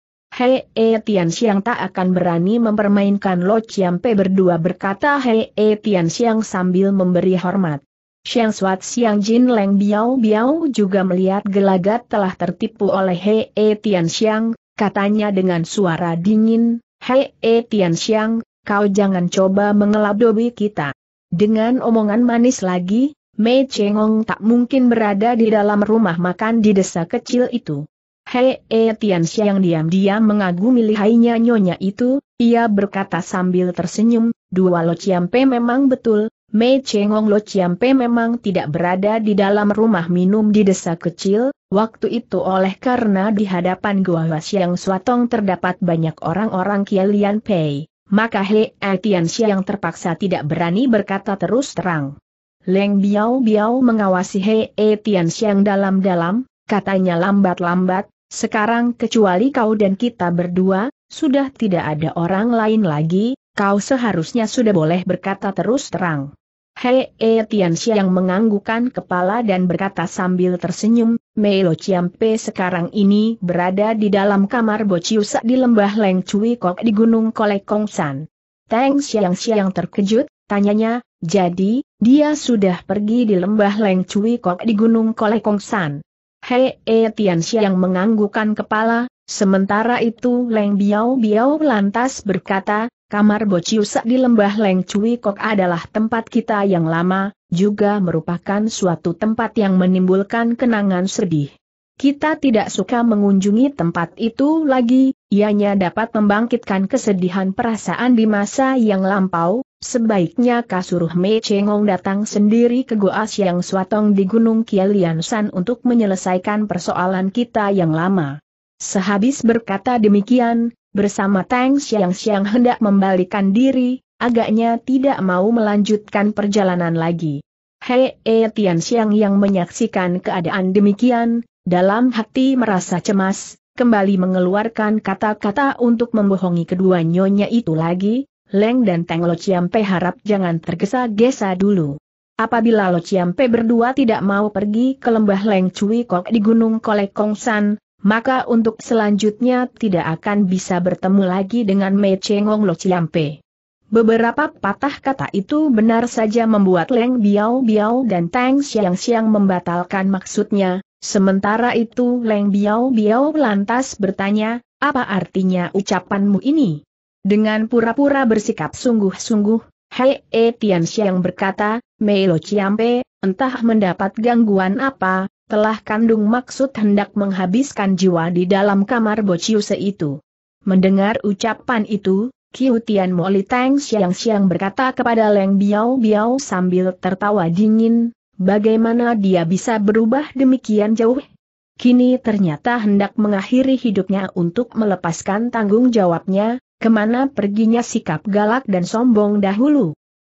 Hei E Tian Xiang tak akan berani mempermainkan Lo Chiampe berdua berkata Hei E Tian Xiang sambil memberi hormat. Xiang Suat Xiang Jin Leng Biao Biao juga melihat gelagat telah tertipu oleh Hei E Tian Xiang, katanya dengan suara dingin, Hei E Tian Xiang, kau jangan coba mengelabui kita. Dengan omongan manis lagi, Mei Chengong tak mungkin berada di dalam rumah makan di desa kecil itu. Hei E eh, yang diam-diam mengagumi lihainya nyonya itu, ia berkata sambil tersenyum, dua Lo Ciampe memang betul, Mei Chengong Lo Ciampe memang tidak berada di dalam rumah minum di desa kecil, waktu itu oleh karena di hadapan Gua Wasiang suatong terdapat banyak orang-orang Kialian Pei, maka Hei eh, Tian yang terpaksa tidak berani berkata terus terang. Leng Biao Biao mengawasi Hei eh, Tian dalam-dalam, katanya lambat-lambat, sekarang kecuali kau dan kita berdua, sudah tidak ada orang lain lagi, kau seharusnya sudah boleh berkata terus terang. Hei e Tianxia yang menganggukkan kepala dan berkata sambil tersenyum, Melo Ciampe sekarang ini berada di dalam kamar Bociusa di lembah Leng Cui Kok di Gunung Kolekongsan. Teng Xiang Xiang terkejut, tanyanya, jadi, dia sudah pergi di lembah Leng Cui Kok di Gunung Kolekongsan. Hei E yang menganggukkan kepala, sementara itu Leng Biao Biao lantas berkata, kamar Bociusak di lembah Leng Cui Kok adalah tempat kita yang lama, juga merupakan suatu tempat yang menimbulkan kenangan sedih. Kita tidak suka mengunjungi tempat itu lagi, ianya dapat membangkitkan kesedihan perasaan di masa yang lampau, Sebaiknya kasuruh Mei Chengong datang sendiri ke Goa Siang suatong di Gunung Kialian San untuk menyelesaikan persoalan kita yang lama. Sehabis berkata demikian, bersama Tang Siang Siang hendak membalikan diri, agaknya tidak mau melanjutkan perjalanan lagi. Hei E Tian Siang yang menyaksikan keadaan demikian, dalam hati merasa cemas, kembali mengeluarkan kata-kata untuk membohongi kedua nyonya itu lagi, Leng dan Teng Lo Ciampe harap jangan tergesa-gesa dulu. Apabila Lo Ciampe berdua tidak mau pergi ke lembah Leng Cui Kok di Gunung Kolek Kongsan, maka untuk selanjutnya tidak akan bisa bertemu lagi dengan Mei Chengong Lo Ciampe. Beberapa patah kata itu benar saja membuat Leng Biao Biao dan Tang Siang Siang membatalkan maksudnya, sementara itu Leng Biao Biao lantas bertanya, apa artinya ucapanmu ini? Dengan pura-pura bersikap sungguh-sungguh, Hei E Tian Xiang berkata, Mei Lo Chiampe, entah mendapat gangguan apa, telah kandung maksud hendak menghabiskan jiwa di dalam kamar Bociuse itu. Mendengar ucapan itu, Kiu Tian Mo Li Tang Xiang Xiang berkata kepada Leng Biao Biao sambil tertawa dingin, bagaimana dia bisa berubah demikian jauh? Kini ternyata hendak mengakhiri hidupnya untuk melepaskan tanggung jawabnya, Kemana perginya sikap galak dan sombong dahulu?